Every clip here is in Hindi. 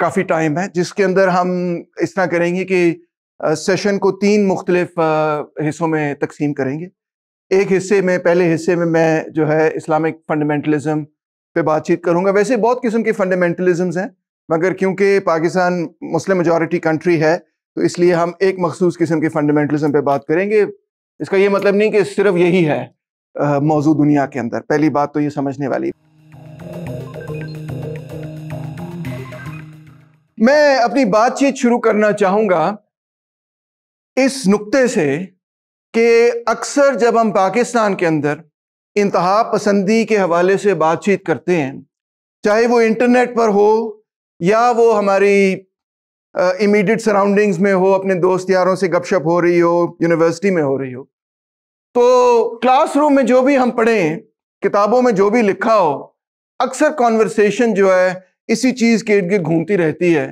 काफ़ी टाइम है जिसके अंदर हम इस तरह करेंगे कि सेशन को तीन मुख्तलिफ हिस्सों में तकसीम करेंगे एक हिस्से में पहले हिस्से में मैं जो है इस्लामिक फंडामेंटलिज्म पे बातचीत करूंगा वैसे बहुत किस्म के फंडामेंटलिज्म हैं मगर क्योंकि पाकिस्तान मुस्लिम मेजॉरिटी कंट्री है तो इसलिए हम एक मखसूस किस्म के फंडामेंटलिज्म पे बात करेंगे इसका ये मतलब नहीं कि सिर्फ यही है मौजूद दुनिया के अंदर पहली बात तो ये समझने वाली है मैं अपनी बातचीत शुरू करना चाहूंगा इस नुक्ते से कि अक्सर जब हम पाकिस्तान के अंदर इंतहा पसंदी के हवाले से बातचीत करते हैं चाहे वो इंटरनेट पर हो या वो हमारी इमीडिएट uh, सराउंडिंग्स में हो अपने दोस्त यारों से गपशप हो रही हो यूनिवर्सिटी में हो रही हो तो क्लासरूम में जो भी हम पढ़ें किताबों में जो भी लिखा हो अक्सर कॉन्वर्सेशन जो है इसी चीज के इर्द गिर्द घूमती रहती है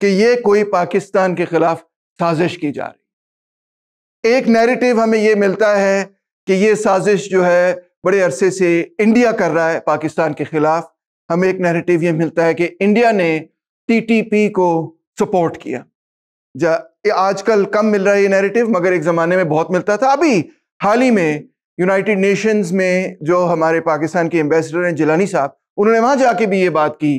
कि ये कोई पाकिस्तान के खिलाफ साजिश की जा रही एक नैरेटिव हमें यह मिलता है कि यह साजिश जो है बड़े अरसे से इंडिया कर रहा है पाकिस्तान के खिलाफ हमें एक नैरेटिव यह मिलता है कि इंडिया ने टीटीपी को सपोर्ट किया जा आजकल कम मिल रहा है ये नैरेटिव मगर एक ज़माने में बहुत मिलता था अभी हाल ही में यूनाइटेड नेशंस में जो हमारे पाकिस्तान के एम्बेसडर हैं जिलानी साहब उन्होंने वहां जाके भी ये बात की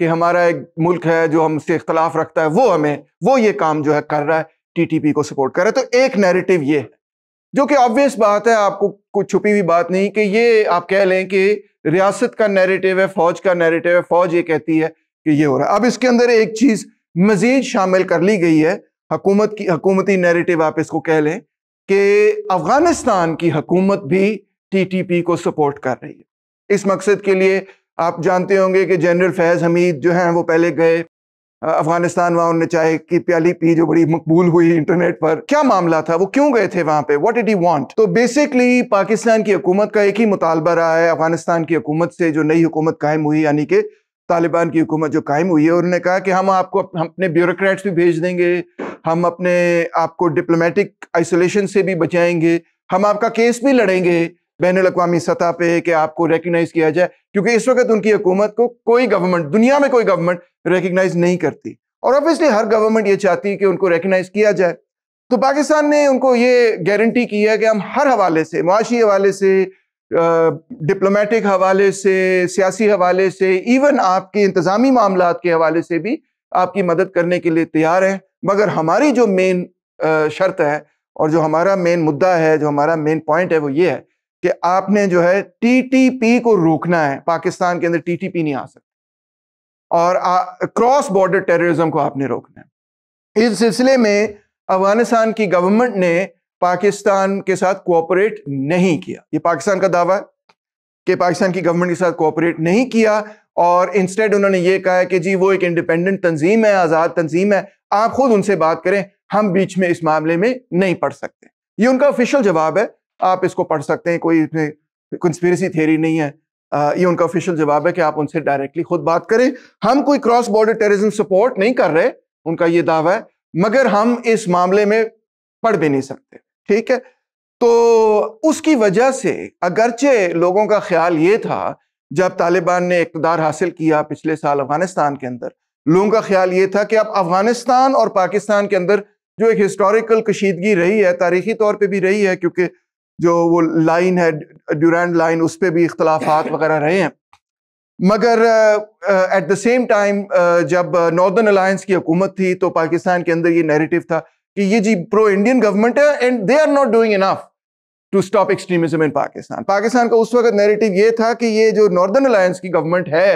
कि हमारा एक मुल्क है जो हमसे इख्तलाफ रखता है वो हमें वो ये काम जो है कर रहा है टीटीपी को सपोर्ट कर रहा है तो एक नैरेटिव ये है जो कि ऑब्वियस बात है आपको कुछ छुपी हुई बात नहीं कि ये आप कह लें कि रियासत का नैरेटिव है फौज का नैरेटिव है फौज ये कहती है कि ये हो रहा है अब इसके अंदर एक चीज़ मजीद शामिल कर ली गई है हकूमत की हकूमती नैरेटिव आप इसको कह लें कि अफगानिस्तान की हकूमत भी पी को सपोर्ट कर रही है इस मकसद के लिए आप जानते होंगे कि जनरल फैज़ हमीद जो हैं वो पहले गए अफगानिस्तान वहाँ उन्होंने चाय की प्याली पी जो बड़ी मकबूल हुई इंटरनेट पर क्या मामला था वो क्यों गए थे वहाँ पे व्हाट डिड यू वांट तो बेसिकली पाकिस्तान की हुकूमत का एक ही मुतालबा रहा है अफगानिस्तान की हुकूमत से जो नई हुकूमत कायम हुई यानी कि तालिबान की हुकूमत जो कायम हुई है उन्होंने कहा कि हम आपको हम अपने ब्यूरोक्रेट्स भी भेज देंगे हम अपने आपको डिप्लोमेटिक आइसोलेशन से भी बचाएंगे हम आपका केस भी लड़ेंगे बैन अवी सतह पर कि आपको रिकगनाइज किया जाए क्योंकि इस वक्त उनकी हुकूमत को कोई गवर्नमेंट दुनिया में कोई गवर्नमेंट रिकगनाइज नहीं करती और ऑब्वियसली हर गवर्नमेंट ये चाहती है कि उनको रिकगनाइज किया जाए तो पाकिस्तान ने उनको ये गारंटी की है कि हम हर हवाले से मुआशी हवाले से डिप्लोमेटिक हवाले से सियासी हवाले से इवन आपके इंतज़ामी मामला के हवाले से भी आपकी मदद करने के लिए तैयार हैं मगर हमारी जो मेन शर्त है और जो हमारा मेन मुद्दा है जो हमारा मेन पॉइंट है वो ये है कि आपने जो है टीटीपी को रोकना है पाकिस्तान के अंदर टीटीपी नहीं आ सकता और क्रॉस बॉर्डर टेररिज्म को आपने रोकना है इस सिलसिले में अफगानिस्तान की गवर्नमेंट ने पाकिस्तान के साथ कोऑपरेट नहीं किया ये पाकिस्तान का दावा है कि पाकिस्तान की गवर्नमेंट के साथ कोऑपरेट नहीं किया और इंस्टेड उन्होंने ये कहा है कि जी वो एक इंडिपेंडेंट तंजीम है आज़ाद तंजीम है आप खुद उनसे बात करें हम बीच में इस मामले में नहीं पढ़ सकते ये उनका ऑफिशियल जवाब है आप इसको पढ़ सकते हैं कोई कंस्पिरसी थेरी नहीं है आ, ये उनका ऑफिशियल जवाब है कि आप उनसे डायरेक्टली खुद बात करें हम कोई क्रॉस बॉर्डर टेररिज्म सपोर्ट नहीं कर रहे उनका ये दावा है मगर हम इस मामले में पढ़ भी नहीं सकते ठीक है तो उसकी वजह से अगरचे लोगों का ख्याल ये था जब तालिबान ने इकतदार हासिल किया पिछले साल अफगानिस्तान के अंदर लोगों का ख्याल ये था कि अब अफगानिस्तान और पाकिस्तान के अंदर जो एक हिस्टोरिकल कशीदगी रही है तारीखी तौर पे भी रही है क्योंकि जो वो लाइन है ड्यूरेंट लाइन उस पर भी इख्तलाफात वगैरह रहे हैं मगर एट द सेम टाइम जब नॉर्दर्न अलायंस की हुकूमत थी तो पाकिस्तान के अंदर ये नैरेटिव था कि ये जी प्रो इंडियन गवर्नमेंट है and they are not doing enough to stop extremism in Pakistan Pakistan का उस वक्त नैरेटिव ये था कि ये जो नॉर्दर्न अलायंस की गवर्नमेंट है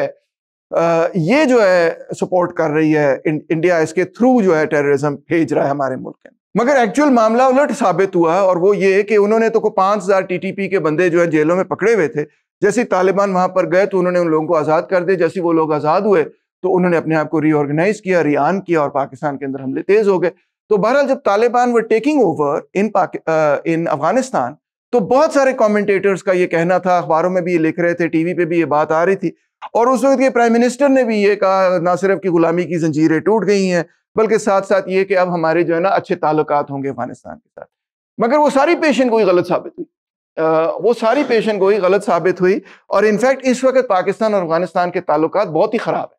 ये जो है सपोर्ट कर रही है इंडिया इसके थ्रू जो है टेररिज्म भेज रहा है हमारे मुल्क में मगर एक्चुअल मामला उलट साबित हुआ है और वो ये है कि उन्होंने तो को हज़ार टी के बंदे जो है जेलों में पकड़े हुए थे जैसे ही तालिबान वहां पर गए तो उन्होंने उन लोगों को आज़ाद कर दिया जैसे वो लोग आज़ाद हुए तो उन्होंने अपने आप को रीऑर्गेनाइज किया रियान किया और पाकिस्तान के अंदर हमले तेज़ हो गए तो बहरहाल जब Taliban were taking over in in Afghanistan तो बहुत सारे कॉमेंटेटर्स का ये कहना था अखबारों में भी ये लिख रहे थे टीवी पे भी ये बात आ रही थी और उस वक्त के प्राइम मिनिस्टर ने भी ये कहा ना सिर्फ की गुलामी की जंजीरें टूट गई हैं बल्कि साथ साथ ये कि अब हमारे जो है ना अच्छे ताल्लुक होंगे अफगानिस्तान के साथ मगर वो सारी पेशेंट कोई गलत साबित हुई वो सारी पेशेंट कोई गलत साबित हुई और इनफैक्ट इस वक्त पाकिस्तान और अफगानिस्तान के ताल्लुक बहुत ही ख़राब है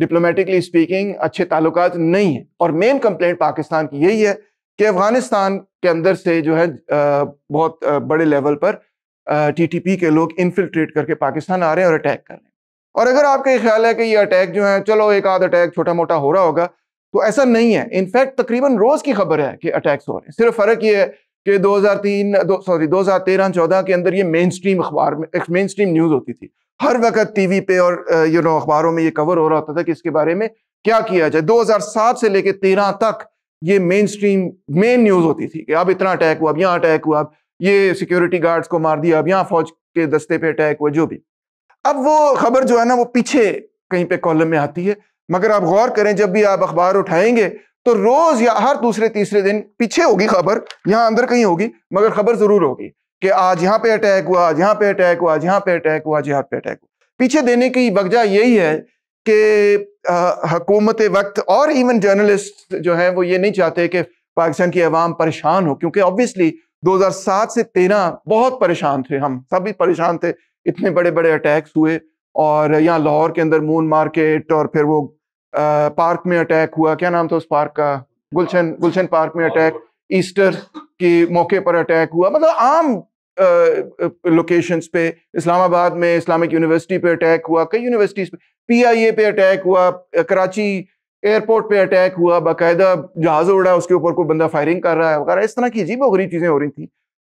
डिप्लोमेटिकली स्पीकिंग अच्छे ताल्लुक नहीं है और मेन कंप्लेंट पाकिस्तान की यही है कि अफगानिस्तान के अंदर से जो है बहुत बड़े लेवल पर टीटीपी के लोग इन्फिल्ट्रेट करके पाकिस्तान आ रहे हैं और अटैक कर रहे हैं और अगर आपका ये ख्याल है कि ये अटैक जो है चलो एक आध अटैक छोटा मोटा हो रहा होगा तो ऐसा नहीं है इनफैक्ट तकरीबन रोज की खबर है कि अटैक्स हो रहे हैं सिर्फ फर्क ये है कि 2003 दो सॉरी 2013-14 के अंदर ये मेन स्ट्रीम अखबार में मेन स्ट्रीम न्यूज़ होती थी हर वक्त टीवी पे और यू नो अखबारों में ये कवर हो रहा होता था कि इसके बारे में क्या किया जाए 2007 से लेके तेरह तक ये मेन स्ट्रीम मेन न्यूज़ होती थी कि अब इतना अटैक हुआ अब यहाँ अटैक हुआ अब ये सिक्योरिटी गार्ड्स को मार दिया अब यहाँ फौज के दस्ते पे अटैक हुआ जो भी अब वो खबर जो है ना वो पीछे कहीं पे कॉलम में आती है मगर आप गौर करें जब भी आप अखबार उठाएंगे तो रोज या हर दूसरे तीसरे दिन पीछे होगी खबर यहाँ अंदर कहीं होगी मगर खबर जरूर होगी कि आज यहां पे अटैक हुआ आज यहां पे अटैक हुआ आज यहां पे अटैक हुआ आज यहां पे अटैक हुआ पीछे देने की वजह यही है कि हकूमत वक्त और इवन जर्नलिस्ट जो है वो ये नहीं चाहते कि पाकिस्तान की आवाम परेशान हो क्योंकि ऑब्वियसली 2007 से 13 बहुत परेशान थे हम सभी परेशान थे इतने बड़े बड़े अटैक्स हुए और यहाँ लाहौर के अंदर मून मार्केट और फिर वो आ, पार्क में अटैक हुआ क्या नाम था उस पार्क का गुलशन गुलशन पार्क में अटैक ईस्टर के मौके पर अटैक हुआ मतलब आम लोकेशंस पे इस्लामाबाद में इस्लामिक यूनिवर्सिटी पे अटैक हुआ कई यूनिवर्सिटीज पे पीआईए पे अटैक हुआ कराची एयरपोर्ट पे अटैक हुआ बाकायदा जहाज उड़ा उसके ऊपर कोई बंदा फायरिंग कर रहा है वगैरह इस तरह की अजीब गरीब चीज़ें हो रही थी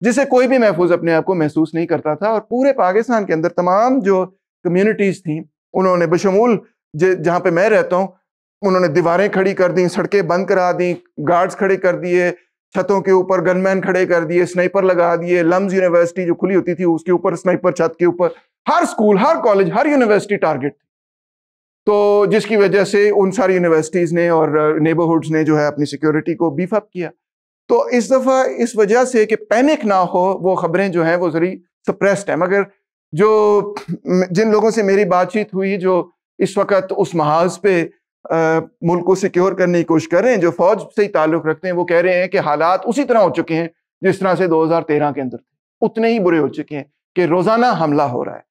जिसे कोई भी महफूज अपने आप को महसूस नहीं करता था और पूरे पाकिस्तान के अंदर तमाम जो कम्युनिटीज़ थी उन्होंने बशमूल जहाँ पे मैं रहता हूँ उन्होंने दीवारें खड़ी कर दी सड़कें बंद करा दी गार्ड्स खड़े कर दिए छतों के ऊपर गनमैन खड़े कर दिए स्नाइपर लगा दिए लम्स यूनिवर्सिटी जो खुली होती थी उसके ऊपर स्नाइपर छत के ऊपर हर स्कूल हर कॉलेज हर यूनिवर्सिटी टारगेट थी तो जिसकी वजह से उन सारी यूनिवर्सिटीज़ ने और नेबरहुड्स ने जो है अपनी सिक्योरिटी को बीफअप किया तो इस दफ़ा इस वजह से कि पैनिक ना हो वो खबरें जो हैं वो जरिए सप्रेस्ड है मगर जो जिन लोगों से मेरी बातचीत हुई जो इस वक्त उस महाज पे आ, मुल्क को सिक्योर करने की कोशिश कर रहे हैं जो फौज से ही ताल्लुक रखते हैं वो कह रहे हैं कि हालात उसी तरह हो चुके हैं जिस तरह से 2013 के अंदर थे उतने ही बुरे हो चुके हैं कि रोजाना हमला हो रहा है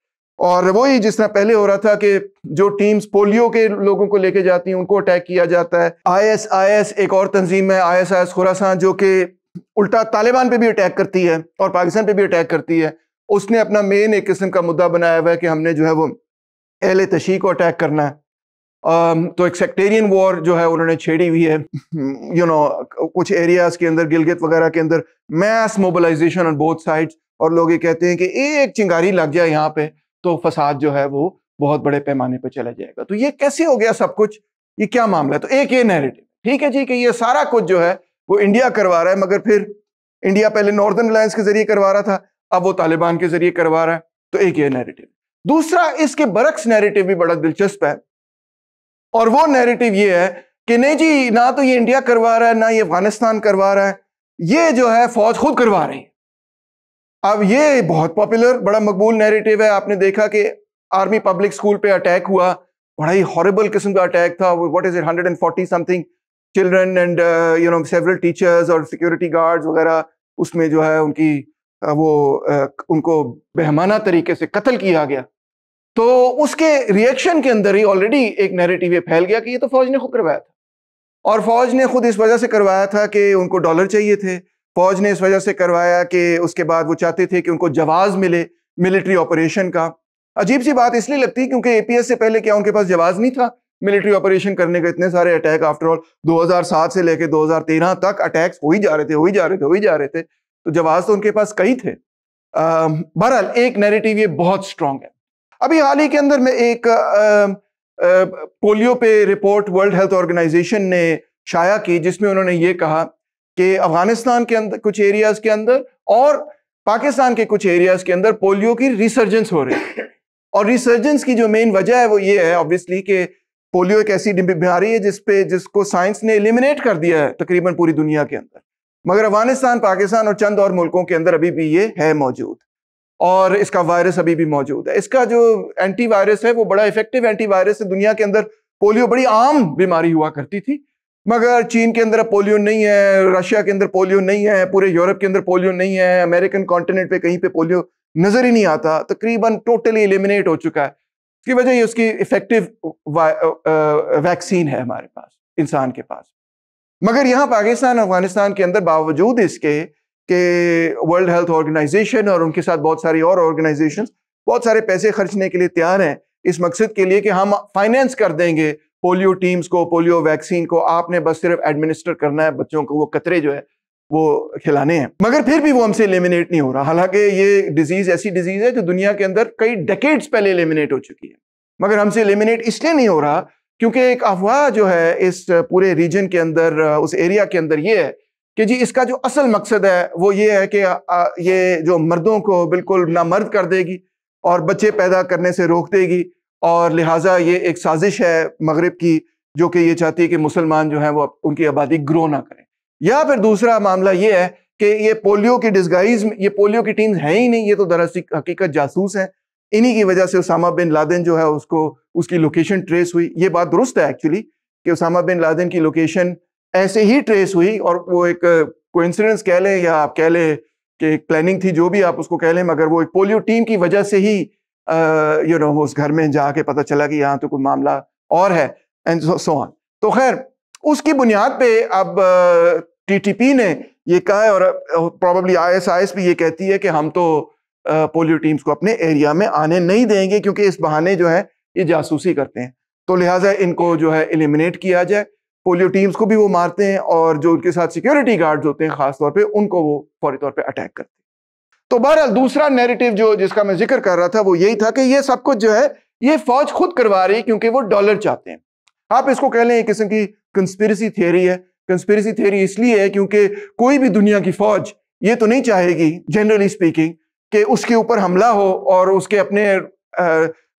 और वही जिस तरह पहले हो रहा था कि जो टीम्स पोलियो के लोगों को लेके जाती हैं उनको अटैक किया जाता है एस एक और तंजीम है आईएसआईएस खुरासान जो कि उल्टा तालिबान पे भी अटैक करती है और पाकिस्तान पर भी अटैक करती है उसने अपना मेन एक किस्म का मुद्दा बनाया हुआ है कि हमने जो है वो एहले तशी को अटैक करना है um, तो एक सेक्टेरियन वॉर जो है उन्होंने छेड़ी हुई है यू you नो know, कुछ एरियाज के अंदर गिलगित वगैरह के अंदर mass mobilization on both side और लोग ये कहते हैं कि एक चिंगारी लग जाए यहाँ पे तो फसाद जो है वो बहुत बड़े पैमाने पर चला जाएगा तो ये कैसे हो गया सब कुछ ये क्या मामला है तो एक ये नैरेटिव ठीक है जी कि ये सारा कुछ जो है वो इंडिया करवा रहा है मगर फिर इंडिया पहले नॉर्दर्न अलायंस के जरिए करवा रहा था अब वो तालिबान के जरिए करवा रहा है तो एक ये नैरेटिव दूसरा इसके बरक्स नैरेटिव भी बड़ा दिलचस्प है और वो नैरेटिव ये है कि नहीं जी ना तो ये इंडिया करवा रहा है ना ये अफगानिस्तान करवा रहा है ये जो है फौज खुद करवा रही है अब ये बहुत पॉपुलर बड़ा मकबूल नैरेटिव है आपने देखा कि आर्मी पब्लिक स्कूल पे अटैक हुआ बड़ा ही हॉरेबल किस्म का अटैक था what is it hundred and forty something children and you know several teachers और सिक्योरिटी गार्ड्स वगैरह उसमें जो है उनकी वो उनको बेहमाना तरीके से कत्ल किया गया तो उसके रिएक्शन के अंदर ही ऑलरेडी एक नैरेटिव ये फैल गया कि ये तो फौज ने खुद करवाया था और फौज ने खुद इस वजह से करवाया था कि उनको डॉलर चाहिए थे फौज ने इस वजह से करवाया कि उसके बाद वो चाहते थे कि उनको जवाज मिले मिलिट्री ऑपरेशन का अजीब सी बात इसलिए लगती है क्योंकि एपीएस से पहले क्या उनके पास जवाज नहीं था मिलिट्री ऑपरेशन करने के इतने सारे अटैक आफ्टरऑल सात से लेकर दो तक अटैक्स हो ही जा रहे थे हो ही जा रहे थे हो ही जा रहे थे तो जवाब तो उनके पास कई थे बहरहाल एक नैरेटिव ये बहुत स्ट्रांग है अभी हाल ही के अंदर में एक आ, आ, पोलियो पे रिपोर्ट वर्ल्ड हेल्थ ऑर्गेनाइजेशन ने शाया की जिसमें उन्होंने ये कहा कि अफगानिस्तान के अंदर कुछ एरियाज के अंदर और पाकिस्तान के कुछ एरियाज के अंदर पोलियो की रिसर्जेंस हो रही है और रिसर्जेंस की जो मेन वजह है वो ये है ऑब्वियसली कि पोलियो एक ऐसी बीमारी है जिसपे जिसको साइंस ने एलिमिनेट कर दिया है तकरीबन पूरी दुनिया के अंदर मगर अफगानिस्तान पाकिस्तान और चंद और मुल्कों के अंदर अभी भी ये है मौजूद और इसका वायरस अभी भी मौजूद है इसका जो एंटी वायरस है वो बड़ा इफेक्टिव एंटी वायरस है दुनिया के अंदर पोलियो बड़ी आम बीमारी हुआ करती थी मगर चीन के अंदर पोलियो नहीं है रशिया के अंदर पोलियो नहीं है पूरे यूरोप के अंदर पोलियो नहीं है अमेरिकन कॉन्टिनेंट पे कहीं पे पोलियो नज़र ही नहीं आता तकरीबन टोटली एलिमिनेट हो चुका है इसकी वजह ये उसकी इफेक्टिव वैक्सीन है हमारे पास इंसान के पास मगर यहाँ पाकिस्तान अफगानिस्तान के अंदर बावजूद इसके कि वर्ल्ड हेल्थ ऑर्गेनाइजेशन और उनके साथ बहुत सारी और ऑर्गेनाइजेशन बहुत सारे पैसे खर्चने के लिए तैयार हैं इस मकसद के लिए कि हम फाइनेंस कर देंगे पोलियो टीम्स को पोलियो वैक्सीन को आपने बस सिर्फ एडमिनिस्टर करना है बच्चों को वो कतरे जो है वो खिलाने हैं मगर फिर भी वो हमसे एलिमिनेट नहीं हो रहा हालांकि ये डिजीज ऐसी डिजीज है जो दुनिया के अंदर कई डेकेड्स पहले एलिमिनेट हो चुकी है मगर हमसे एलिमिनेट इसलिए नहीं हो रहा क्योंकि एक अफवाह जो है इस पूरे रीजन के अंदर उस एरिया के अंदर ये है कि जी इसका जो असल मकसद है वो ये है कि ये जो मर्दों को बिल्कुल नामर्द कर देगी और बच्चे पैदा करने से रोक देगी और लिहाजा ये एक साजिश है मगरब की जो कि ये चाहती है कि मुसलमान जो है वो उनकी आबादी ग्रो ना करें या फिर दूसरा मामला ये है कि ये पोलियो की डिस्गाइज ये पोलियो की टीम है ही नहीं ये तो दरअसल हकीकत जासूस है इन्हीं की वजह से उसामा बिन लादेन जो है उसको उसकी लोकेशन ट्रेस हुई ये बात दुरुस्त है एक्चुअली कि उसामा बिन लादेन की लोकेशन ऐसे ही ट्रेस हुई और वो एक कोइंसिडेंस कह लें या आप कह लें कि एक प्लानिंग थी जो भी आप उसको कह लें मगर वो एक पोलियो टीम की वजह से ही यू नो उस घर में जाके पता चला कि यहाँ तो कोई मामला और है एंड सो ऑन तो खैर उसकी बुनियाद पे अब टीटीपी ने ये कहा है और प्रॉब्ली आईएसआईएस भी ये कहती है कि हम तो पोलियो टीम्स को अपने एरिया में आने नहीं देंगे क्योंकि इस बहाने जो है ये जासूसी करते हैं तो लिहाजा इनको जो है एलिमिनेट किया जाए पोलियो टीम्स को भी वो मारते हैं और जो उनके साथ सिक्योरिटी गार्ड्स होते हैं खासतौर पर उनको वो फौरी तौर पर अटैक करते हैं तो बहरहाल दूसरा नेरेटिव जो जिसका मैं जिक्र कर रहा था वो यही था कि ये सब कुछ जो है ये फौज खुद करवा रही है क्योंकि वो डॉलर चाहते हैं आप इसको कह लें एक किस्म की कंस्पिरसी थियोरी है कंस्पिरसी थियोरी इसलिए है क्योंकि कोई भी दुनिया की फौज ये तो नहीं चाहेगी जनरली स्पीकिंग कि उसके ऊपर हमला हो और उसके अपने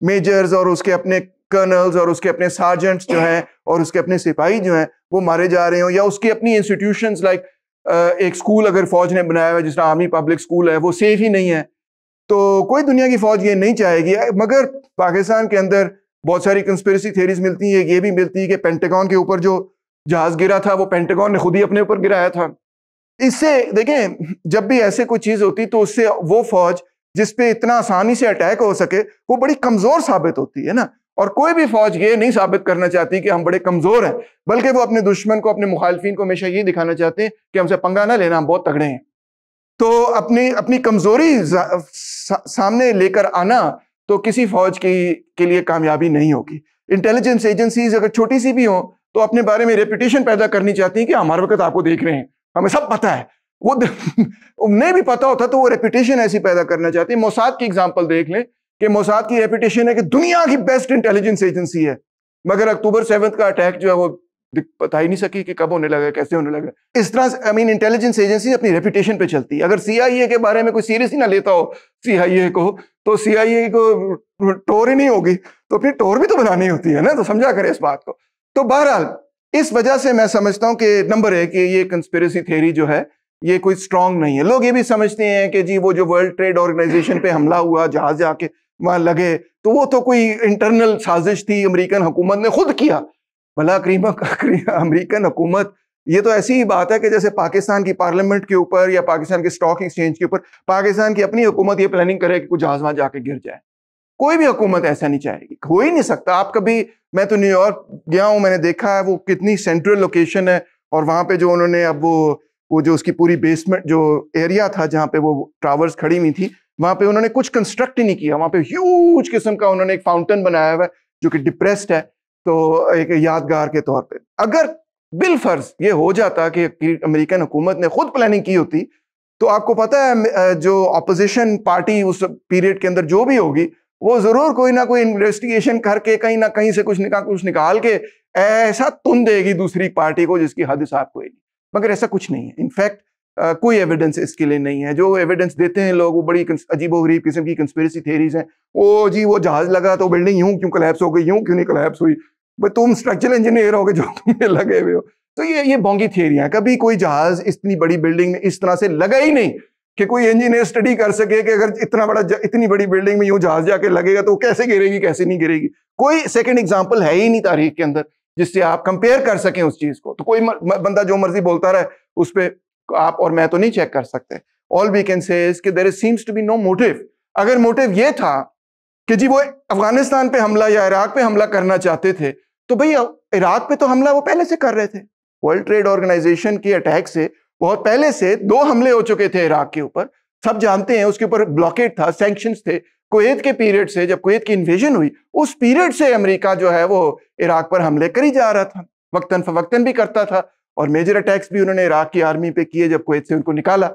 मेजर्स और उसके अपने कर्नल्स और उसके अपने सार्जेंट्स जो हैं और उसके अपने सिपाही जो हैं वो मारे जा रहे हों या उसकी अपनी इंस्टीट्यूशन लाइक एक स्कूल अगर फौज ने बनाया हुआ है आर्मी पब्लिक स्कूल है वो सेफ ही नहीं है तो कोई दुनिया की फौज ये नहीं चाहेगी मगर पाकिस्तान के अंदर बहुत सारी कंस्पिरसी थेरीज मिलती है ये भी मिलती है कि पेंटेगॉन के ऊपर जो जहाज गिरा था वो पेंटेगॉन ने खुद ही अपने ऊपर गिराया था इससे देखें जब भी ऐसे कोई चीज होती तो उससे वो फौज जिसपे इतना आसानी से अटैक हो सके वो बड़ी कमजोर साबित होती है ना और कोई भी फौज ये नहीं साबित करना चाहती कि हम बड़े कमजोर हैं बल्कि वो अपने दुश्मन को अपने मुखालफी को हमेशा ये दिखाना चाहते हैं कि हमसे पंगा ना लेना हम बहुत तगड़े हैं तो अपनी अपनी कमजोरी सा, सामने लेकर आना तो किसी फौज की के लिए कामयाबी नहीं होगी इंटेलिजेंस एजेंसीज अगर छोटी सी भी हो तो अपने बारे में रेपुटेशन पैदा करनी चाहती हैं कि हमारे वक्त आपको देख रहे हैं हमें सब पता है वो उन्हें भी पता होता तो वो रेपुटेशन ऐसी पैदा करना चाहती है मोसाद की एग्जाम्पल देख लें कि मोसाद की रेपुटेशन है कि दुनिया की बेस्ट इंटेलिजेंस एजेंसी है मगर अक्टूबर सेवन का अटैक जो है वो बता ही नहीं सकी कि कब होने लगा कैसे होने लगा इस तरह आई मीन इंटेलिजेंस एजेंसी अपनी रेपुटेशन पे चलती है अगर सीआईए के बारे में कोई सीरियस ही ना लेता हो सीआईए को तो सीआईए को टोर ही नहीं होगी तो अपनी टोर भी तो बनानी होती है ना तो समझा करें इस बात को तो बहरहाल इस वजह से मैं समझता हूं कि नंबर है कि ये कंस्पिरेसी थ्योरी जो है ये कोई स्ट्रांग नहीं है लोग ये भी समझते हैं कि जी वो जो वर्ल्ड ट्रेड ऑर्गेनाइजेशन पे हमला हुआ जहाज जाके वहां लगे तो वो तो कोई इंटरनल साजिश थी अमेरिकन हुकूमत ने खुद किया भला करीमा अमेरिकन हुकूमत ये तो ऐसी ही बात है कि जैसे पाकिस्तान की पार्लियामेंट के ऊपर या पाकिस्तान के स्टॉक एक्सचेंज के ऊपर पाकिस्तान की अपनी हुकूमत ये प्लानिंग करे कि कुछ जहाज वहां जाके गिर जाए कोई भी हुकूमत ऐसा नहीं चाहेगी हो ही नहीं सकता आप कभी मैं तो न्यूयॉर्क गया हूँ मैंने देखा है वो कितनी सेंट्रल लोकेशन है और वहाँ पे जो उन्होंने अब वो वो जो उसकी पूरी बेसमेंट जो एरिया था जहाँ पे वो टावर्स खड़ी हुई थी वहाँ पे उन्होंने कुछ कंस्ट्रक्ट ही नहीं किया वहाँ पे ह्यूज किस्म का उन्होंने एक फाउंटेन बनाया हुआ है जो कि डिप्रेस्ड है तो एक यादगार के तौर पर अगर बिलफर्ज ये हो जाता कि अमेरिकन हुकूमत ने खुद प्लानिंग की होती तो आपको पता है जो अपोजिशन पार्टी उस पीरियड के अंदर जो भी होगी वो जरूर कोई ना कोई इन्वेस्टिगेशन करके कहीं ना कहीं से कुछ निकाल कुछ निकाल के ऐसा तुम देगी दूसरी पार्टी को जिसकी हद साफ कोई नहीं मगर ऐसा कुछ नहीं है इनफैक्ट कोई एविडेंस इसके लिए नहीं है जो एविडेंस देते हैं लोग वो बड़ी गरीब किस्म की कंस्पेरेसी थेरीज हैं ओ जी वो जहाज लगा तो बिल्डिंग यूं क्यों कलेप्स हो गई यूं क्यों नहीं कलेप्स हुई भाई तुम स्ट्रक्चरल इंजीनियर हो गए जो तुम्हें लगे हुए हो तो ये ये बोंगी थियरियाँ कभी कोई जहाज इतनी बड़ी बिल्डिंग में इस तरह से लगा ही नहीं कि कोई इंजीनियर स्टडी कर सके कि अगर इतना बड़ा इतनी बड़ी बिल्डिंग में यूं जहाज जाके लगेगा तो वो कैसे गिरेगी कैसे नहीं गिरेगी कोई सेकंड एग्जांपल है ही नहीं तारीख के अंदर जिससे आप कंपेयर कर सकें उस चीज को तो कोई म, म, बंदा जो मर्जी बोलता रहे उस पर आप और मैं तो नहीं चेक कर सकते all we can say there is seems to be no motive अगर मोटिव ये था कि जी वो अफगानिस्तान पर हमला या इराक पे हमला करना चाहते थे तो भैया इराक पे तो हमला वो पहले से कर रहे थे वर्ल्ड ट्रेड ऑर्गेनाइजेशन के अटैक से बहुत पहले से दो हमले हो चुके थे इराक के ऊपर सब जानते हैं उसके ऊपर ब्लॉकेट था सेंक्शन थे कुवैत के पीरियड से जब कुवैत की इन्वेजन हुई उस पीरियड से अमेरिका जो है वो इराक पर हमले करी जा रहा था वक्तन फवक्तन भी करता था और मेजर अटैक्स भी उन्होंने इराक की आर्मी पे किए जब कुवैत से उनको निकाला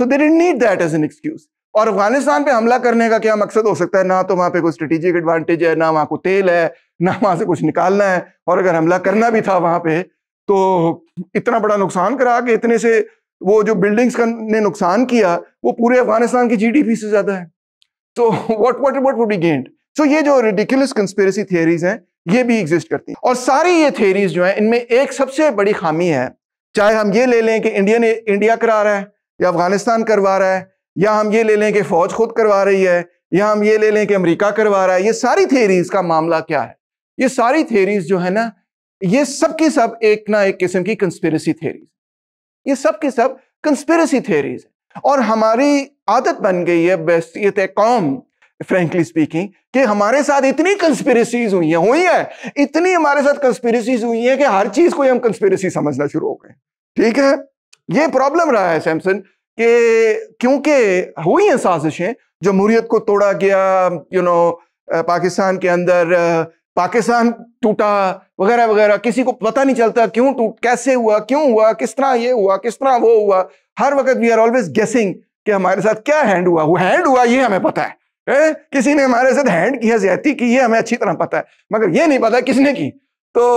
so they did need that as an excuse और अफगानिस्तान पे हमला करने का क्या मकसद हो सकता है ना तो वहां पे कोई स्ट्रेटेजिक एडवांटेज है ना वहां को तेल है ना वहां से कुछ निकालना है और अगर हमला करना भी था वहां पे तो इतना बड़ा नुकसान करा के इतने से वो जो बिल्डिंग्स का ने नुकसान किया वो पूरे अफगानिस्तान की जी से ज्यादा है तो what what what we get so ये जो रिडिकुलस कंस्पेरेसी थियरीज हैं ये भी एग्जिस्ट करती हैं और सारी ये थियरीज जो हैं इनमें एक सबसे बड़ी खामी है चाहे हम ये ले लें कि इंडिया ने इंडिया करा रहा है या अफगानिस्तान करवा रहा है या हम ये ले लें कि फौज खुद करवा रही है या हम ये ले लें कि अमेरिका करवा रहा है ये सारी थेरीज का मामला क्या है ये सारी थेरीज जो है ना ये सब के सब एक ना एक किस्म की कंस्पिरेसी थेरीज ये सब के सब कंस्पिरेसी थेरीज है और हमारी आदत बन गई है बहसीत कौम फ्रेंकली स्पीकिंग कि हमारे साथ इतनी कंस्पिरेसीज हुई हैं हुई है इतनी हमारे साथ कंस्पिरेसीज हुई हैं कि हर चीज को हम कंस्पिरेसी समझना शुरू हो गए ठीक है ये प्रॉब्लम रहा है सैमसन कि क्योंकि हुई हैं साजिशें जमहूरियत को तोड़ा गया यू नो पाकिस्तान के अंदर पाकिस्तान टूटा वगैरह वगैरह किसी को पता नहीं चलता क्यों टूट कैसे हुआ क्यों हुआ किस तरह ये हुआ किस तरह वो हुआ हर वक्त वी आर ऑलवेज गेसिंग कि हमारे साथ क्या हैंड हुआ वो हैंड हुआ ये हमें पता है ए? किसी ने हमारे साथ हैंड की है ज्यादा की ये हमें अच्छी तरह पता है मगर ये नहीं पता किसने की तो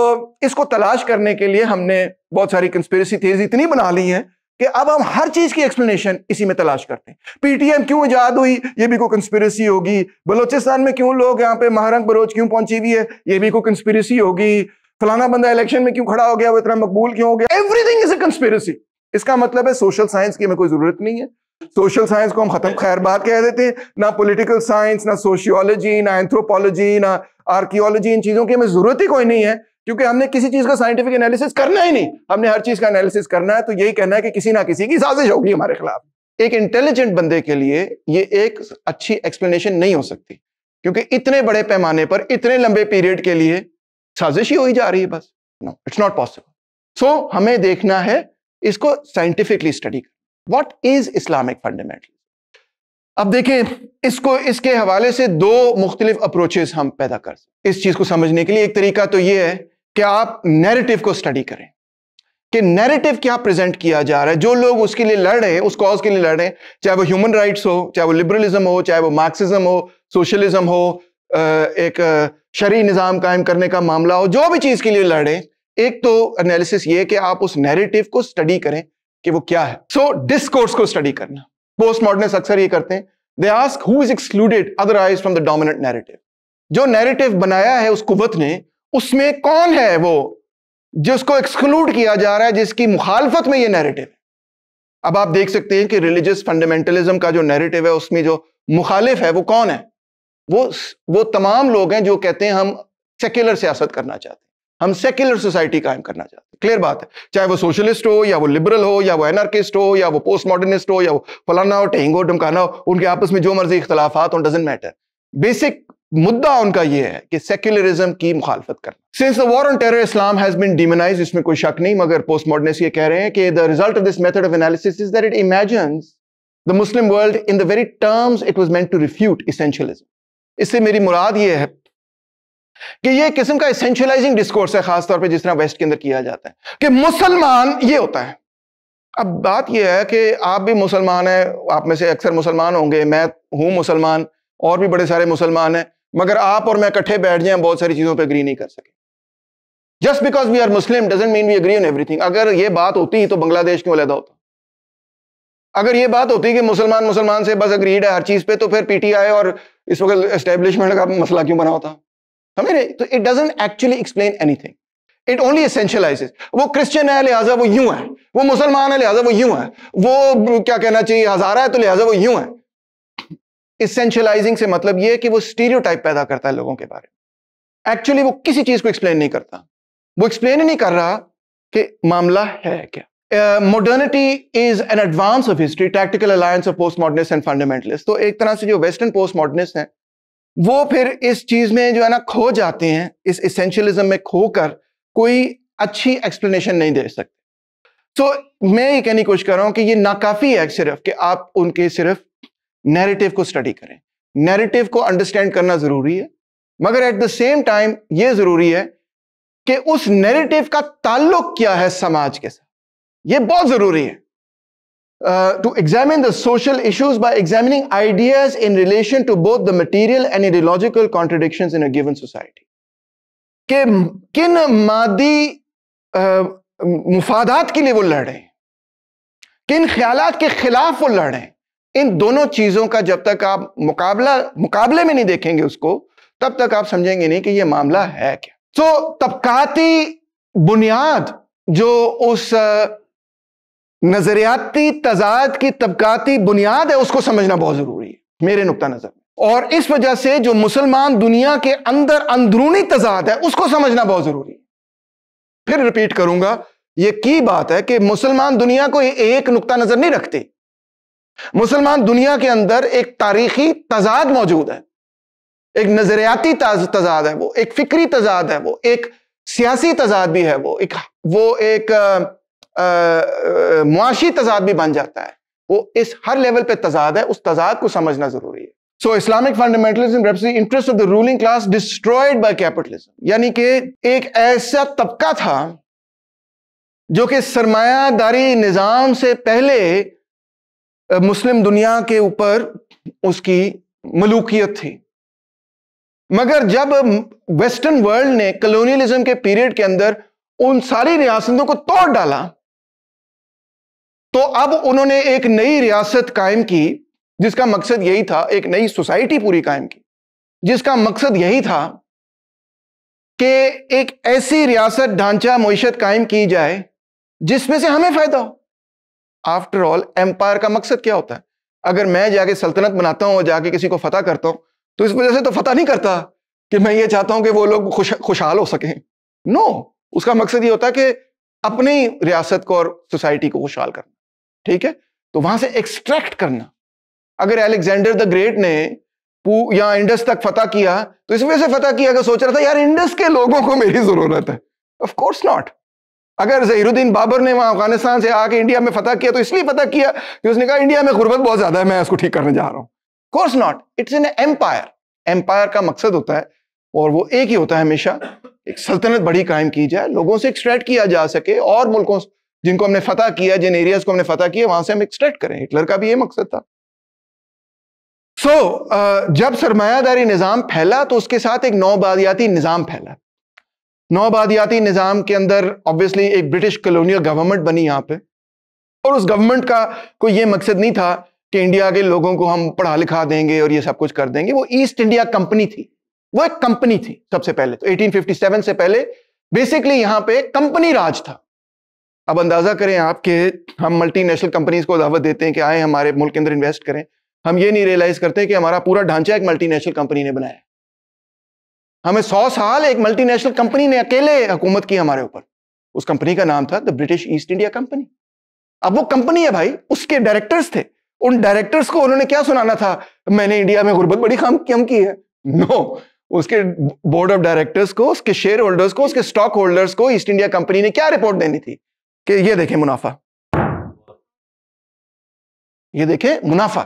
इसको तलाश करने के लिए हमने बहुत सारी कंस्पिरेसी थेज इतनी बना ली है कि अब हम हर चीज की एक्सप्लेनेशन इसी में तलाश करते हैं पीटीएम क्यों ईजाद हुई ये भी कोई कंस्पिरेसी होगी बलोचिस्तान में क्यों लोग यहाँ पे महरंग बरोज क्यों पहुंची हुई है ये भी कोई कंस्पिरेसी होगी फलाना बंदा इलेक्शन में क्यों खड़ा हो गया वो इतना मकबूल क्यों हो गया एवरीथिंग इज ए कंस्पिरेसी इसका मतलब है सोशल साइंस की हमें कोई जरूरत नहीं है सोशल साइंस को हम खत्म खैर बात कह देते हैं ना पोलिटिकल साइंस ना सोशियोलॉजी ना एंथ्रोपोलॉजी ना आर्कियोलॉजी इन चीजों की हमें जरूरत ही कोई नहीं है क्योंकि हमने किसी चीज का साइंटिफिक एनालिसिस करना ही नहीं हमने हर चीज का एनालिसिस करना है तो यही कहना है कि किसी ना किसी की साजिश होगी हमारे खिलाफ एक इंटेलिजेंट बंदे के लिए ये एक अच्छी एक्सप्लेनेशन नहीं हो सकती क्योंकि इतने बड़े पैमाने पर इतने लंबे पीरियड के लिए साजिश ही हो ही जा रही है बस no it's not possible so हमें देखना है इसको साइंटिफिकली स्टडी कर वॉट इज इस्लामिक फंडामेंटल अब देखें इसको इसके हवाले से दो मुख्तलिफ अप्रोचेस हम पैदा कर सकते इस चीज को समझने के लिए एक तरीका तो ये है कि आप नैरेटिव को स्टडी करें कि नैरेटिव क्या प्रेजेंट किया जा रहा है जो लोग उसके लिए लड़ रहे हैं उस कॉज के लिए लड़ रहे हैं चाहे वो ह्यूमन राइट्स हो चाहे वो लिबरलिज्म हो चाहे वो मार्क्सिज्म हो सोशलिज्म हो एक शरी निज़ाम कायम करने का मामला हो जो भी चीज़ के लिए लड़ रहे हैं एक तो एनालिसिस ये कि आप उस नैरेटिव को स्टडी करें कि वो क्या है सो so, डिस्कोर्स को स्टडी करना पोस्ट मॉडर्निस्ट अक्सर ये करते हैं they ask who is excluded otherwise from the dominant narrative जो नैरेटिव बनाया है उस कुवत ने उसमें कौन है वो जिसको एक्सक्लूड किया जा रहा है जिसकी मुखालफत में ये नैरेटिव है अब आप देख सकते हैं कि रिलीजियस फंडामेंटलिज्म का जो नैरेटिव है उसमें जो मुखालिफ है वो कौन है वो वो तमाम लोग हैं जो कहते हैं हम सेक्युलर सियासत करना चाहते हैं हम सेक्युलर सोसाइटी कायम करना चाहते हैं क्लियर बात है चाहे वो सोशलिस्ट हो या वो लिबरल हो या वो एनार्किस्ट हो या वो पोस्ट मॉडर्निस्ट हो या वो फलाना हो टेंगो डमकाना हो उनके आपस में जो मर्जी इख्तलाफात हो डजेंट मैटर बेसिक मुद्दा उनका यह है कि सेक्युलरिज्म की मुखालफत करना since the war on terror Islam has been demonize इसमें कोई शक नहीं मगर पोस्ट मॉडर्निस ये कह रहे हैं कि the result of this method of analysis is that it imagines the Muslim world in the very terms it was meant to refute essentialism इससे मेरी मुराद ये है कि ये किस्म का एसेंशियलाइजिंग डिस्कोर्स है खासतौर पर जिस तरह वेस्ट के अंदर किया जाता है कि मुसलमान ये होता है अब बात यह है कि आप भी मुसलमान हैं आप में से अक्सर मुसलमान होंगे मैं हूं मुसलमान और भी बड़े सारे मुसलमान हैं मगर आप और मैं इकट्ठे बैठ जाए बहुत सारी चीजों पर अग्री नहीं कर सके just because we are Muslim doesn't mean we agree on everything अगर ये बात होती तो बांग्लादेश क्यों अलहदा होता अगर ये बात होती कि मुसलमान मुसलमान से बस अग्रीड है हर चीज पे तो फिर पीटीआई और इस वक्त एस्टेब्लिशमेंट का मसला क्यों बना होता समझ रहे तो it doesn't actually explain anything it only essentializes वो क्रिश्चियन है लिहाजा वो यूं है वो मुसलमान है लिहाजा वो यूं है वो क्या कहना चाहिए हजारा है तो लिहाजा वो यूं है इसेंशलाइजिंग से मतलब यह कि वो स्टीरियोटाइप पैदा करता है लोगों के बारे में एक्चुअली वो किसी चीज को एक्सप्लेन नहीं करता वो एक्सप्लेन ही नहीं कर रहा कि मामला है क्या modernity is an advance of history tactical alliance of post modernists and fundamentalist तो एक तरह से जो वेस्टर्न पोस्ट मॉडर्निस्ट हैं वो फिर इस चीज में जो है ना खो जाते हैं इस इसेंशियलिज्म में खोकर कोई अच्छी एक्सप्लेनेशन नहीं दे सकते सो so, मैं ये कहने की कोशिश कर रहा हूं कि ये नाकाफी है सिर्फ कि आप उनके सिर्फ नैरेटिव को स्टडी करें नैरेटिव को अंडरस्टैंड करना जरूरी है मगर एट द सेम टाइम यह जरूरी है कि उस नैरेटिव का ताल्लुक क्या है समाज के साथ यह बहुत जरूरी है to examine the social issues by examining ideas in relation to both the material and ideological contradiction in a given society के किन मादी uh, मुफादात के लिए वो लड़ रहे हैं किन ख्यालात के खिलाफ वो लड़ रहे हैं इन दोनों चीजों का जब तक आप मुकाबला मुकाबले में नहीं देखेंगे उसको तब तक आप समझेंगे नहीं कि यह मामला है क्या तो तबकाती बुनियाद जो उस नजरियाती तजाद की तबकाती बुनियाद है उसको समझना बहुत जरूरी है मेरे नुकता नजर में और इस वजह से जो मुसलमान दुनिया के अंदर अंदरूनी तजाद है उसको समझना बहुत जरूरी है फिर रिपीट करूंगा यह की बात है कि मुसलमान दुनिया को एक नुकता नजर नहीं रखते मुसलमान दुनिया के अंदर एक तारीखी तजाद मौजूद है एक नजरियाती तजाद है वो एक फिक्री तजाद है वो एक सियासी तजाद भी है वो एक वो एक मुआशी तजाद भी बन जाता है वो इस हर लेवल पे तजाद है उस तजाद को समझना जरूरी है so Islamic fundamentalism interest of the ruling class destroyed by capitalism यानी कि एक ऐसा तबका था जो कि सरमायादारी निज़ाम से पहले मुस्लिम दुनिया के ऊपर उसकी मलूकियत थी मगर जब वेस्टर्न वर्ल्ड ने कलोनियलिज्म के पीरियड के अंदर उन सारी रियासतों को तोड़ डाला तो अब उन्होंने एक नई रियासत कायम की जिसका मकसद यही था एक नई सोसाइटी पूरी कायम की जिसका मकसद यही था कि एक ऐसी रियासत ढांचा मीशत कायम की जाए जिसमें से हमें फायदा हो आफ्टर ऑल एम्पायर का मकसद क्या होता है अगर मैं जाके सल्तनत बनाता हूँ और जाके किसी को फतह करता हूँ तो इस वजह से तो फतेह नहीं करता कि मैं ये चाहता हूँ कि वो लोग खुश खुशहाल हो सकें नो no, उसका मकसद ये होता है कि अपनी रियासत को और सोसाइटी को खुशहाल करना ठीक है तो वहां से एक्सट्रैक्ट करना अगर एलेक्जेंडर द ग्रेट ने या इंडस तक फतेह किया तो इस वजह से फतेह किया कि सोच रहा था यार इंडस के लोगों को मेरी जरूरत है ऑफकोर्स नॉट अगर जहिरुद्दीन बाबर ने वहां अफगानिस्तान से आके इंडिया में फतह किया तो इसलिए फतह किया कि उसने कहा इंडिया में गुर्बत बहुत ज्यादा है मैं उसको ठीक करने जा रहा हूं course not it's an empire empire का मकसद होता है और वो एक ही होता है हमेशा एक सल्तनत बड़ी कायम की जाए लोगों से एक्सट्रैक्ट किया जा सके और मुल्कों जिनको हमने फतह किया जिन एरियाज को हमने फतह किया वहां से हम एक्सट्रैक्ट करें हिटलर का भी ये मकसद था सो so, uh, जब सरमायादारी निज़ाम फैला तो उसके साथ एक नौबादियाती निज़ाम फैला आबादियाती निज़ाम के अंदर ऑब्वियसली एक ब्रिटिश कलोनियल गवर्नमेंट बनी यहाँ पे और उस गवर्नमेंट का कोई ये मकसद नहीं था कि इंडिया के लोगों को हम पढ़ा लिखा देंगे और ये सब कुछ कर देंगे वो ईस्ट इंडिया कंपनी थी वो एक कंपनी थी सबसे पहले तो 1857 से पहले बेसिकली यहाँ पे कंपनी राज था अब अंदाजा करें आप कि हम मल्टीनेशनल कंपनीज को दावत देते हैं कि आए हमारे मुल्क के अंदर इन्वेस्ट करें हम ये नहीं रियलाइज करते कि हमारा पूरा ढांचा एक मल्टीनेशनल कंपनी ने बनाया हमें सौ साल एक मल्टीनेशनल कंपनी ने अकेले हुकूमत की हमारे ऊपर उस कंपनी का नाम था the British East India company अब वो कंपनी है भाई उसके डायरेक्टर्स थे उन डायरेक्टर्स को उन्होंने क्या सुनाना था मैंने इंडिया में गुर्बत बड़ी काम क्यों की है नो no. उसके बोर्ड ऑफ डायरेक्टर्स को उसके शेयर होल्डर्स को उसके स्टॉक होल्डर्स को ईस्ट इंडिया कंपनी ने क्या रिपोर्ट देनी थी कि ये देखें मुनाफा ये देखें मुनाफा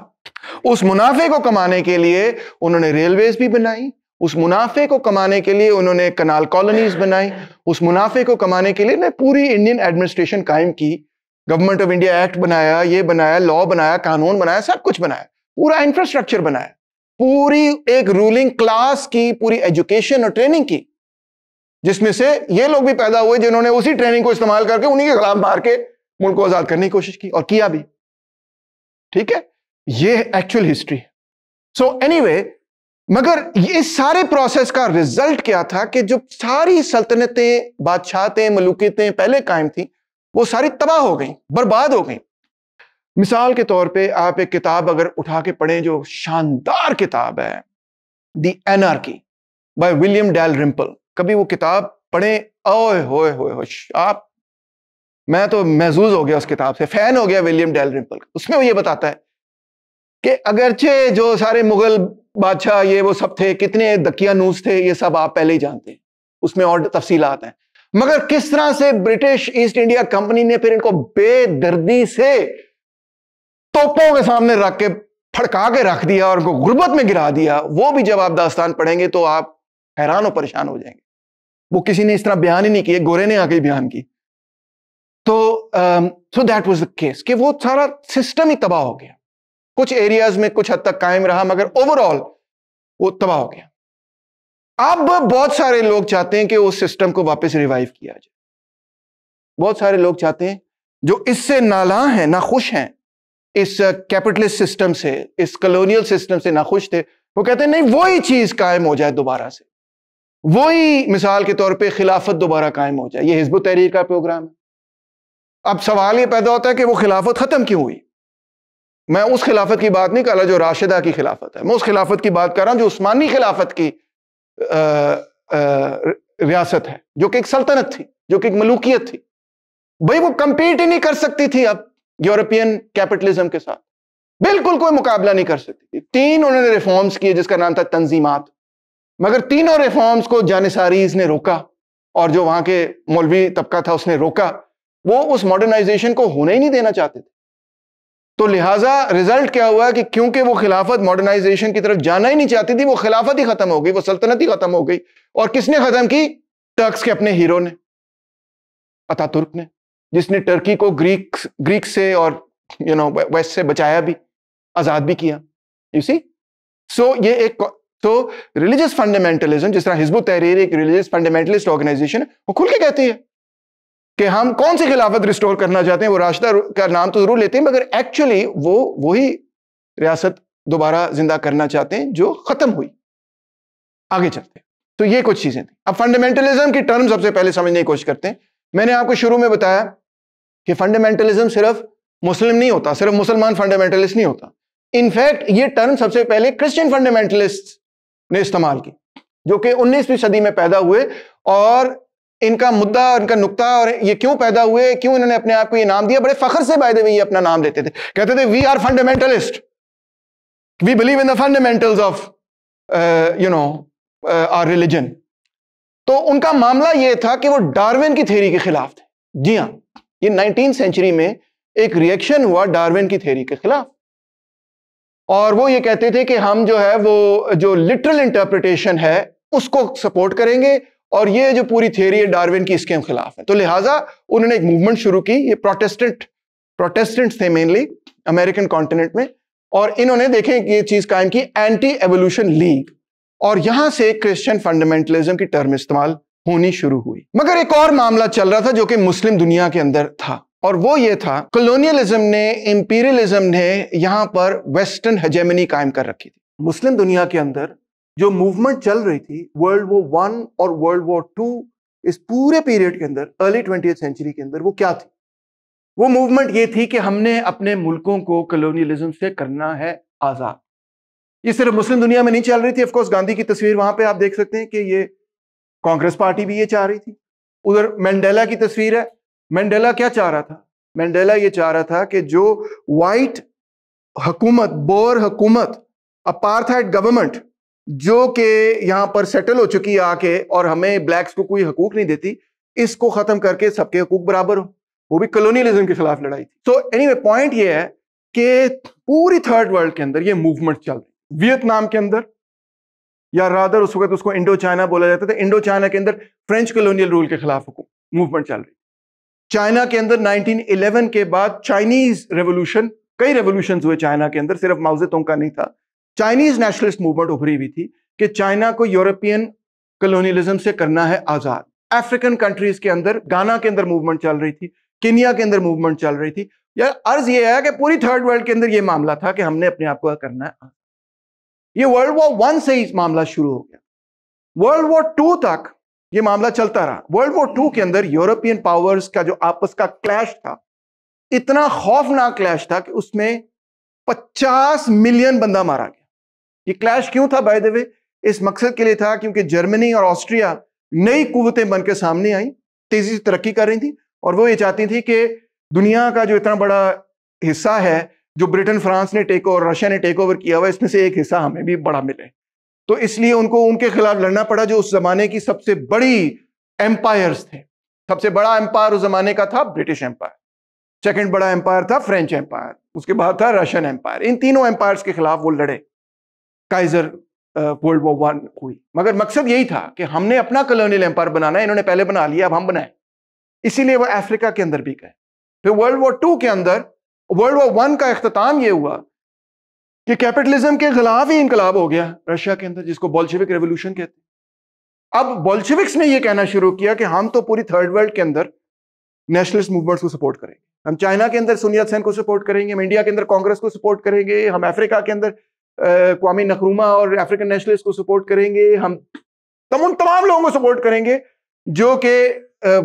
उस मुनाफे को कमाने के लिए उन्होंने रेलवेज भी बनाई उस मुनाफे को कमाने के लिए उन्होंने कनाल कॉलोनीज बनाई उस मुनाफे को कमाने के लिए पूरी इंडियन एडमिनिस्ट्रेशन कायम की गवर्नमेंट ऑफ इंडिया एक्ट बनाया ये बनाया लॉ बनाया कानून बनाया सब कुछ बनाया पूरा इंफ्रास्ट्रक्चर बनाया पूरी एक रूलिंग क्लास की पूरी एजुकेशन और ट्रेनिंग की जिसमें से ये लोग भी पैदा हुए जिन्होंने उसी ट्रेनिंग को इस्तेमाल करके उन्हीं के खिलाफ मार के मुल्क को आजाद करने की कोशिश की और किया भी ठीक है ये एक्चुअल हिस्ट्री सो एनी मगर इस सारे प्रोसेस का रिजल्ट क्या था कि जो सारी सल्तनतें बादशाहतें मलुकते पहले कायम थी वो सारी तबाह हो गई बर्बाद हो गई मिसाल के तौर पे आप एक किताब अगर उठा के पढ़ें जो शानदार किताब है दी की बाय विलियम डेल रिम्पल कभी वो किताब पढ़ें ओए होए होए हो आप मैं तो महजूज हो गया उस किताब से फैन हो गया विलियम डेल रिम्पल उसमें वो ये बताता है कि अगरचे जो सारे मुगल बादशाह ये वो सब थे कितने दकियानूस थे ये सब आप पहले ही जानते हैं उसमें और तफसीलात हैं मगर किस तरह से ब्रिटिश ईस्ट इंडिया कंपनी ने फिर इनको बेदर्दी से तोपों के सामने रख के फड़का के रख दिया और उनको गुर्बत में गिरा दिया वो भी जब आप दास्तान पढ़ेंगे तो आप हैरान और परेशान हो जाएंगे वो किसी ने इस तरह बयान ही नहीं किए गोरे ने आके बयान की तो so that was the case कि वो सारा सिस्टम ही तबाह हो गया कुछ एरियाज में कुछ हद तक कायम रहा मगर ओवरऑल वो तबाह हो गया अब बहुत सारे लोग चाहते हैं कि उस सिस्टम को वापस रिवाइव किया जाए बहुत सारे लोग चाहते हैं जो इससे नाला हैं खुश हैं इस कैपिटलिस्ट सिस्टम से इस कलोनियल सिस्टम से ना खुश थे वो कहते हैं नहीं वही चीज कायम हो जाए दोबारा से वही मिसाल के तौर पे खिलाफत दोबारा कायम हो जाए ये हिजब तहरीर का प्रोग्राम है अब सवाल ये पैदा होता है कि वो खिलाफत खत्म क्यों हुई मैं उस खिलाफत की बात नहीं कर रहा जो राशिदा की खिलाफत है मैं उस खिलाफत की बात कर रहा हूँ जो उस्मानी खिलाफत की रियासत है जो कि एक सल्तनत थी जो कि एक मलूकियत थी भाई वो कंपीट ही नहीं कर सकती थी अब यूरोपियन कैपिटलिज्म के साथ बिल्कुल कोई मुकाबला नहीं कर सकती थी तीन उन्होंने रिफॉर्म्स किए जिसका नाम था तंजीमात मगर तीनों रिफॉर्म्स को जानिसारीज ने रोका और जो वहां के मौलवी तबका था उसने रोका वो उस मॉडर्नाइजेशन को होने ही नहीं देना चाहते थे तो लिहाजा रिजल्ट क्या हुआ कि क्योंकि वो खिलाफत मॉडर्नाइजेशन की तरफ जाना ही नहीं चाहती थी वो खिलाफत ही खत्म हो गई वो सल्तनत ही खत्म हो गई और किसने खत्म की टर्क्स के अपने हीरो ने तुर्क ने जिसने टर्की को ग्रीक ग्रीक से और यू नो वेस्ट से बचाया भी आजाद भी किया इसी सो so, ये एक तो रिलीजियस फंडामेंटलिज्म जिस तरह हिजबू तहरीर एक रिलीजियस फंडामेंटलिस्ट ऑर्गेनाइजेशन है वो खुल के कहती है कि हम कौन सी खिलाफत रिस्टोर करना चाहते हैं वो रास्ता का नाम तो जरूर लेते हैं मगर एक्चुअली वो वही रियासत दोबारा जिंदा करना चाहते हैं जो खत्म हुई आगे चलते हैं तो ये कुछ चीजें थी अब फंडामेंटलिज्म की टर्म सबसे पहले समझने की कोशिश करते हैं मैंने आपको शुरू में बताया कि फंडामेंटलिज्म सिर्फ मुस्लिम नहीं होता सिर्फ मुसलमान फंडामेंटलिस्ट नहीं होता इनफैक्ट ये टर्म सबसे पहले क्रिश्चियन फंडामेंटलिस्ट ने इस्तेमाल की जो कि 19वीं सदी में पैदा हुए और इनका मुद्दा और इनका नुकता और ये क्यों पैदा हुए क्यों इन्होंने अपने आप को ये नाम दिया बड़े फखर से बाय द ये अपना नाम देते थे कहते थे we are fundamentalist we believe in the fundamentals of you know our religion तो उनका मामला ये था कि वो डार्विन की थेरी के खिलाफ थे जी हाँ ये नाइनटीन सेंचुरी में एक रिएक्शन हुआ डार्विन की थेरी के खिलाफ और वो ये कहते थे कि हम जो है वो जो लिटरल इंटरप्रिटेशन है उसको सपोर्ट करेंगे और ये जो पूरी थियोरी है डार्विन की इसके खिलाफ है तो लिहाजा उन्होंने एक मूवमेंट शुरू की ये प्रोटेस्टेंट प्रोटेस्टेंट थे मेनली अमेरिकन कॉन्टिनेंट में और इन्होंने देखें ये चीज कायम की एंटी एवोल्यूशन लीग और यहां से क्रिश्चियन फंडामेंटलिज्म की टर्म इस्तेमाल होनी शुरू हुई मगर एक और मामला चल रहा था जो कि मुस्लिम दुनिया के अंदर था और वो ये था कॉलोनियलिज्म ने इंपीरियलिज्म ने यहां पर वेस्टर्न हजेमनी कायम कर रखी थी मुस्लिम दुनिया के अंदर जो मूवमेंट चल रही थी वर्ल्ड वॉर वन और वर्ल्ड वॉर टू इस पूरे पीरियड के अंदर अर्ली ट्वेंटी सेंचुरी के अंदर वो क्या थी वो मूवमेंट ये थी कि हमने अपने मुल्कों को कलोनियलिज्म से करना है आज़ाद ये सिर्फ मुस्लिम दुनिया में नहीं चल रही थी ऑफकोर्स गांधी की तस्वीर वहां पे आप देख सकते हैं कि ये कांग्रेस पार्टी भी ये चाह रही थी उधर मैंडेला की तस्वीर है मैंडेला क्या चाह रहा था मैंडेला ये चाह रहा था कि जो वाइट हकूमत बोर हकूमत अपार्थाइड गवर्नमेंट जो कि यहां पर सेटल हो चुकी है आके और हमें ब्लैक्स को कोई हकूक नहीं देती इसको खत्म करके सबके हकूक बराबर हो वो भी कलोनियलिज्म के खिलाफ लड़ाई थी सो एनी पॉइंट ये है कि पूरी थर्ड वर्ल्ड के अंदर ये मूवमेंट चल रही वियतनाम के अंदर या रादर उस वक्त उसको इंडो चाइना बोला जाता था इंडो चाइना के अंदर फ्रेंच कलोनियल रूल के खिलाफ मूवमेंट चल रही चाइना के अंदर 1911 के बाद चाइनीज रेवोल्यूशन कई रेवोल्यूशन हुए चाइना के अंदर सिर्फ तों का नहीं था चाइनीज नेशनलिस्ट मूवमेंट उभरी हुई थी कि चाइना को यूरोपियन कॉलोनियलिज्म से करना है आजाद अफ्रीकन कंट्रीज के अंदर गाना के अंदर मूवमेंट चल रही थी किनिया के अंदर मूवमेंट चल रही थी यार अर्ज ये है कि पूरी थर्ड वर्ल्ड के अंदर ये मामला था कि हमने अपने आप को करना है ये वर्ल्ड वॉर वन से ही मामला शुरू हो गया वर्ल्ड वॉर टू तक ये मामला चलता रहा वर्ल्ड वॉर टू के अंदर यूरोपियन पावर्स का जो आपस का क्लैश था इतना खौफनाक क्लैश था कि उसमें 50 मिलियन बंदा मारा गया ये क्लैश क्यों था बाय द वे इस मकसद के लिए था क्योंकि जर्मनी और ऑस्ट्रिया नई कुवतें बनकर सामने आई तेजी से तरक्की कर रही थी और वो ये चाहती थी कि दुनिया का जो इतना बड़ा हिस्सा है जो ब्रिटेन फ्रांस ने टेक ओवर रशिया ने टेक ओवर किया हुआ इसमें से एक हिस्सा हमें भी बड़ा मिले तो इसलिए उनको उनके खिलाफ लड़ना पड़ा जो उस जमाने की सबसे बड़ी एम्पायर्स थे सबसे बड़ा एम्पायर उस जमाने का था ब्रिटिश एम्पायर सेकेंड बड़ा एम्पायर था फ्रेंच एम्पायर उसके बाद था रशियन एम्पायर इन तीनों एम्पायर्स के खिलाफ वो लड़े काइजर वर्ल्ड वॉर वन हुई मगर मकसद यही था कि हमने अपना कलोनियल एम्पायर बनाना इन्होंने पहले बना लिया अब हम बनाए इसीलिए वह अफ्रीका के अंदर भी गए फिर वर्ल्ड वॉर टू के अंदर वर्ल्ड वॉर वन का अख्ताम यह हुआ कि कैपिटलिज्म के खिलाफ ही इनकलाब हो गया रशिया के अंदर जिसको बोल्शिविक रेवोल्यूशन कहते हैं अब बोल्शिविक्स ने यह कहना शुरू किया कि हम तो पूरी थर्ड वर्ल्ड के अंदर नेशनलिस्ट मूवमेंट्स को सपोर्ट करेंगे हम चाइना के अंदर सुनिया सेन को सपोर्ट करेंगे हम इंडिया के अंदर कांग्रेस को सपोर्ट करेंगे हम अफ्रीका के अंदर क्वामी नकरूमा और अफ्रीकन नेशनलिस्ट को सपोर्ट करेंगे हम तम उन तमाम लोगों को सपोर्ट करेंगे जो कि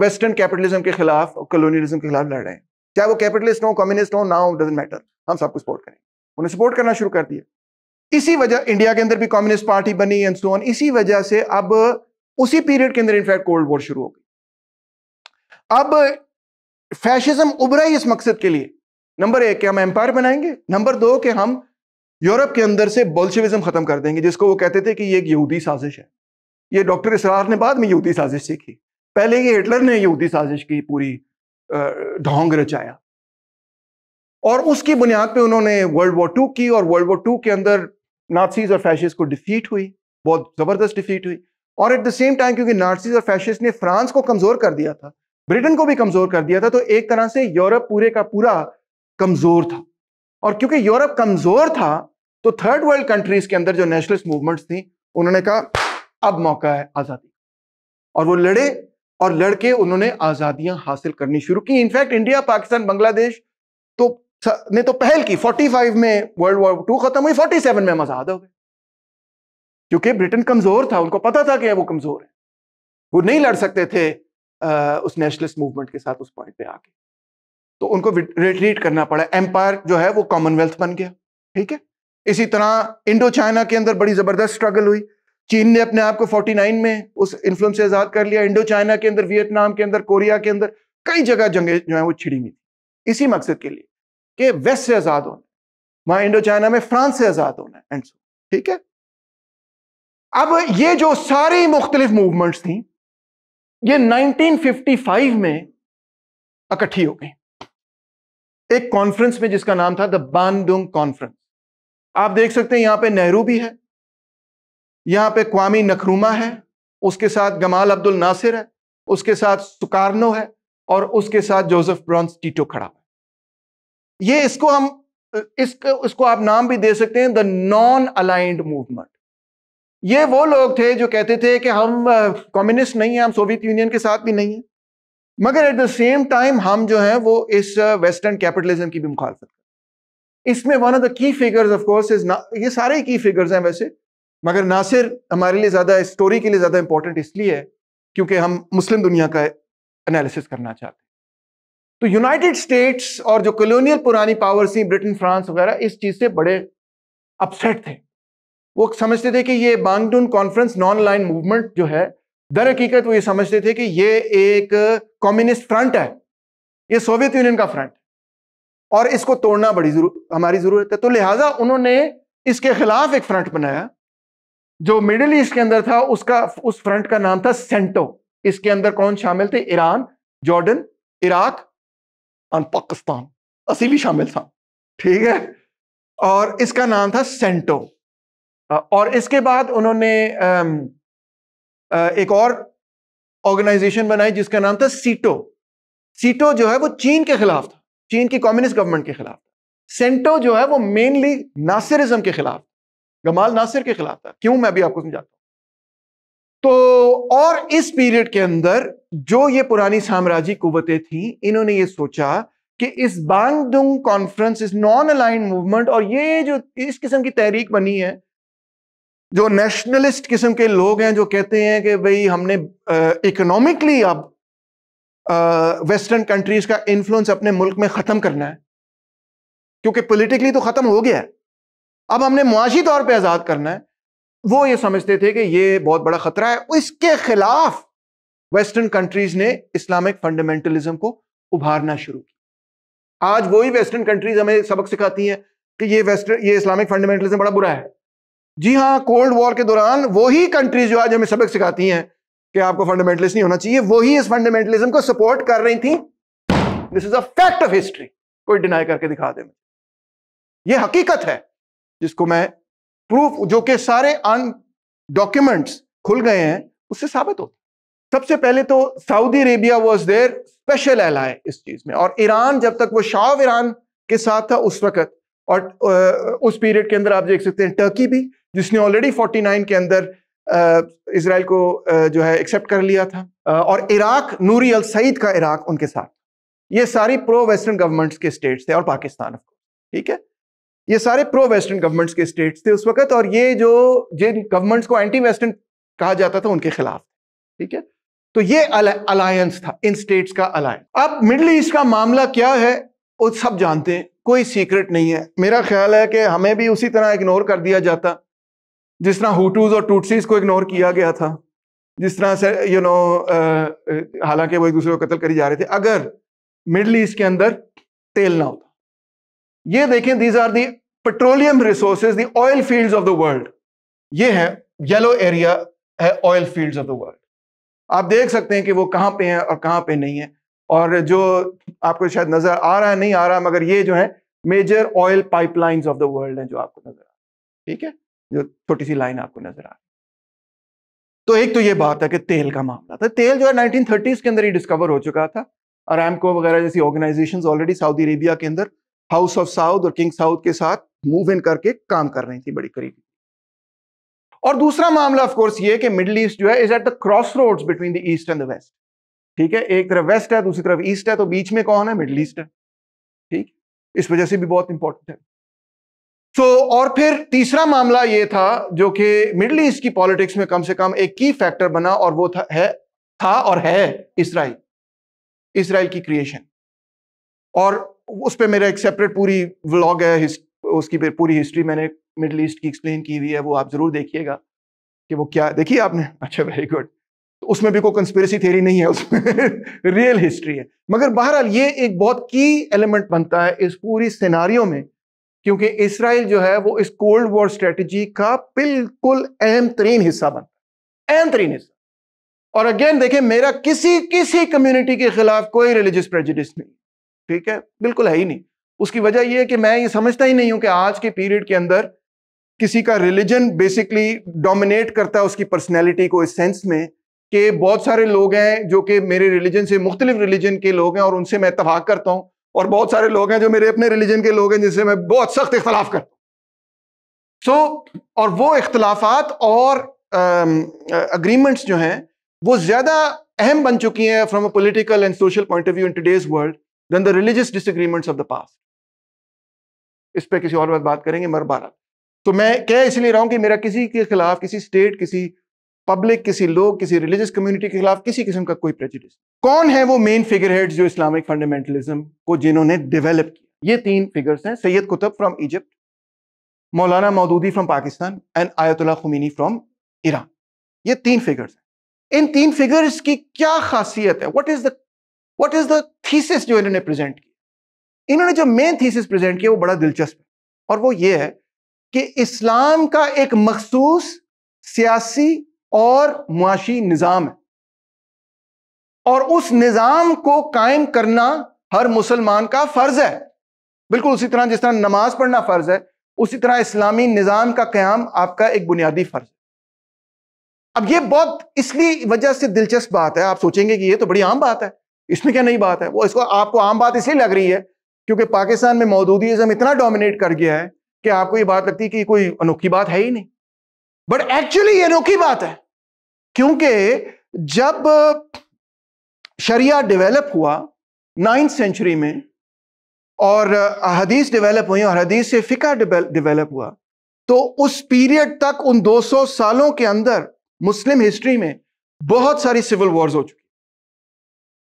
वेस्टर्न कैपिटलिज्म के खिलाफ और कॉलोनियलिज्म के खिलाफ लड़ रहे हैं चाहे वो कैपिटलिस्ट हो कम्युनिस्ट हो ना हो डजेंट मैटर हम सबको सपोर्ट करेंगे उन्हें सपोर्ट करना शुरू कर दिया इसी वजह इंडिया के अंदर भी कम्युनिस्ट पार्टी बनी एंड सो ऑन इसी वजह से अब उसी पीरियड के अंदर इनफैक्ट कोल्ड वॉर शुरू हो गई अब फैशिज्म उभरा ही इस मकसद के लिए नंबर एक कि हम एम्पायर बनाएंगे नंबर दो कि हम यूरोप के अंदर से बोल्शिविज्म खत्म कर देंगे जिसको वो कहते थे कि ये एक यहूदी साजिश है ये डॉक्टर इसरार ने बाद में यहूदी साजिश सीखी पहले ये हिटलर ने यहूदी साजिश की पूरी ढोंग रचाया और उसकी बुनियाद पे उन्होंने वर्ल्ड वॉर टू की और वर्ल्ड वॉर टू के अंदर नाथसीज और फैशिस को डिफीट हुई बहुत ज़बरदस्त डिफीट हुई और एट द सेम टाइम क्योंकि नाथसीज और फैशिस्ट ने फ्रांस को कमज़ोर कर दिया था ब्रिटेन को भी कमज़ोर कर दिया था तो एक तरह से यूरोप पूरे का पूरा कमज़ोर था और क्योंकि यूरोप कमज़ोर था तो थर्ड वर्ल्ड कंट्रीज के अंदर जो नेशनलिस्ट मूवमेंट्स थी उन्होंने कहा अब मौका है आजादी और वो लड़े और लड़के उन्होंने आजादियां हासिल करनी शुरू की इनफैक्ट इंडिया पाकिस्तान बांग्लादेश तो ने तो पहल की 45 में वर्ल्ड वॉर टू खत्म हुई 47 में हम आजाद हो गए क्योंकि ब्रिटेन कमजोर था उनको पता था कि वो कमजोर है वो नहीं लड़ सकते थे आ, उस नेशनलिस्ट मूवमेंट के साथ उस पॉइंट पे आके तो उनको रिट्रीट करना पड़ा एम्पायर जो है वो कॉमनवेल्थ बन गया ठीक है इसी तरह इंडो चाइना के अंदर बड़ी ज़बरदस्त स्ट्रगल हुई चीन ने अपने आप को 49 में उस इन्फ्लुएंस से आज़ाद कर लिया इंडो चाइना के अंदर वियतनाम के अंदर कोरिया के अंदर कई जगह जंगे जो है वो छिड़ी हुई थी इसी मकसद के लिए कि वेस्ट से आज़ाद होना वहां इंडो चाइना में फ्रांस से आज़ाद होना एंड सो ठीक है अब ये जो सारी मुख्तलिफ मूवमेंट्स थी ये 1955 में इकट्ठी हो गई एक कॉन्फ्रेंस में जिसका नाम था द बानडुंग कॉन्फ्रेंस आप देख सकते हैं यहां पे नेहरू भी है यहां पे क्वामी नखरुमा है उसके साथ गमाल अब्दुल नासिर है उसके साथ सुकार्नो है और उसके साथ जोसेफ ब्रॉन्स टीटो खड़ा है ये इसको हम इसको इसको आप नाम भी दे सकते हैं द नॉन अलाइंड मूवमेंट ये वो लोग थे जो कहते थे कि हम कम्युनिस्ट नहीं है हम सोवियत यूनियन के साथ भी नहीं है मगर एट द सेम टाइम हम जो हैं वो इस वेस्टर्न कैपिटलिज्म की भी मुखालफत इसमें one of the key figures of course is ये सारे की फिगर्स हैं वैसे मगर नासिर हमारे लिए ज़्यादा स्टोरी के लिए ज़्यादा इंपॉर्टेंट इसलिए है क्योंकि हम मुस्लिम दुनिया का एनालिसिस करना चाहते हैं तो यूनाइटेड स्टेट्स और जो कॉलोनियल पुरानी पावर्स थी ब्रिटेन फ्रांस वगैरह इस चीज़ से बड़े अपसेट थे वो समझते थे कि ये Bandung conference non align movement जो है दर हकीकत वो ये समझते थे कि ये एक कम्युनिस्ट फ्रंट है ये सोवियत यूनियन का फ्रंट और इसको तोड़ना बड़ी जरूर हमारी जरूरत है तो लिहाजा उन्होंने इसके खिलाफ एक फ्रंट बनाया जो मिडिल ईस्ट के अंदर था उसका उस फ्रंट का नाम था सेंटो इसके अंदर कौन शामिल थे ईरान जॉर्डन इराक और पाकिस्तान भी शामिल था ठीक है और इसका नाम था सेंटो और इसके बाद उन्होंने एक और ऑर्गेनाइजेशन बनाई जिसका नाम था सीटो सीटो जो है वो चीन के खिलाफ था चीन की कम्युनिस्ट गवर्नमेंट के खिलाफ सेंटो जो है वो मेनली नासिरिज्म के खिलाफ गमाल नासिर के खिलाफ था क्यों मैं भी आपको समझाता हूं तो और इस पीरियड के अंदर जो ये पुरानी साम्राज्य कुवतें थी इन्होंने ये सोचा कि इस बांगडुंग कॉन्फ्रेंस इस नॉन अलाइन मूवमेंट और ये जो इस किस्म की तहरीक बनी है जो नेशनलिस्ट किस्म के लोग हैं जो कहते हैं कि भाई हमने इकोनॉमिकली अब वेस्टर्न कंट्रीज का इन्फ्लुएंस अपने मुल्क में ख़त्म करना है क्योंकि पॉलिटिकली तो ख़त्म हो गया है अब हमने मुआशी तौर पे आज़ाद करना है वो ये समझते थे कि ये बहुत बड़ा ख़तरा है इसके खिलाफ वेस्टर्न कंट्रीज ने इस्लामिक फंडामेंटलिज्म को उभारना शुरू किया आज वही वेस्टर्न कंट्रीज हमें सबक सिखाती हैं कि ये वेस्टर्न ये इस्लामिक फंडामेंटलिज्म बड़ा बुरा है जी हाँ कोल्ड वॉर के दौरान वही कंट्रीज जो आज हमें सबक सिखाती हैं कि आपको फंडामेंटलिस्ट नहीं होना चाहिए वो ही इस फंडामेंटलिज्म को सपोर्ट कर रही थी this is a fact of history कोई डिनाई करके दिखा दे ये हकीकत है जिसको मैं प्रूफ जो कि सारे अन डॉक्यूमेंट्स खुल गए हैं उससे साबित हो सबसे पहले तो Saudi Arabia was their special ally इस चीज में और ईरान जब तक वो शाह ईरान के साथ था उस वक्त और उस पीरियड के अंदर आप देख सकते हैं टर्की भी जिसने ऑलरेडी 49 के अंदर इसराइल को जो है एक्सेप्ट कर लिया था और इराक नूरी अल सईद का इराक उनके साथ ये सारी प्रो वेस्टर्न गवर्नमेंट्स के स्टेट्स थे और पाकिस्तान ठीक है ये सारे प्रो वेस्टर्न गवर्नमेंट्स के स्टेट्स थे उस वक्त और ये जो जिन गवर्नमेंट्स को एंटी वेस्टर्न कहा जाता था उनके खिलाफ ठीक है तो ये अलायंस था इन स्टेट्स का अलायंस अब मिडल ईस्ट का मामला क्या है वो सब जानते हैं कोई सीक्रेट नहीं है मेरा ख्याल है कि हमें भी उसी तरह इग्नोर कर दिया जाता जिस तरह हुटूज और टूटसीज को इग्नोर किया गया था जिस तरह से यू you नो know, हालांकि वो एक दूसरे को कत्ल करी जा रहे थे अगर मिडल ईस्ट के अंदर तेल ना होता ये देखें these are the petroleum resources the oil fields of the world ये है येलो एरिया है oil fields of the world आप देख सकते हैं कि वो कहाँ पे हैं और कहाँ पे नहीं है और जो आपको शायद नजर आ रहा है नहीं आ रहा मगर ये जो है major oil pipelines of the world है जो आपको नजर आ रहा है ठीक है जो छोटी सी लाइन आपको नजर आ रही तो एक तो ये बात है कि तेल का मामला था तेल जो है 1930s के अंदर ही डिस्कवर हो चुका था और एमको वगैरह जैसी ऑर्गेनाइजेशन ऑलरेडी सऊदी अरेबिया के अंदर हाउस ऑफ साउथ और किंग साउथ के साथ मूव इन करके काम कर रही थी बड़ी करीबी और दूसरा मामला ऑफ कोर्स ये कि मिडिल ईस्ट जो है is at the crossroads between the east and the west ठीक है एक तरफ वेस्ट है दूसरी तरफ ईस्ट है तो बीच में कौन है मिडिल ईस्ट है ठीक इस वजह से भी बहुत इंपॉर्टेंट है तो और फिर तीसरा मामला ये था जो कि मिडल ईस्ट की पॉलिटिक्स में कम से कम एक की फैक्टर बना और वो था है था और है इसराइल इसराइल की क्रिएशन और उस पर मेरा एक सेपरेट पूरी व्लॉग है उसकी पूरी हिस्ट्री मैंने मिडल ईस्ट की एक्सप्लेन की हुई है वो आप जरूर देखिएगा कि वो क्या देखिए आपने अच्छा वेरी गुड तो उसमें भी कोई कंस्पिरेसी थेरी नहीं है उसमें रियल हिस्ट्री है मगर बहरहाल ये एक बहुत की एलिमेंट बनता है इस पूरी सिनारियों में क्योंकि इसराइल जो है वो इस कोल्ड वॉर स्ट्रेटजी का बिल्कुल अहम तरीन हिस्सा बनता है अहम तरीन हिस्सा और अगेन देखें मेरा किसी किसी कम्युनिटी के खिलाफ कोई रिलीजियस प्रेजिडिस नहीं ठीक है बिल्कुल है ही नहीं उसकी वजह यह है कि मैं ये समझता ही नहीं हूं कि आज के पीरियड के अंदर किसी का रिलीजन बेसिकली डोमिनेट करता है उसकी पर्सनैलिटी को इस सेंस में कि बहुत सारे लोग हैं जो कि मेरे रिलीजन से मुख्तलिफ रिलीजन के लोग हैं और उनसे मैं इतफाक़ करता हूँ और बहुत सारे लोग हैं जो मेरे अपने रिलीजन के लोग हैं जिनसे मैं बहुत सख्त इख्तलाफ कर सो so, और वो इख्तलाफात और अग्रीमेंट्स जो हैं वो ज़्यादा अहम बन चुकी हैं from a political and social point of view in today's world than the religious disagreements of the past इस पर किसी और बात करेंगे मर बारा तो मैं कह इसलिए रहा हूँ कि मेरा किसी के खिलाफ किसी स्टेट किसी पब्लिक किसी लोग किसी रिलीजियस कम्युनिटी के खिलाफ किसी किस्म का कोई प्रेजिडिस कौन है वो मेन फिगर हेड जो इस्लामिक फंडामेंटलिज्म को जिन्होंने डेवलप किया ये तीन फिगर्स हैं Syed Qutub from Egypt Maulana Maududi from Pakistan and Ayatollah Khomeini from Iran ये तीन फिगर्स हैं इन तीन फिगर्स की क्या खासियत है what is the what is the thesis जो इन्होंने प्रेजेंट की इन्होंने जो मेन थीसिस प्रेजेंट किया वो बड़ा दिलचस्प है और वो ये है कि इस्लाम का एक मखसूस सियासी और मुआशी निज़ाम है और उस निज़ाम को कायम करना हर मुसलमान का फ़र्ज है बिल्कुल उसी तरह जिस तरह नमाज पढ़ना फ़र्ज है उसी तरह इस्लामी निज़ाम का क्याम आपका एक बुनियादी फ़र्ज है अब ये बहुत इसलिए वजह से दिलचस्प बात है आप सोचेंगे कि ये तो बड़ी आम बात है इसमें क्या नई बात है वो इसको आपको आम बात इसलिए लग रही है क्योंकि पाकिस्तान में मौदूदीज़म इतना डोमिनेट कर गया है कि आपको ये बात लगती है कि कोई अनोखी बात है ही नहीं बट एक्चुअली ये अनोखी बात है क्योंकि जब शरिया डेवलप हुआ नाइन्थ सेंचुरी में और हदीस डेवलप हुई और हदीस से फ़िका डेवलप हुआ तो उस पीरियड तक उन 200 सालों के अंदर मुस्लिम हिस्ट्री में बहुत सारी सिविल वॉर्स हो चुकी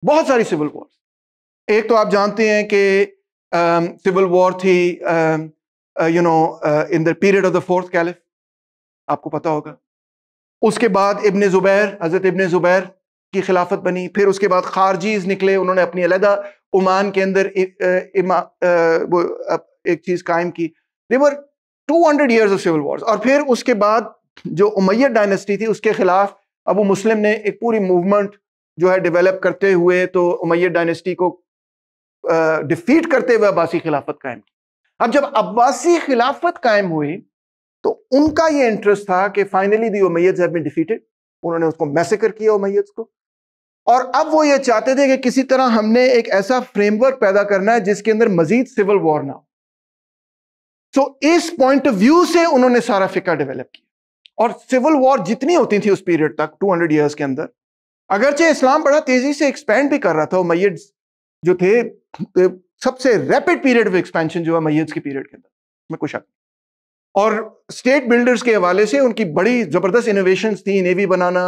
बहुत सारी सिविल वॉर्स एक तो आप जानते हैं कि सिविल वॉर थी you know in the period of the fourth caliph आपको पता होगा उसके बाद इबन ज़ुबैर हज़रत इबन ज़ुबैर की खिलाफत बनी फिर उसके बाद खारजीज निकले उन्होंने अपनी अलहदा ओमान के अंदर वो एक चीज़ कायम की there were 200 years of civil wars और फिर उसके बाद जो उमैय डायनेस्टी थी उसके खिलाफ अबू मुस्लिम ने एक पूरी मूवमेंट जो है डेवलप करते हुए तो उमैय डायनेस्टी को डिफीट करते हुए अब्बासी खिलाफत कायम की अब जब अब्बासी खिलाफत कायम हुई तो उनका ये इंटरेस्ट था कि finally the Umayyad have defeated उन्होंने उसको मैसेकर किया उमैयद को और अब वो ये चाहते थे कि किसी तरह हमने एक ऐसा फ्रेमवर्क पैदा करना है जिसके अंदर मजीद सिविल वॉर ना हो सो इस पॉइंट ऑफ व्यू से उन्होंने सारा फिका डेवलप किया और सिविल वॉर जितनी होती थी उस पीरियड तक 200 हंड्रेड ईयर्स के अंदर अगरचे इस्लाम बड़ा तेजी से एक्सपेंड भी कर रहा था मैय जो थे सबसे रैपिड पीरियड ऑफ एक्सपेंशन जो है मैय के पीरियड के अंदर मैं कुछ आता और स्टेट बिल्डर्स के हवाले से उनकी बड़ी ज़बरदस्त इनोवेशन थी नेवी बनाना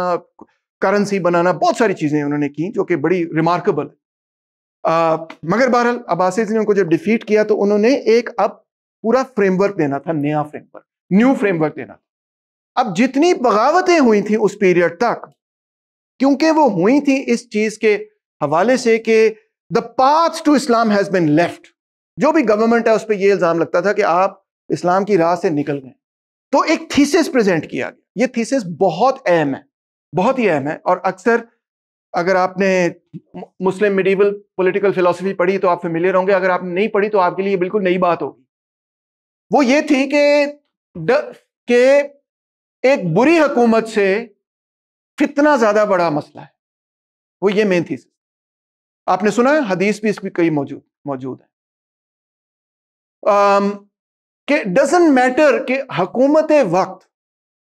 करेंसी बनाना बहुत सारी चीज़ें उन्होंने की जो कि बड़ी रिमार्केबल मगर बहरहाल अबासिज ने उनको जब डिफीट किया तो उन्होंने एक अब पूरा फ्रेमवर्क देना था नया फ्रेमवर्क न्यू फ्रेमवर्क देना था अब जितनी बगावतें हुई थी उस पीरियड तक क्योंकि वो हुई थी इस चीज़ के हवाले से कि the path to Islam has been left जो भी गवर्नमेंट है उस पर यह इल्ज़ाम लगता था कि आप इस्लाम की राह से निकल गए तो एक थीसिस प्रेजेंट किया गया ये थीसिस बहुत अहम है बहुत ही अहम है और अक्सर अगर आपने मुस्लिम मिडीवल पॉलिटिकल फिलोसफी पढ़ी तो आप फेमिलियर होंगे अगर आपने नहीं पढ़ी तो आपके लिए बिल्कुल नई बात होगी वो ये थी कि के एक बुरी हुकूमत से कितना ज्यादा बड़ा मसला है वो ये मेन थीसिस आपने सुना है हदीस भी इसमें कई मौजूद मौजूद है आम, कि डजेंट मैटर कि हकूमत वक्त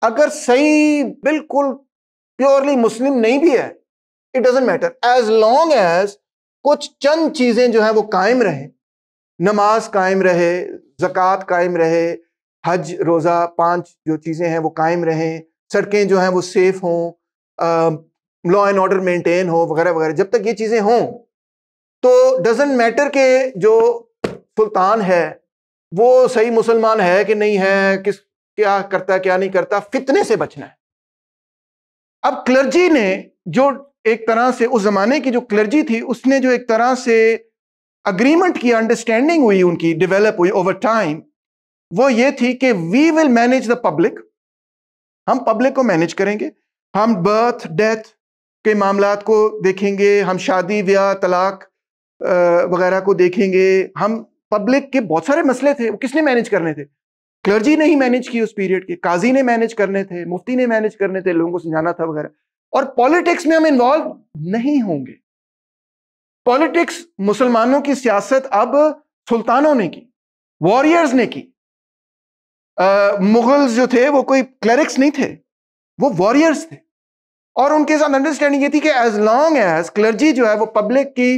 अगर सही बिल्कुल प्योरली मुस्लिम नहीं भी है it doesn't matter as long as कुछ चंद चीज़ें जो हैं वो कायम रहे नमाज कायम रहे ज़क़़त कायम रहे हज रोज़ा पांच जो चीज़ें हैं वो कायम रहें सड़कें जो हैं वो सेफ़ हों लॉ एंड ऑर्डर मेंटेन हो वगैरह वगैरह जब तक ये चीज़ें हों तो डजेंट मैटर के जो सुल्तान है वो सही मुसलमान है कि नहीं है किस क्या करता है क्या नहीं करता फितने से बचना है अब क्लर्जी ने जो एक तरह से उस जमाने की जो क्लर्जी थी उसने जो एक तरह से अग्रीमेंट की अंडरस्टैंडिंग हुई उनकी डेवलप हुई ओवर टाइम वो ये थी कि we will manage the public हम पब्लिक को मैनेज करेंगे हम बर्थ डेथ के मामला को देखेंगे हम शादी ब्याह तलाक वगैरह को देखेंगे हम पब्लिक के बहुत सारे मसले थे वो किसने मैनेज करने थे क्लर्जी ने ही मैनेज किए उस पीरियड के काजी ने मैनेज करने थे मुफ्ती ने मैनेज करने थे लोगों को समझाना था वगैरह और पॉलिटिक्स में हम इन्वॉल्व नहीं होंगे पॉलिटिक्स मुसलमानों की सियासत अब सुल्तानों ने की वॉरियर्स ने की मुगल्स जो थे वो कोई क्लरिक्स नहीं थे वो वॉरियर्स थे और उनके साथ अंडरस्टैंडिंग ये थी कि एज लॉन्ग एज क्लर्जी जो है वो पब्लिक की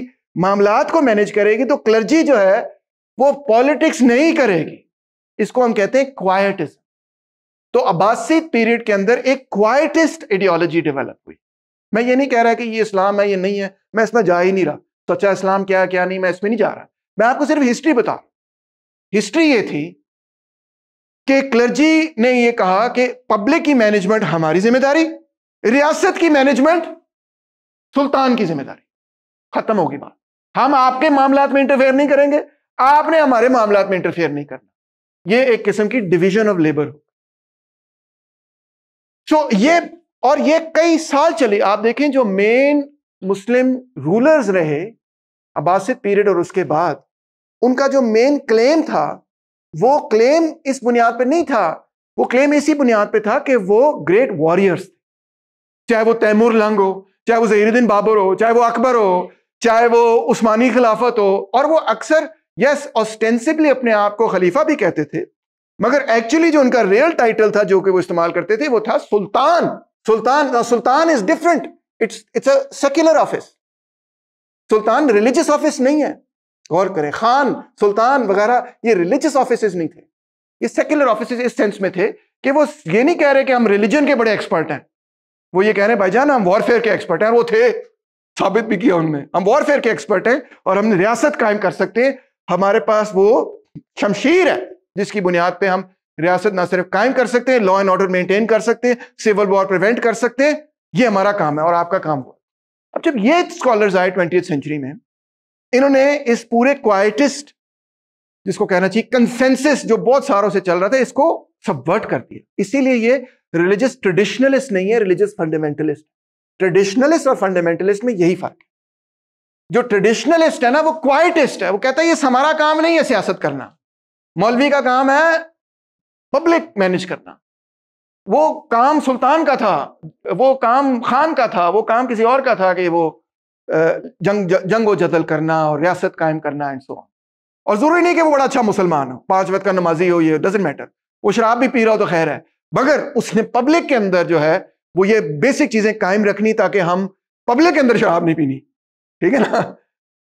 मामलात को मैनेज करेगी तो क्लर्जी जो है वो पॉलिटिक्स नहीं करेगी इसको हम कहते हैं क्वाइटिज्म तो अब्बासी पीरियड के अंदर एक क्वाइटिस्ट आइडियोलॉजी डेवलप हुई मैं ये नहीं कह रहा कि ये इस्लाम है ये नहीं है मैं इसमें जा ही नहीं रहा सच्चा इस्लाम क्या है क्या नहीं मैं इसमें नहीं जा रहा मैं आपको सिर्फ हिस्ट्री बता हिस्ट्री ये थी कि क्लर्जी ने ये कहा कि पब्लिक की मैनेजमेंट हमारी जिम्मेदारी रियासत की मैनेजमेंट सुल्तान की जिम्मेदारी खत्म होगी बात हम आपके मामला में इंटरफेयर नहीं करेंगे आपने हमारे मामला में इंटरफेयर नहीं करना ये एक किस्म की डिवीजन ऑफ लेबर हो सो ये और ये कई साल चले आप देखें जो मेन मुस्लिम रूलर्स रहे अब्बासिद पीरियड और उसके बाद उनका जो मेन क्लेम था वो क्लेम इस बुनियाद पर नहीं था वो क्लेम इसी बुनियाद पर था कि वो ग्रेट वॉरियर्स थे चाहे वो तैमूर लंग हो चाहे वो जहरुद्दीन बाबर हो चाहे वो अकबर हो चाहे वो उस्मानी खिलाफत हो और वो अक्सर यस ऑस्टेंसिबली अपने आप को खलीफा भी कहते थे मगर एक्चुअली जो उनका रियल टाइटल था जो कि वो इस्तेमाल करते थे वो था सुल्तान सुल्तान sultan is different it's it's a secular office sultan religious office नहीं है गौर करें खान सुल्तान वगैरह ये रिलीजियस ऑफिस नहीं थे ये सेक्युलर ऑफिस इस सेंस में थे कि वो ये नहीं कह रहे कि हम रिलीजन के बड़े एक्सपर्ट हैं वो ये कह रहे हैं भाईजान हम वॉरफेयर के एक्सपर्ट हैं वो थे साबित भी किया उनमें हम वॉरफेयर के एक्सपर्ट हैं और हम रियासत कायम कर सकते हैं हमारे पास वो शमशीर है जिसकी बुनियाद पे हम रियासत ना सिर्फ कायम कर सकते हैं लॉ एंड ऑर्डर मेंटेन कर सकते हैं सिविल वॉर प्रिवेंट कर सकते हैं ये हमारा काम है और आपका काम हुआ अब जब ये स्कॉलर्स आए ट्वेंटी सेंचुरी में इन्होंने इस पूरे क्वाइटिस्ट जिसको कहना चाहिए कंसेंसिस जो बहुत सारों से चल रहा था इसको सबवर्ट कर दिया इसीलिए ये रिलीजियस ट्रेडिशनलिस्ट नहीं है रिलीजियस फंडामेंटलिस्ट ट्रेडिशनलिस्ट और फंडामेंटलिस्ट में यही फर्क है जो ट्रेडिशनलिस्ट है ना वो क्वाइटिस्ट है वो कहता है ये हमारा काम नहीं है सियासत करना मौलवी का काम है पब्लिक मैनेज करना वो काम सुल्तान का था वो काम खान का था वो काम किसी और का था कि वो जंग जंगो जदल करना और रियासत कायम करना एंड सो ऑन और जरूरी नहीं कि वो बड़ा अच्छा मुसलमान हो पांच वक्त का नमाजी हो ये डजेंट मैटर वो शराब भी पी रहा हो तो खैर है मगर उसने पब्लिक के अंदर जो है वो ये बेसिक चीजें कायम रखनी ताकि हम पब्लिक के अंदर शराब नहीं पीनी ठीक है ना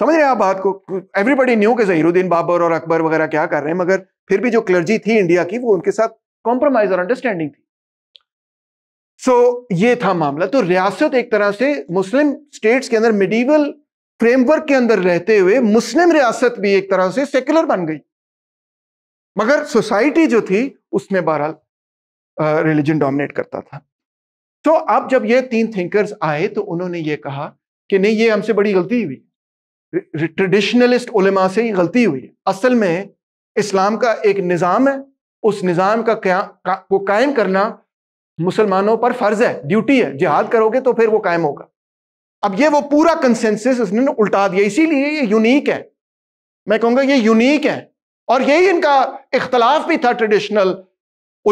समझ रहे हैं आप बात को एवरीबडी न्यू के जहीरुद्दीन बाबर और अकबर वगैरह क्या कर रहे हैं मगर फिर भी जो क्लर्जी थी इंडिया की वो उनके साथ कॉम्प्रोमाइज और अंडरस्टैंडिंग थी सो so, ये था मामला तो रियासत एक तरह से मुस्लिम स्टेट्स के अंदर मिडीवल फ्रेमवर्क के अंदर रहते हुए मुस्लिम रियासत भी एक तरह से सेक्युलर बन गई मगर सोसाइटी जो थी उसमें बहरहाल रिलीजन डोमिनेट करता था तो अब जब ये तीन थिंकर्स आए तो उन्होंने ये कहा कि नहीं ये हमसे बड़ी गलती हुई ट्रेडिशनलिस्ट उलमा से ही गलती हुई असल में इस्लाम का एक निज़ाम है उस निज़ाम का, क्या, का को कायम करना मुसलमानों पर फर्ज है ड्यूटी है जिहाद करोगे तो फिर वो कायम होगा अब ये वो पूरा कंसेंसस उसने उल्टा दिया इसीलिए ये यूनिक है मैं कहूँगा ये यूनिक है और यही इनका इख्तलाफ भी था ट्रेडिशनल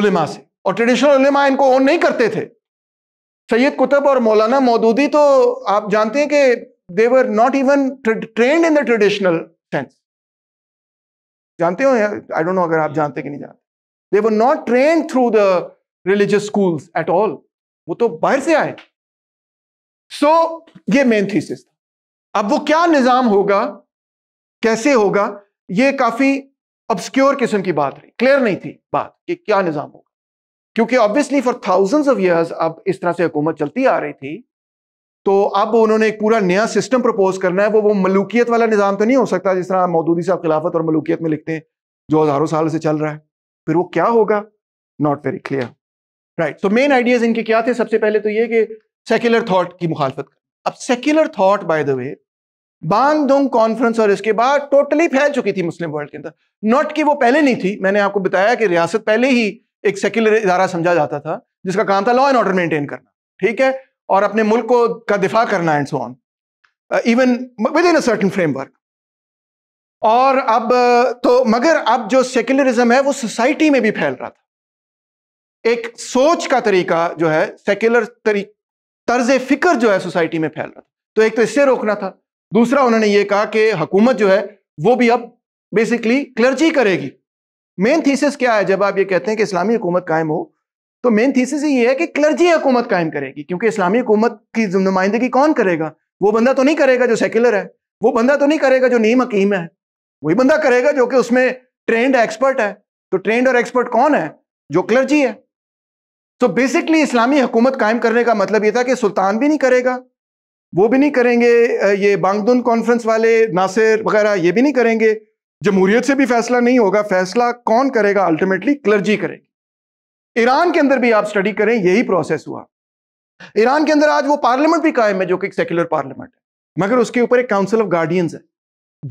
उलमा से और ट्रेडिशनल उलमा इनको ओन नहीं करते थे सैयद कुतब और मौलाना मौदूदी तो आप जानते हैं कि they were not even trained in the traditional sense जानते हो आई डोंट नो अगर आप जानते कि नहीं जानते they were not trained through the religious schools at all वो तो बाहर से आए सो so, ये मेन थीसिस था अब वो क्या निज़ाम होगा कैसे होगा ये काफ़ी अब्सक्योर किस्म की बात रही क्लियर नहीं थी बात कि क्या निज़ाम होगा क्योंकि obviously for thousands of years अब इस तरह से हुकूमत चलती आ रही थी तो अब उन्होंने एक पूरा नया सिस्टम प्रपोज करना है वो वो मलूकियत वाला निज़ाम तो नहीं हो सकता जिस तरह मौदूदी साहब खिलाफत और मलूकियत में लिखते हैं जो हज़ारों साल से चल रहा है फिर वो क्या होगा नॉट वेरी क्लियर राइट तो मेन आइडियाज इनके क्या थे सबसे पहले तो ये कि सेक्युलर थॉट की मुखालफत अब secular thought by the way Bandung conference और इसके बाद टोटली फैल चुकी थी मुस्लिम वर्ल्ड के अंदर नॉट कि वो पहले नहीं थी मैंने आपको बताया कि रियासत पहले ही एक सेक्युलर इदारा समझा जाता था जिसका काम था लॉ एंड ऑर्डर मेंटेन करना ठीक है और अपने मुल्क को का दिफा करना and so on even within a certain framework और अब uh, तो मगर अब जो सेक्युलरिज्म है वो सोसाइटी में भी फैल रहा था एक सोच का तरीका जो है सेक्युलर तर्ज फिक्र जो है सोसाइटी में फैल रहा था तो एक तो इससे रोकना था दूसरा उन्होंने ये कहा कि हुकूमत जो है वो भी अब बेसिकली क्लर्जी करेगी मेन थीसिस क्या है जब आप ये कहते हैं कि इस्लामी हुकूमत कायम हो तो मेन थीसिस ये है कि क्लर्जी हुकूमत कायम करेगी क्योंकि इस्लामी हुकूमत की नुमाइंदगी कौन करेगा वो बंदा तो नहीं करेगा जो सेक्युलर है वो बंदा तो नहीं करेगा जो नीम हकीम है वही बंदा करेगा जो कि उसमें ट्रेंड एक्सपर्ट है तो ट्रेंड और एक्सपर्ट कौन है जो क्लर्जी है तो बेसिकली इस्लामी हुकूमत कायम करने का मतलब ये था कि सुल्तान भी नहीं करेगा वो भी नहीं करेंगे ये बांगदुन कॉन्फ्रेंस वाले नासिर वगैरह ये भी नहीं करेंगे जमहूरियत से भी फैसला नहीं होगा फैसला कौन करेगा अल्टीमेटली क्लर्जी करेगी ईरान के अंदर भी आप स्टडी करें यही प्रोसेस हुआ ईरान के अंदर आज वो पार्लियामेंट भी कायम है जो कि सेक्युलर पार्लियामेंट है मगर उसके ऊपर एक काउंसिल ऑफ गार्डियंस है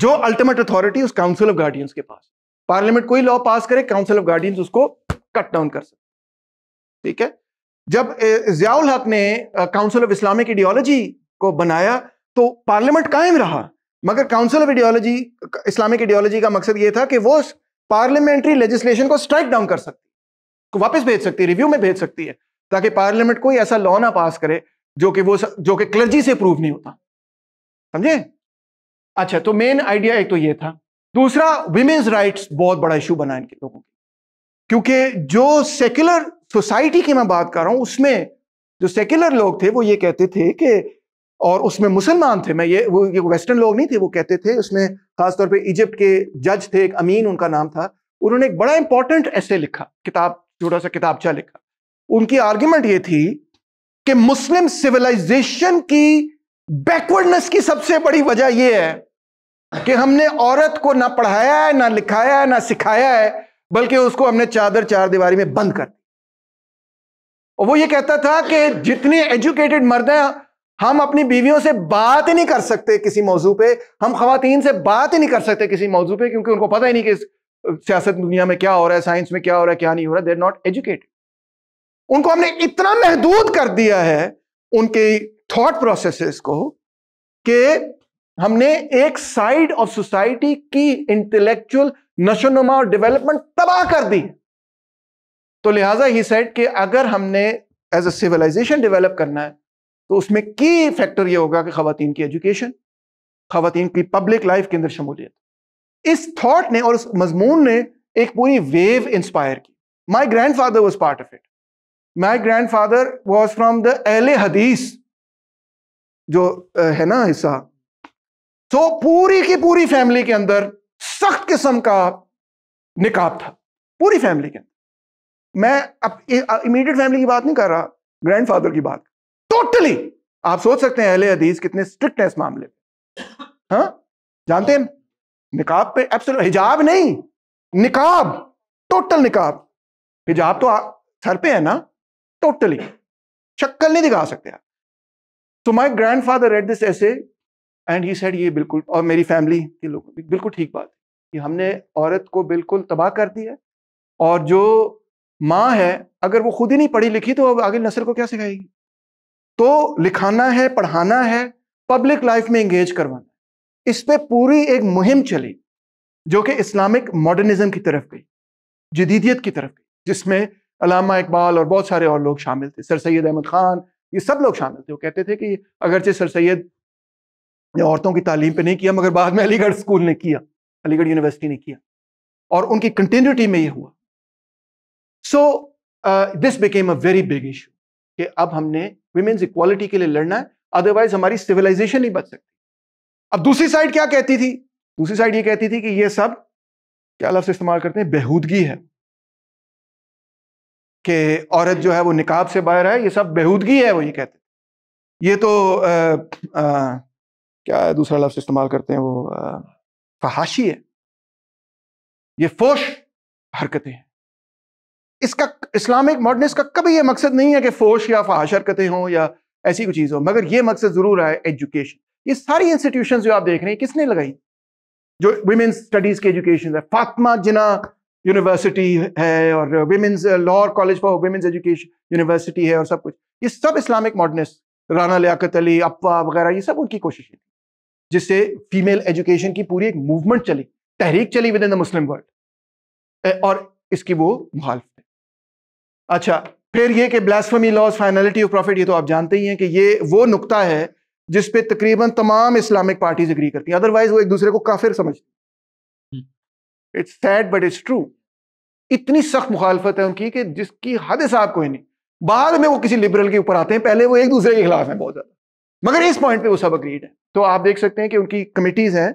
जो अल्टीमेट अथॉरिटी उस काउंसिल ऑफ गार्डियंस के पास पार्लियामेंट कोई लॉ पास करे काउंसिल ऑफ गार्डियंस उसको कट डाउन कर सकते ठीक है जब जियाउल हक ने काउंसिल ऑफ इस्लामिक आइडियोलॉजी को बनाया तो पार्लियामेंट कायम रहा मगर council of ideology Islamic ideology का मकसद यह था कि वो पार्लियामेंट्री लेजिस्लेशन को स्ट्राइक डाउन कर सकती है वापस भेज सकती है रिव्यू में भेज सकती है ताकि पार्लियामेंट कोई ऐसा लॉ ना पास करे जो कि वो जो कि क्लर्जी से प्रूव नहीं होता समझे अच्छा तो मेन आइडिया एक तो ये था दूसरा विमेन्स राइट्स बहुत बड़ा इशू बना इनके लोगों के क्योंकि जो सेक्युलर सोसाइटी की मैं बात कर रहा हूं उसमें जो सेक्युलर लोग थे वो ये कहते थे कि और उसमें मुसलमान थे मैं ये वो ये वेस्टर्न लोग नहीं थे वो कहते थे उसमें खासतौर पे इजिप्ट के जज थे एक अमीन उनका नाम था उन्होंने एक बड़ा इंपॉर्टेंट ऐसे लिखा किताब छोटा सा किताबचा लिखा उनकी आर्ग्यूमेंट ये थी कि मुस्लिम सिविलाइजेशन की बैकवर्डनेस की सबसे बड़ी वजह यह है कि हमने औरत को ना पढ़ाया है ना लिखाया है ना सिखाया है बल्कि उसको हमने चादर चार दीवारी में बंद कर दी वो ये कहता था कि जितने एजुकेटेड मर्द हैं हम अपनी बीवियों से बात ही नहीं कर सकते किसी मौजू पे हम खातन से बात ही नहीं कर सकते किसी मौजू पे क्योंकि उनको पता ही नहीं कि सियासत दुनिया में क्या हो रहा है साइंस में क्या हो रहा है क्या नहीं हो रहा है देर नॉट एजुकेटेड उनको हमने इतना महदूद कर दिया है उनके थॉट प्रोसेस को कि हमने एक साइड ऑफ सोसाइटी की इंटेलेक्चुअल नशोनुमा और डेवलपमेंट तबाह कर दी तो लिहाजा ही सेट कि अगर हमने एज अ सिविलाइजेशन डेवलप करना है तो उसमें की फैक्टर ये होगा कि खातन की एजुकेशन खातन की पब्लिक लाइफ के अंदर शमूलियत इस थाट ने और उस मजमून ने एक पूरी वेव इंस्पायर की my grandfather was part of it my grandfather was from the Ahl Hadith जो है ना हिस्सा तो पूरी की पूरी फैमिली के अंदर सख्त किस्म का निकाब था पूरी फैमिली के अंदर मैं अब इमीडिएट फैमिली की बात नहीं कर रहा ग्रैंडफादर की बात टोटली आप सोच सकते हैं अहले हदीस कितने स्ट्रिक्ट है इस मामले में हाँ जानते हैं निकाब पे एब्सोल्यूट हिजाब नहीं निकाब टोटल निकाब हिजाब तो सर पे है ना टोटली शक्कल नहीं दिखा सकते आप तो my grandfather read this essay and he said ये बिल्कुल और मेरी फैमिली के लोग बिल्कुल ठीक बात है कि हमने औरत को बिल्कुल तबाह कर दिया और जो माँ है अगर वो खुद ही नहीं पढ़ी लिखी तो अब आगे नसल को क्या सिखाएगी तो लिखाना है पढ़ाना है पब्लिक लाइफ में एंगेज करवाना इस पर पूरी एक मुहिम चली जो कि इस्लामिक मॉडर्निज्म की तरफ गई जदीदियत की तरफ गई जिसमें अलामा इकबाल और बहुत सारे और लोग शामिल थे सर सैद अहमद खान ये सब लोग शामिल थे वो कहते थे कि अगरचे सर सैद ने औरतों की तालीम पे नहीं किया मगर बाद में अलीगढ़ स्कूल ने किया अलीगढ़ यूनिवर्सिटी ने किया और उनकी कंटिन्यूटी में ये हुआ so this became a very big issue कि अब हमने वीमेन्स इक्वालिटी के लिए लड़ना है अदरवाइज हमारी सिविलाइजेशन नहीं बच सकती अब दूसरी साइड क्या कहती थी दूसरी साइड ये कहती थी कि ये सब क्या लफ्ज इस्तेमाल करते हैं बेहूदगी है कि औरत जो है वो निकाब से बाहर है ये सब बेहूदगी है वो ये कहते ये तो आ, आ, क्या दूसरा लफ्ज इस्तेमाल करते हैं वो आ, फहाशी है ये फोश हरकतें हैं इसका इस्लामिक मॉडर्निस्ट का कभी ये मकसद नहीं है कि फोश या हरकतें हों या ऐसी कोई चीज़ हो मगर ये मकसद ज़रूर आए एजुकेशन ये सारी इंस्टीट्यूशन जो आप देख रहे हैं किसने लगाई जो वीमेन स्टडीज़ की एजुकेशन है फातमा जिना यूनिवर्सिटी है और women's Lahore college for women's education university है और सब कुछ ये सब इस्लामिक मॉडर्निस्ट राना लियाकत अली अपा वगैरह ये सब उनकी कोशिशें थी जिससे फीमेल एजुकेशन की पूरी एक मूवमेंट चली तहरीक चली within the Muslim world और इसकी वो मुहाल अच्छा फिर ये कि blasphemy laws finality of prophet ये तो आप जानते ही हैं कि ये वो नुकता है जिस पे तकरीबन तमाम इस्लामिक पार्टीज एग्री करती हैं अदरवाइज वो एक दूसरे को काफिर समझती it's sad but it's true इतनी सख्त मुखालफत है उनकी कि जिसकी हद साहब कोई नहीं बाद में वो किसी लिबरल के ऊपर आते हैं पहले वो एक दूसरे के खिलाफ हैं बहुत ज़्यादा मगर इस पॉइंट पे वो सब अग्रीड है तो आप देख सकते हैं कि उनकी कमेटीज़ हैं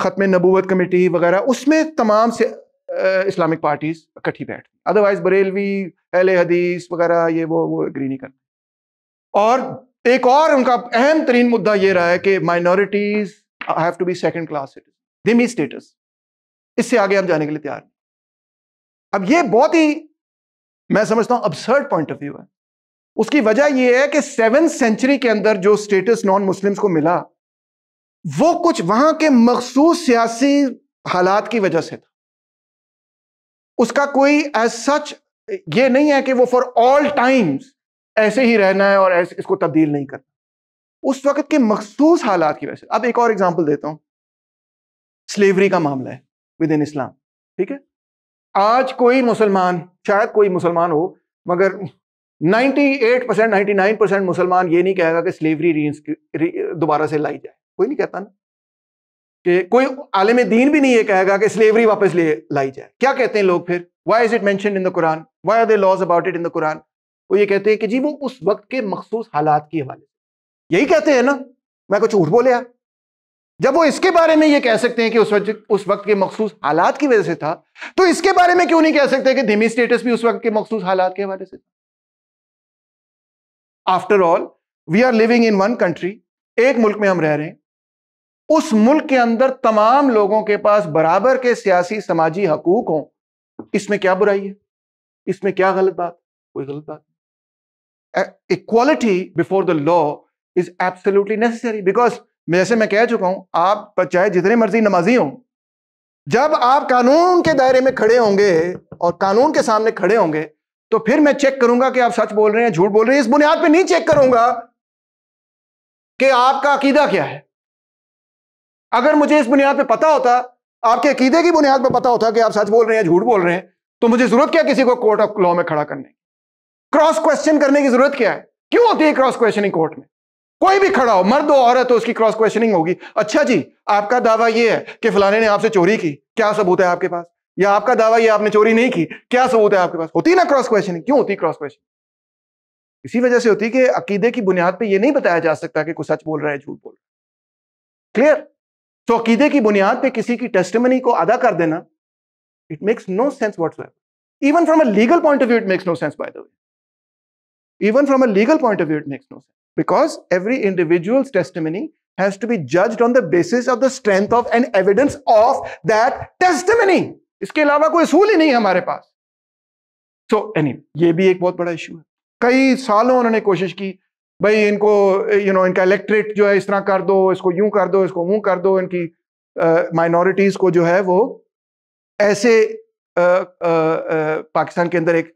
ख़त्म नबूवत कमेटी वगैरह उसमें तमाम से इस्लामिक पार्टीज इकट्ठी बैठ अदरवाइज बरेलवी एल हदीस वगैरह ये वो वो एग्री नहीं करते और एक और उनका अहम तरीन मुद्दा ये रहा है कि minorities have to be second class citizen status इससे आगे हम जाने के लिए तैयार अब ये बहुत ही मैं समझता हूं अबसर्ड पॉइंट ऑफ व्यू है उसकी वजह यह है कि सेवन सेंचुरी के अंदर जो स्टेटस नॉन मुस्लिम्स को मिला वो कुछ वहां के मखसूस सियासी हालात की वजह से था उसका कोई एज सच ये नहीं है कि वो फॉर ऑल टाइम्स ऐसे ही रहना है और ऐसे इसको तब्दील नहीं करना उस वक्त के मखसूस हालात की वजह से अब एक और एग्जाम्पल देता हूं स्लेवरी का मामला है विद इन इस्लाम ठीक है आज कोई मुसलमान शायद कोई मुसलमान हो मगर 98 परसेंट नाइन्टी मुसलमान ये नहीं कहेगा कि स्लेवरी दोबारा से लाई जाए कोई नहीं कहता ना कि कोई आलम दीन भी नहीं ये कहेगा कि स्लेवरी वापस ले लाई जाए क्या कहते हैं लोग फिर वाई इज इट मैं in the Quran why are the laws about it in the Quran वो ये कहते हैं कि जी वो उस वक्त के मखसूस हालात के हवाले से यही कहते हैं ना मैं कुछ झूठ बोले जब वो इसके बारे में ये कह सकते हैं कि उस वक्त उस वक्त के मखसूस हालात की वजह से था तो इसके बारे में क्यों नहीं कह सकते कि धीमी स्टेटस भी उस वक्त के मखसूस हालात के हवाले से था after all we are living in one country एक मुल्क में हम रह रहे हैं उस मुल्क के अंदर तमाम लोगों के पास बराबर के सियासी समाजी हकूक हों इसमें क्या बुराई है इसमें क्या गलत बात कोई गलत बात equality before the law is absolutely necessary because जैसे मैं कह चुका हूं आप चाहे जितने मर्जी नमाजी हों जब आप कानून के दायरे में खड़े होंगे और कानून के सामने खड़े होंगे तो फिर मैं चेक करूंगा कि आप सच बोल रहे हैं झूठ बोल रहे हैं इस बुनियाद पर नहीं चेक करूंगा कि आपका अकीदा क्या है अगर मुझे इस बुनियाद पर पता होता आपके अकीदे की बुनियाद पर पता होता कि आप सच बोल रहे हैं झूठ बोल रहे हैं तो मुझे जरूरत क्या किसी को कोर्ट ऑफ लॉ में खड़ा करने क्रॉस क्वेश्चन करने की जरूरत क्या है क्यों होती है क्रॉस क्वेश्चनिंग कोर्ट में कोई भी खड़ा हो मर्द हो औरत हो उसकी क्रॉस क्वेश्चनिंग होगी अच्छा जी आपका दावा यह है कि फलाने ने आपसे चोरी की क्या सबूत है आपके पास या आपका दावा यह आपने चोरी नहीं की क्या सबूत है आपके पास होती ना क्रॉस क्वेश्चनिंग क्यों होती क्रॉस क्वेश्चनिंग इसी वजह से होती है कि अकीदे की बुनियाद पर यह नहीं बताया जा सकता कि कुछ सच बोल रहा है झूठ बोल रहा है क्लियर तो अकीदे की बुनियाद पे किसी की टेस्टमनी को अदा कर देना it makes no sense what even from a legal point of view it makes no sense by the way even from a legal point of view it makes no sense because every individual testimony has to be judged on the basis of the strength of an evidence of that testimony इसके अलावा कोई असूल ही नहीं है हमारे पास सो so, एनी anyway, ये भी एक बहुत बड़ा इशू है कई सालों उन्होंने कोशिश की भाई इनको यू नो इनका इलेक्ट्रेट जो है इस तरह कर दो इसको यूं कर दो इसको वूं कर दो इनकी माइनॉरिटीज को जो है वो ऐसे uh, uh, uh, पाकिस्तान के अंदर एक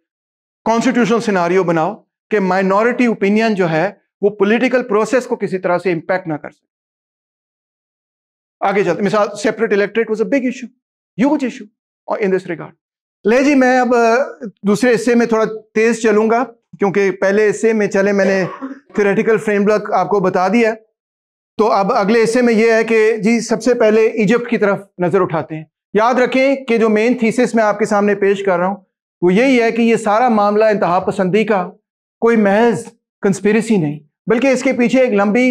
कॉन्स्टिट्यूशनल सिनारियो बनाओ कि माइनॉरिटी ओपिनियन जो है वो पॉलिटिकल प्रोसेस को किसी तरह से इंपैक्ट ना कर सके आगे चलते मिसाल separate electorate was a big issue huge issue in this regard ले जी मैं अब दूसरे हिस्से में थोड़ा तेज चलूंगा क्योंकि पहले हिस्से में चले मैंने थेरेटिकल फ्रेमवर्क आपको बता दिया तो अब अगले हिस्से में यह है कि जी सबसे पहले इजिप्ट की तरफ नज़र उठाते हैं याद रखें कि जो मेन थीसिस मैं आपके सामने पेश कर रहा हूँ वो यही है कि ये सारा मामला इंतहा पसंदी का कोई महज कंस्पिरसी नहीं बल्कि इसके पीछे एक लंबी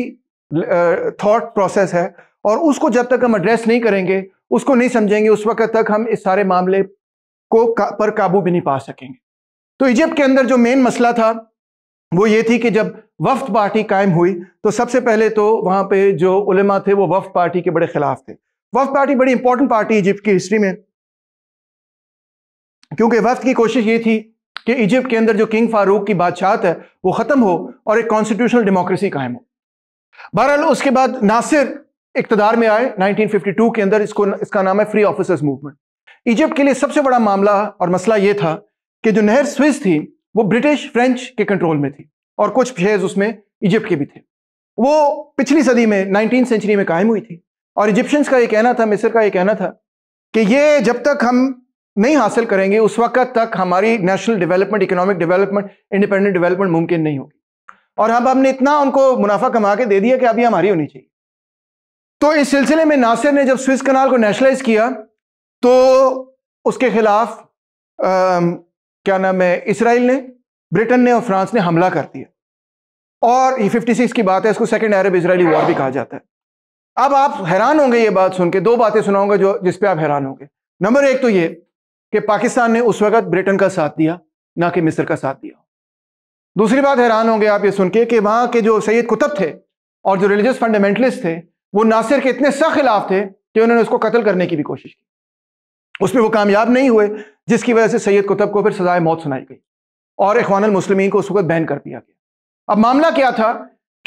थॉट प्रोसेस है और उसको जब तक हम एड्रेस नहीं करेंगे उसको नहीं समझेंगे उस वक्त तक हम इस सारे मामले को का, पर काबू भी नहीं पा सकेंगे तो इजिप्ट के अंदर जो मेन मसला था वो ये थी कि जब वफ्त पार्टी कायम हुई तो सबसे पहले तो वहां पे जो उलेमा थे वो वफ्त पार्टी के बड़े खिलाफ थे वफ्त पार्टी बड़ी इंपॉर्टेंट पार्टी इजिप्ट की हिस्ट्री में क्योंकि वफ्त की कोशिश ये थी कि इजिप्ट के अंदर जो किंग फारूक की बादशाहत है वो ख़त्म हो और एक कॉन्स्टिट्यूशनल डेमोक्रेसी कायम हो बहरहाल उसके बाद नासिर इकतदार में आए टू के अंदर इसको इसका नाम है फ्री ऑफिसर्स मूवमेंट इजिप्ट के लिए सबसे बड़ा मामला और मसला यह था कि जो नहर स्विस थी वो ब्रिटिश फ्रेंच के कंट्रोल में थी और कुछ शेयर्स उसमें इजिप्ट के भी थे वो पिछली सदी में नाइनटीन सेंचुरी में कायम हुई थी और इजिप्शियंस का ये कहना था मिस्र का ये कहना था कि ये जब तक हम नहीं हासिल करेंगे उस वक्त तक हमारी national development economic development independent development मुमकिन नहीं होगी और हम हमने इतना उनको मुनाफा कमा के दे दिया कि अभी हमारी होनी चाहिए तो इस सिलसिले में नासिर ने जब स्विस कनाल को नेशनलाइज किया तो उसके खिलाफ क्या नाम है इसराइल ने ब्रिटेन ने और फ्रांस ने हमला कर दिया और ये 56 की बात है इसको सेकेंड अरब इसराइली वॉर भी कहा जाता है अब आप हैरान होंगे ये बात सुन के दो बातें सुनाऊंगा जो जिसपे आप हैरान होंगे नंबर एक तो ये कि पाकिस्तान ने उस वक्त ब्रिटेन का साथ दिया ना कि मिस्र का साथ दिया दूसरी बात हैरान होंगे आप ये सुन के कि वहां के जो सैयद कुतब थे और जो रिलीजियस फंडामेंटलिस्ट थे वो नासिर के इतने सख्त खिलाफ थे कि उन्होंने उसको कत्ल करने की भी कोशिश की उसमें वो कामयाब नहीं हुए जिसकी वजह से सैयद कुतुब को फिर सजाए मौत सुनाई गई और इखवान मुस्लिमीन को उस वक्त बैन कर दिया गया अब मामला क्या था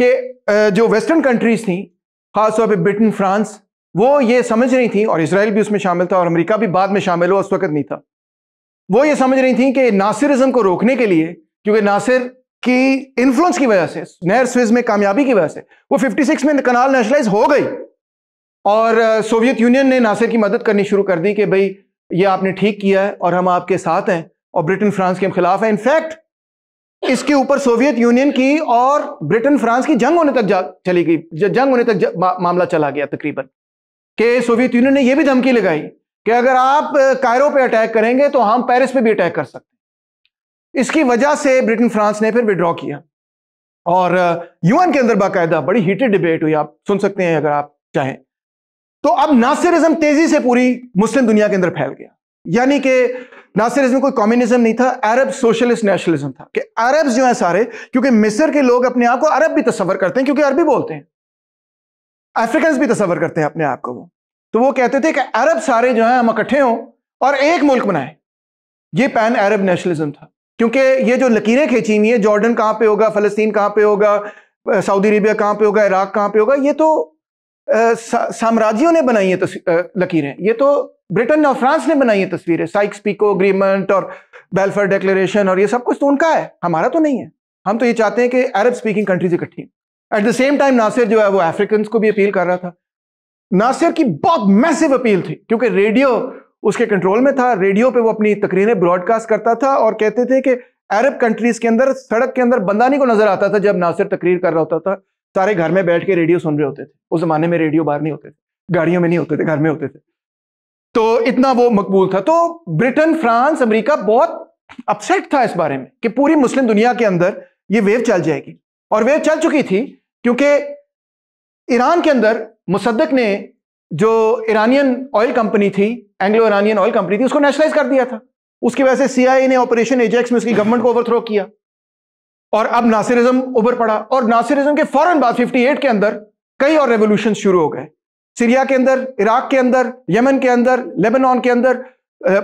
कि जो वेस्टर्न कंट्रीज थी खासतौर पर ब्रिटेन फ्रांस वो ये समझ रही थी और इसराइल भी उसमें शामिल था और अमरीका भी बाद में शामिल हुआ उस वक्त नहीं था वो ये समझ रही थी कि नासिरिज्म को रोकने के लिए क्योंकि नासिर की इन्फ्लुएंस की वजह से नहर स्विज में कामयाबी की वजह से वो 56 में कनाल नेशनलाइज हो गई और सोवियत यूनियन ने नासिर की मदद करनी शुरू कर दी कि भाई ये आपने ठीक किया है और हम आपके साथ हैं और ब्रिटेन फ्रांस के खिलाफ है इनफैक्ट इसके ऊपर सोवियत यूनियन की और ब्रिटेन फ्रांस की जंग होने तक चली गई जंग होने तक मामला चला गया तकरीबन के सोवियत यूनियन ने यह भी धमकी लगाई कि अगर आप कायरों पे अटैक करेंगे तो हम पेरिस पे भी अटैक कर सकते इसकी वजह से ब्रिटेन फ्रांस ने फिर विड्रॉ किया और यूएन के अंदर बाकायदा बड़ी हीटेड डिबेट हुई आप सुन सकते हैं अगर आप चाहें तो अब नासिरिज्म तेजी से पूरी मुस्लिम दुनिया के अंदर फैल गया यानी कि नासिरिज्म कोई कम्युनिज्म नहीं था अरब सोशलिस्ट नेशनलिज्म था कि अरब जो है सारे क्योंकि मिस्र के लोग अपने आप को अरब भी तस्वर करते हैं क्योंकि अरबी बोलते हैं अफ्रीकन भी तस्वर करते हैं अपने आप को वो तो वो कहते थे कि अरब सारे जो है हम इकट्ठे हों और एक मुल्क बनाए ये पैन अरब नेशनलिज्म था क्योंकि ये जो लकीरें खींची हुई है जॉर्डन कहां पे होगा फलस्तीन कहां पे होगा सऊदी अरेबिया कहां पे होगा इराक कहां पे होगा ये तो साम्राज्यों ने बनाई है लकीरें ये तो ब्रिटेन और फ्रांस ने बनाई है तस्वीरें साइक्स पीको अग्रीमेंट और बेलफर डिक्लेरेशन और ये सब कुछ तो उनका है हमारा तो नहीं है हम तो ये चाहते हैं कि अरब स्पीकिंग कंट्रीज इकट्ठी at the same time Nasser जो है वो अफ्रीकन को भी अपील कर रहा था नासिर की बहुत मैसिव अपील थी क्योंकि रेडियो उसके कंट्रोल में था रेडियो पे वो अपनी तकरीरें ब्रॉडकास्ट करता था और कहते थे कि अरब कंट्रीज के अंदर सड़क के अंदर बंदानी को नजर आता था जब नासिर तकरीर कर रहा होता था सारे घर में बैठ के रेडियो सुन रहे होते थे उस जमाने में रेडियो बाहर नहीं होते थे गाड़ियों में नहीं होते थे घर में होते थे तो इतना वो मकबूल था तो ब्रिटेन फ्रांस अमरीका बहुत अपसेट था इस बारे में कि पूरी मुस्लिम दुनिया के अंदर ये वेव चल जाएगी और वेव चल चुकी थी क्योंकि ईरान के अंदर मुसद्दक ने जो ईरानियन ऑयल कंपनी थी एंग्लो ईरानियन ऑयल कंपनी थी उसको नेशनलाइज कर दिया था उसकी वजह से सीआईए ने ऑपरेशन एजेक्स में उसकी गवर्नमेंट को ओवरथ्रो किया और अब नासिरिज्म उभर पड़ा और नासिरिज्म के फौरन बाद 58 के अंदर कई और रेवोल्यूशन शुरू हो गए सीरिया के अंदर इराक के अंदर यमन के अंदर लेबनान के अंदर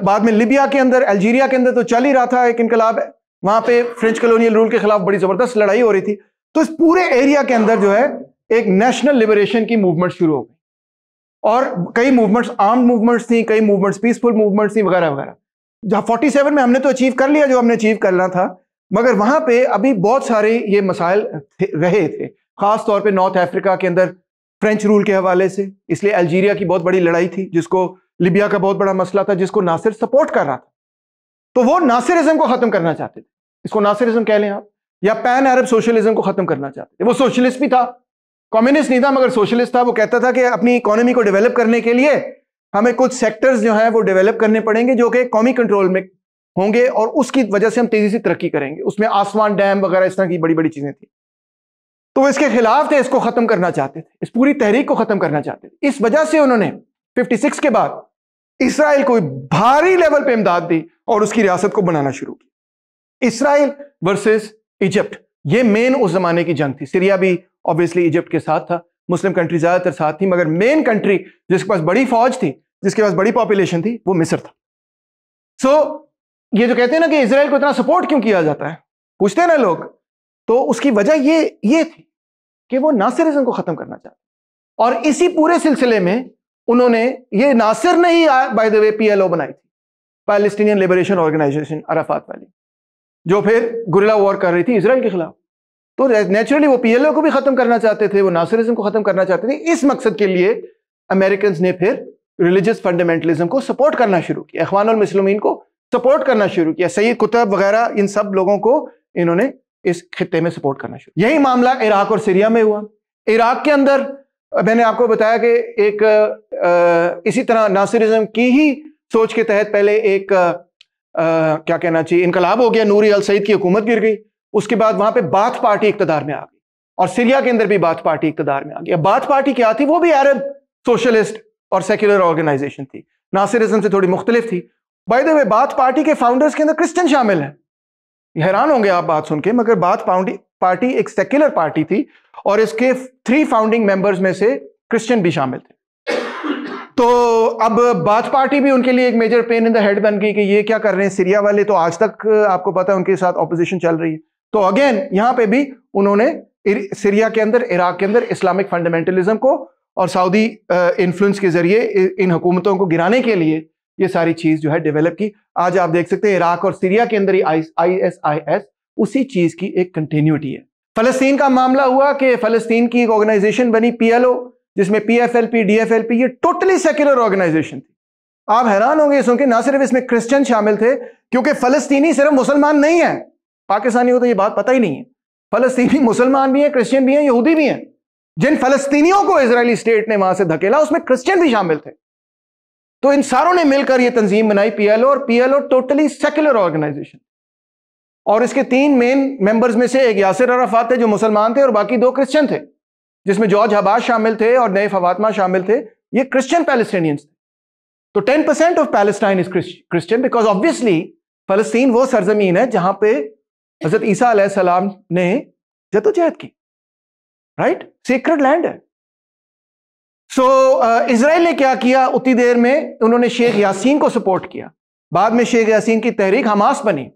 बाद में लिबिया के अंदर अल्जीरिया के अंदर तो चल ही रहा था एक इनकलाब वहां पे फ्रेंच कॉलोनियल रूल के खिलाफ बड़ी जबरदस्त लड़ाई हो रही थी तो इस पूरे एरिया के अंदर जो है एक नेशनल लिबरेशन की मूवमेंट शुरू हो गई और कई मूवमेंट्स आर्म मूवमेंट्स थी कई मूवमेंट्स पीसफुल मूवमेंट्स थी वगैरह वगैरह जहां 47 में हमने तो अचीव कर लिया जो हमने अचीव करना था मगर वहां पे अभी बहुत सारे ये मसाइल रहे थे खास तौर पे नॉर्थ अफ्रीका के अंदर फ्रेंच रूल के हवाले से इसलिए अल्जीरिया की बहुत बड़ी लड़ाई थी जिसको लिबिया का बहुत बड़ा मसला था जिसको नासिर सपोर्ट कर रहा था तो वो नासिरिज्म को खत्म करना चाहते थे इसको नासिरिज्म कह लें आप या पैन अरब सोशलिज्म को खत्म करना चाहते थे वो सोशलिस्ट भी था कम्युनिस्ट नहीं था मगर सोशलिस्ट था वो कहता था कि अपनी इकोनॉमी को डेवलप करने के लिए हमें कुछ सेक्टर्स जो है वो डेवलप करने पड़ेंगे जो कि कौमी कंट्रोल में होंगे और उसकी वजह से हम तेजी से तरक्की करेंगे उसमें आसमान डैम वगैरह इस तरह की बड़ी बड़ी चीजें थी तो वो इसके खिलाफ थे इसको खत्म करना चाहते थे इस पूरी तहरीक को खत्म करना चाहते थे इस वजह से उन्होंने 56 के बाद इसराइल को भारी लेवल पे इमदाद दी और उसकी रियासत को बनाना शुरू की इसराइल वर्सेस इजिप्ट ये मेन उस जमाने की जंग थी सीरिया भी ऑब्वियसली इजिप्ट के साथ था मुस्लिम कंट्री ज्यादातर साथ थी मगर मेन कंट्री जिसके पास बड़ी फौज थी जिसके पास बड़ी पॉपुलेशन थी वो मिस्र था सो so, ये जो कहते हैं ना कि इसराइल को इतना सपोर्ट क्यों किया जाता है पूछते हैं ना लोग तो उसकी वजह ये ये थी कि वो नासिरिज्म को खत्म करना चाहते और इसी पूरे सिलसिले में उन्होंने ये नासिर ने ही बाय द वे पीएलओ बनाई थी पैलेस्टीनियन लिबरेशन ऑर्गेनाइजेशन अराफात वाली जो फिर गुरिला वॉर कर रही थी इसराइल के खिलाफ तो नेचुरली वो पीएलओ को भी खत्म करना चाहते थे वो नासिरिज्म को खत्म करना चाहते थे इस मकसद के लिए अमेरिकन ने फिर रिलीजियस फंडामेंटलिज्म को सपोर्ट करना शुरू किया अखवान मुसलमिन को सपोर्ट करना शुरू किया सईद कुतब वगैरह इन सब लोगों को इन्होंने इस खत्े में सपोर्ट करना शुरू यही मामला इराक और सीरिया में हुआ इराक के अंदर मैंने आपको बताया कि एक आ, इसी तरह नासिरिज्म की ही सोच के तहत पहले एक आ, क्या कहना चाहिए इनकलाब हो गया नूरी अल सईद की हुकूमत गिर गई उसके बाद वहां पे बाथ पार्टी इकतदार में आ गई और सीरिया के अंदर भी बाथ पार्टी इकतदार में आ गई बाथ पार्टी क्या थी वो भी अरब सोशलिस्ट और सेक्युलर ऑर्गेनाइजेशन थी नासिरिज्म से थोड़ी मुख्तलिफ थी बाय द वे बात पार्टी के फाउंडर्स के अंदर क्रिश्चियन शामिल हैं हैरान होंगे आप बात सुन के मगर बात पार्टी एक सेक्युलर पार्टी थी और इसके थ्री फाउंडिंग मेंबर्स में से क्रिश्चियन भी शामिल थे तो अब बात पार्टी भी उनके लिए एक major pain in the head बन गई कि ये क्या कर रहे हैं सीरिया वाले तो आज तक आपको पता है उनके साथ ऑपोजिशन चल रही है तो अगेन यहां पे भी उन्होंने सीरिया के अंदर इराक के अंदर इस्लामिक फंडामेंटलिज्म को और सऊदी इन्फ्लुएंस के जरिए इन हुकूमतों को गिराने के लिए ये सारी चीज जो है डेवलप की आज आप देख सकते हैं इराक और सीरिया के अंदर ही एस उसी चीज की एक कंटिन्यूटी है फलस्तीन का मामला हुआ कि फलस्तीन की एक ऑर्गेनाइजेशन बनी पीएलओ जिसमें पीएफएलपी डीएफएलपी ये टोटली सेक्युलर ऑर्गेनाइजेशन थी आप हैरान होंगे इस के ना सिर्फ इसमें क्रिश्चियन शामिल थे क्योंकि फलस्तीनी सिर्फ मुसलमान नहीं है पाकिस्तानी को तो ये बात पता ही नहीं है फलस्तीनी मुसलमान भी है क्रिश्चियन भी है यहूदी भी है जिन फलस्तीनियों को इसराइली स्टेट ने वहां से धकेला उसमें क्रिश्चियन भी शामिल थे तो इन सारों ने मिलकर यह तंजीम बनाई पीएलओ और पीएलओ टोटली सेक्युलर ऑर्गेनाइजेशन और इसके तीन मेन मेंबर्स में से एक यासिर अराफात थे जो मुसलमान थे और बाकी दो क्रिश्चियन थे जिसमें जॉर्ज हबाज शामिल थे और नए फवातमा शामिल थे ये क्रिश्चियन पैलेस्टीनियंस थे तो ten percent of Palestine is Christian because obviously फलस्तीन वो सरजमीन है जहां पे हजरत ईसा सलाम ने जदोजहद की राइट सीक्रेट लैंड है सो so, इसराइल uh, ने क्या किया उतनी देर में उन्होंने शेख यासीन को सपोर्ट किया बाद में शेख यासीन की तहरीक हमास बनी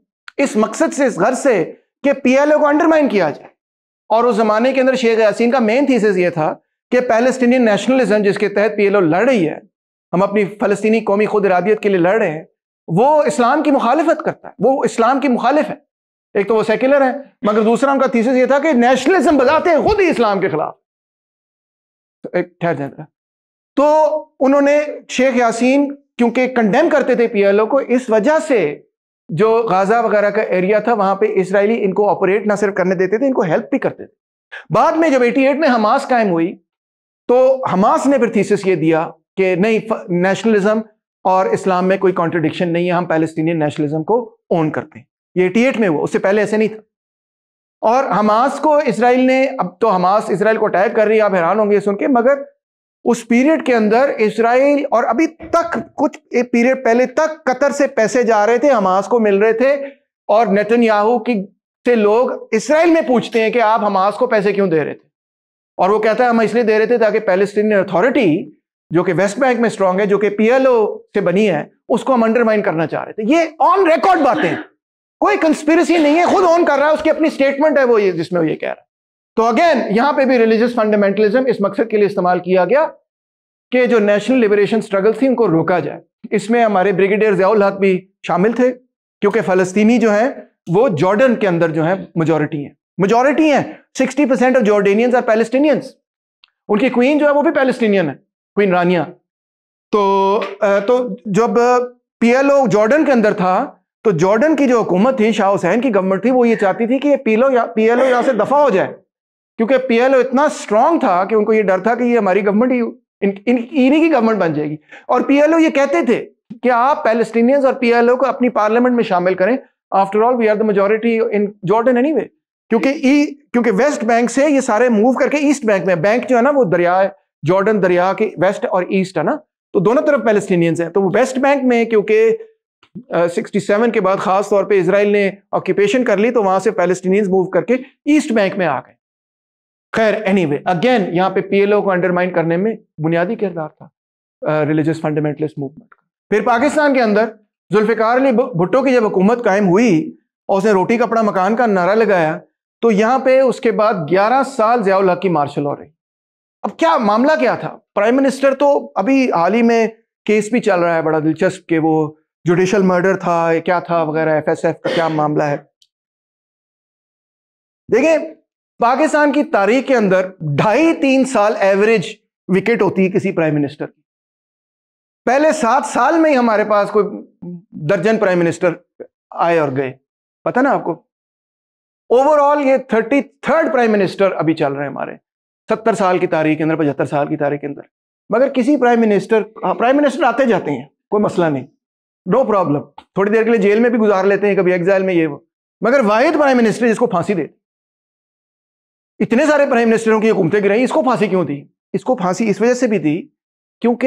इस मकसद से इस घर से कि पीएलओ को अंडरमाइन किया जाए और उस जमाने के अंदर शेख यासीन का मेन थीसिस ये था कि पैलेस्टीनियन नेशनलिज्म जिसके तहत पीएलओ लड़ रही है हम अपनी फलस्तनी कौमी खुद इरादियत के लिए लड़ रहे हैं वो इस्लाम की मुखालफत करता है वो इस्लाम की मुखालिफ है एक तो वो सेकुलर है मगर दूसरा उनका थीसिस ये था कि नेशनलिज्म बजाते हैं खुद ही इस्लाम के खिलाफ ठहर जाना तो उन्होंने शेख यासीन क्योंकि कंडेम करते थे पीएलओ को इस वजह से जो गाजा वगैरह का एरिया था वहां पे इसराइली इनको ऑपरेट ना सिर्फ करने देते थे इनको हेल्प भी करते थे बाद में जब 88 में हमास कायम हुई तो हमास ने फिर थीसिस ये दिया कि नहीं नेशनलिज्म और इस्लाम में कोई कॉन्ट्रडिक्शन नहीं है हम पैलेस्टीनियन नेशनलिज्म को ओन करते हैं ये 88 में हुआ उससे पहले ऐसे नहीं था और हमास को इसराइल ने अब तो हमास इसराइल को अटैक कर रही है आप हैरान होंगे सुन के मगर उस पीरियड के अंदर इसराइल और अभी तक कुछ एक पीरियड पहले तक कतर से पैसे जा रहे थे हमास को मिल रहे थे और याहू की से लोग इसराइल में पूछते हैं कि आप हमास को पैसे क्यों दे रहे थे और वो कहता है हम इसलिए दे रहे थे ताकि पैलेस्टीन अथॉरिटी जो कि वेस्ट बैंक में स्ट्रांग है जो कि पीएलओ से बनी है उसको हम अंडरमाइन करना चाह रहे थे ये ऑन रिकॉर्ड बातें कोई कंस्पिरसी नहीं है खुद ऑन कर रहा है उसकी अपनी स्टेटमेंट है वो ये जिसमें वो ये कह रहा है तो अगेन यहां पे भी रिलीजियस फंडामेंटलिज्म इस मकसद के लिए इस्तेमाल किया गया कि जो नेशनल लिबरेशन स्ट्रगल थी उनको रोका जाए इसमें हमारे ब्रिगेडियर जयाउल हक भी शामिल थे क्योंकि फलस्तीनी जो है वो जॉर्डन के अंदर जो है मेजोरिटी है मेजोरिटी है sixty percent of Jordanians are Palestinians उनकी क्वीन जो है वो भी पैलेस्टीनियन है क्वीन रानिया तो तो जब पीएलओ जॉर्डन के अंदर था तो जॉर्डन की जो हुकूमत थी शाह हुसैन की गवर्नमेंट थी वो ये चाहती थी कि ये पीलो या पीएलओ यहां से दफा हो जाए क्योंकि पीएलओ इतना स्ट्रांग था कि उनको ये डर था कि ये हमारी गवर्नमेंट ही इन्हीं की गवर्नमेंट बन जाएगी और पीएलओ ये कहते थे कि आप पैलेस्टीनियंस और पीएलओ को अपनी पार्लियामेंट में शामिल करें after all we are the majority in Jordan anyway क्योंकि ई क्योंकि वेस्ट बैंक से ये सारे मूव करके ईस्ट बैंक में बैंक जो है ना वो दरिया है जॉर्डन दरिया के वेस्ट और ईस्ट है ना तो दोनों तरफ पैलेस्टीनियंस हैं तो वो वेस्ट बैंक में क्योंकि 67 के बाद खास तौर पे इसराइल ने ऑक्यूपेशन कर ली तो वहां से पैलेस्टीनियंस मूव करके ईस्ट बैंक में आ गए खैर एनीवे अगेन यहाँ पे पीएलओ को अंडरमाइन करने में बुनियादी किरदार था रिलीजियस फंडामेंटलिस्ट मूवमेंट का फिर पाकिस्तान के अंदर जुल्फिकार अली भुट्टो की जब हुकूमत कायम हुई और उसने रोटी कपड़ा मकान का नारा लगाया तो यहाँ पे उसके बाद 11 साल जयाउल हक की मार्शल और रही अब क्या मामला क्या था प्राइम मिनिस्टर तो अभी हाल ही में केस भी चल रहा है बड़ा दिलचस्प के वो जुडिशल मर्डर था क्या था वगैरह एफएसएफ का क्या मामला है देखिए पाकिस्तान की तारीख के अंदर ढाई तीन साल एवरेज विकेट होती है किसी प्राइम मिनिस्टर की पहले सात साल में ही हमारे पास कोई दर्जन प्राइम मिनिस्टर आए और गए पता ना आपको ओवरऑल ये थर्टी थर्ड प्राइम मिनिस्टर अभी चल रहे हैं हमारे सत्तर साल की तारीख के अंदर पचहत्तर साल की तारीख के अंदर मगर किसी प्राइम मिनिस्टर प्राइम मिनिस्टर आते जाते हैं कोई मसला नहीं नो प्रॉब्लम थोड़ी देर के लिए जेल में भी गुजार लेते हैं कभी एग्जाइल में ये वो मगर वाहिद प्राइम मिनिस्टर जिसको फांसी दे इतने सारे प्राइम मिनिस्टरों की हुकूमतें गिराई इसको फांसी क्यों दी इसको फांसी इस वजह से भी दी क्योंकि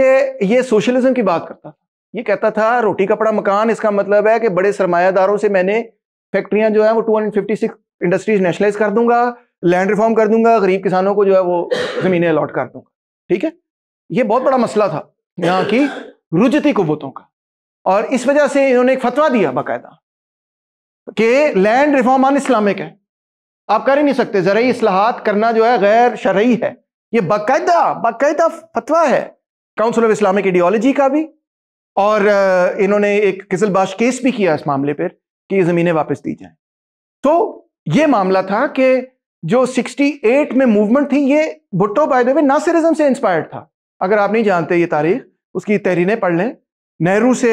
ये सोशलिज्म की बात करता था ये कहता था रोटी कपड़ा मकान इसका मतलब है कि बड़े सरमायादारों से मैंने फैक्ट्रियां जो है वो 256 इंडस्ट्रीज नेशनलाइज कर दूंगा लैंड रिफॉर्म कर दूंगा गरीब किसानों को जो है वो जमीनें अलॉट कर दूंगा ठीक है ये बहुत बड़ा मसला था यहाँ की रुजती कुतों का और इस वजह से इन्होंने एक फतवा दिया बाकायदा कि लैंड रिफॉर्म अन इस्लामिक है आप कर ही नहीं सकते जरिए असलाहत करना जो है गैर शरई है ये बाकायदा बाकायदा फतवा है काउंसिल ऑफ इस्लामिक आइडियोलॉजी का भी और इन्होंने एक किसलबाश केस भी किया इस मामले पर कि ये ज़मीनें वापस दी जाए तो ये मामला था कि जो 68 में मूवमेंट थी ये Bhutto by the way Nasserism से इंस्पायर्ड था अगर आप नहीं जानते ये तारीख उसकी तहरीरें पढ़ लें नेहरू से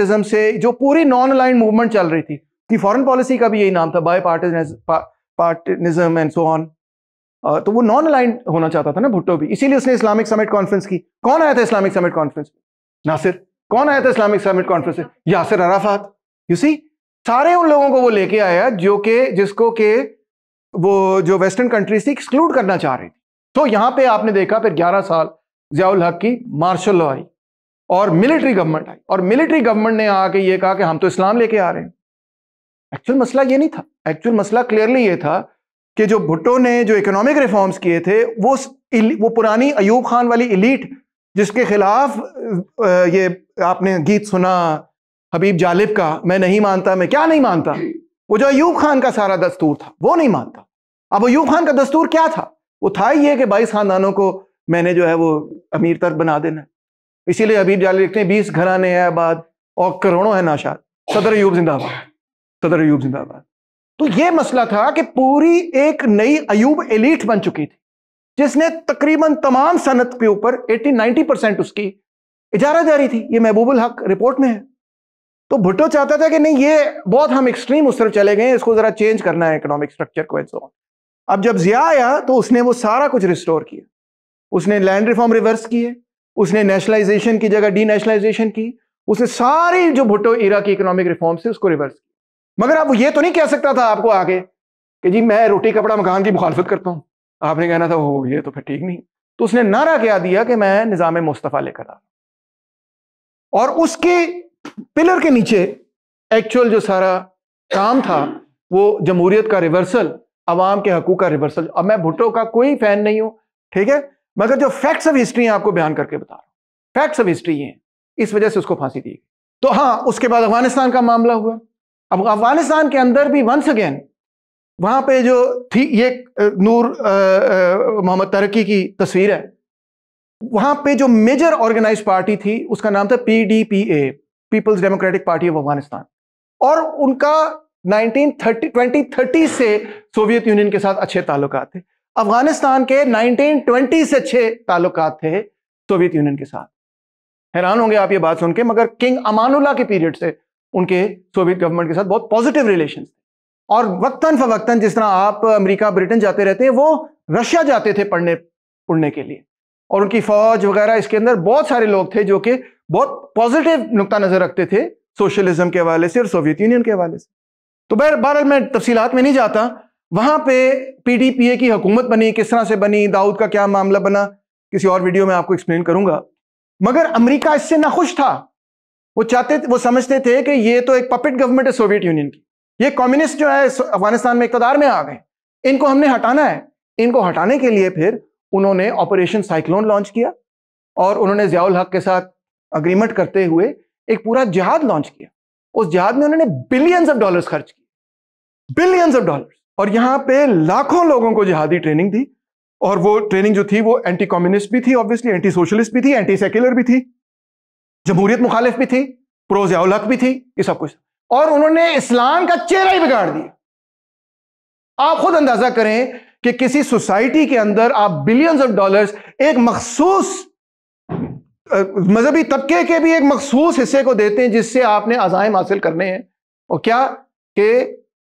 अजम से जो पूरी नॉन अलाइन मूवमेंट चल रही थी कि फॉरेन पॉलिसी का भी यही नाम था बाय पार्टिनिज्म एंड सो ऑन तो वो नॉन अलाइन होना चाहता था ना भुट्टो भी इसीलिए उसने इस्लामिक समिट कॉन्फ्रेंस की कौन आया था इस्लामिक समिट कॉन्फ्रेंस नासिर कौन आया था Islamic summit conference Yasir Arafat you see सारे उन लोगों को वो लेके आया जो कि जिसको के वो जो वेस्टर्न कंट्रीज थी एक्सक्लूड करना चाह रही थी तो यहां पे आपने देखा फिर 11 साल जियाउल हक की मार्शल लॉ आई और मिलिट्री गवर्नमेंट आई और मिलिट्री गवर्नमेंट ने आके ये कहा कि हम तो इस्लाम लेके आ रहे हैं एक्चुअल मसला ये नहीं था एक्चुअल मसला क्लियरली ये था कि जो भुट्टो ने जो इकोनॉमिक रिफॉर्म्स किए थे वो वो पुरानी अयूब खान वाली इलीट जिसके खिलाफ ये आपने गीत सुना हबीब जालिब का मैं नहीं मानता मैं क्या नहीं मानता वो जो अयूब खान का सारा दस्तूर था वो नहीं मानता अब अयूब खान का दस्तूर क्या था वो था ही है कि बाईस खानदानों को मैंने जो है वो अमीर तर बना देना इसीलिए हबीब जाली लिखते हैं बीस घराने हैं आबाद और करोड़ों है नाशाद सदर यूब जिंदाबाद सदर यूब जिंदाबाद तो ये मसला था कि पूरी एक नई अयूब एलीट बन चुकी थी जिसने तकरीबन तमाम सनत के ऊपर 80-90 परसेंट उसकी इजारा जारी थी ये महबूबुल हक रिपोर्ट में है तो भुट्टो चाहता था कि नहीं ये बहुत हम एक्सट्रीम उस तरफ चले गए इसको जरा चेंज करना है इकोनॉमिक स्ट्रक्चर को एंड सो अब जब जिया आया तो उसने वो सारा कुछ रिस्टोर किया उसने लैंड रिफॉर्म रिवर्स किए उसने नेशनलाइजेशन की जगह डी नेशनलाइजेशन की उसने सारी जो भुट्टो ईरा की इकोनॉमिक रिफॉर्म्स थे उसको रिवर्स मगर आप ये तो नहीं कह सकता था आपको आगे कि जी मैं रोटी कपड़ा मकान की मुखालफत करता हूँ आपने कहना था वो ये तो फिर ठीक नहीं तो उसने नारा क्या दिया कि मैं निज़ाम मुस्तफ़ा लेकर आ और उसके पिलर के नीचे एक्चुअल जो सारा काम था वो जमहूरियत का रिवर्सल अवाम के हकूक का रिवर्सल अब मैं भुट्टो का कोई फैन नहीं हूँ ठीक है मगर जो फैक्ट्स ऑफ हिस्ट्री है आपको बयान करके बता रहा हूं फैक्ट्स ऑफ हिस्ट्री है इस वजह से उसको फांसी दी गई तो हाँ उसके बाद अफगानिस्तान का मामला हुआ अब अफगानिस्तान के अंदर भी वंस अगेन वहां पे जो थी ये नूर मोहम्मद तरक्की की तस्वीर है वहां पे जो मेजर ऑर्गेनाइज पार्टी थी उसका नाम था PDPA People's Democratic Party of Afghanistan और उनका 1930 2030 से सोवियत यूनियन के साथ अच्छे ताल्लुक थे अफगानिस्तान के 1920 से छह ताल्लुक थे सोवियत यूनियन के साथ हैरान होंगे आप ये बात सुनकर मगर किंग अमानुल्ला के पीरियड से उनके सोवियत गवर्नमेंट के साथ बहुत पॉजिटिव रिलेशन थे और वक्तन फवक्तन जिस तरह आप अमेरिका ब्रिटेन जाते रहते हैं वो रशिया जाते थे पढ़ने पढ़ने के लिए और उनकी फौज वगैरह इसके अंदर बहुत सारे लोग थे जो कि बहुत पॉजिटिव नुकता नजर रखते थे सोशलिज्म के हवाले से और सोवियत यूनियन के हवाले से तो बहर बहरहाल मैं तफसीलात में नहीं जाता वहां पे पीडीपीए की हुकूमत बनी किस तरह से बनी दाऊद का क्या मामला बना किसी और वीडियो में आपको एक्सप्लेन करूंगा मगर अमेरिका इससे नाखुश था वो चाहते वो समझते थे कि ये तो एक पपेट गवर्नमेंट है सोवियत यूनियन की ये कम्युनिस्ट जो है अफगानिस्तान में इकतदार में आ गए इनको हमने हटाना है इनको हटाने के लिए फिर उन्होंने ऑपरेशन साइक्लोन लॉन्च किया और उन्होंने जियाउल हक के साथ अग्रीमेंट करते हुए एक पूरा जहाद लॉन्च किया उस जहाद में उन्होंने बिलियंस ऑफ डॉलर्स खर्च किए बिलियंस ऑफ डॉलर और यहां पे लाखों लोगों को जिहादी ट्रेनिंग दी और वो ट्रेनिंग जो थी वो एंटी कम्युनिस्ट भी थी ऑब्वियसली एंटी सोशलिस्ट भी थी एंटी सेक्युलर भी थी जमहूरियत मुखालिफ भी थी प्रोजयाउल भी थी ये सब कुछ और उन्होंने इस्लाम का चेहरा ही बिगाड़ दिया आप खुद अंदाजा करें कि किसी सोसाइटी के अंदर आप बिलियंस ऑफ डॉलर्स एक मखसूस मजहबी तबके के भी एक मखसूस हिस्से को देते हैं जिससे आपने आज़ाइम हासिल करने हैं और क्या कि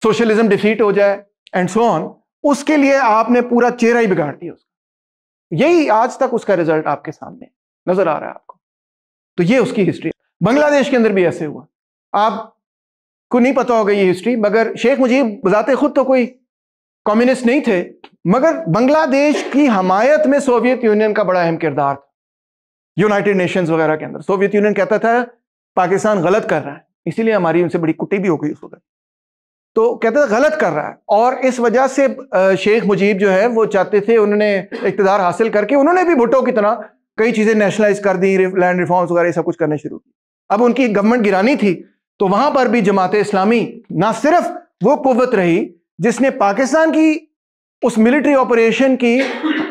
सोशलिज्म डिफीट हो जाए एंड सो ऑन उसके लिए आपने पूरा चेहरा ही बिगाड़ दिया उसका यही आज तक उसका रिजल्ट आपके सामने नजर आ रहा है आपको तो ये उसकी हिस्ट्री बांग्लादेश के अंदर भी ऐसे हुआ आप को नहीं पता होगा ये हिस्ट्री मगर शेख मुजीब बजाते खुद तो कोई कम्युनिस्ट नहीं थे मगर बांग्लादेश की हमायत में सोवियत यूनियन का बड़ा अहम किरदार था यूनाइटेड नेशंस वगैरह के अंदर सोवियत यूनियन कहता था पाकिस्तान गलत कर रहा है इसीलिए हमारी उनसे बड़ी कुटी भी हो गई उस वक्त तो कहते थे गलत कर रहा है और इस वजह से शेख मुजीब जो है वो चाहते थे उन्होंने इकतदार हासिल करके उन्होंने भी भुट्टो की तरह कई चीज़ें नेशनलाइज कर दी लैंड रिफॉर्म्स वगैरह सब कुछ करने शुरू की अब उनकी गवर्नमेंट गिरानी थी तो वहां पर भी जमात इस्लामी ना सिर्फ वो कुत रही जिसने पाकिस्तान की उस मिलिट्री ऑपरेशन की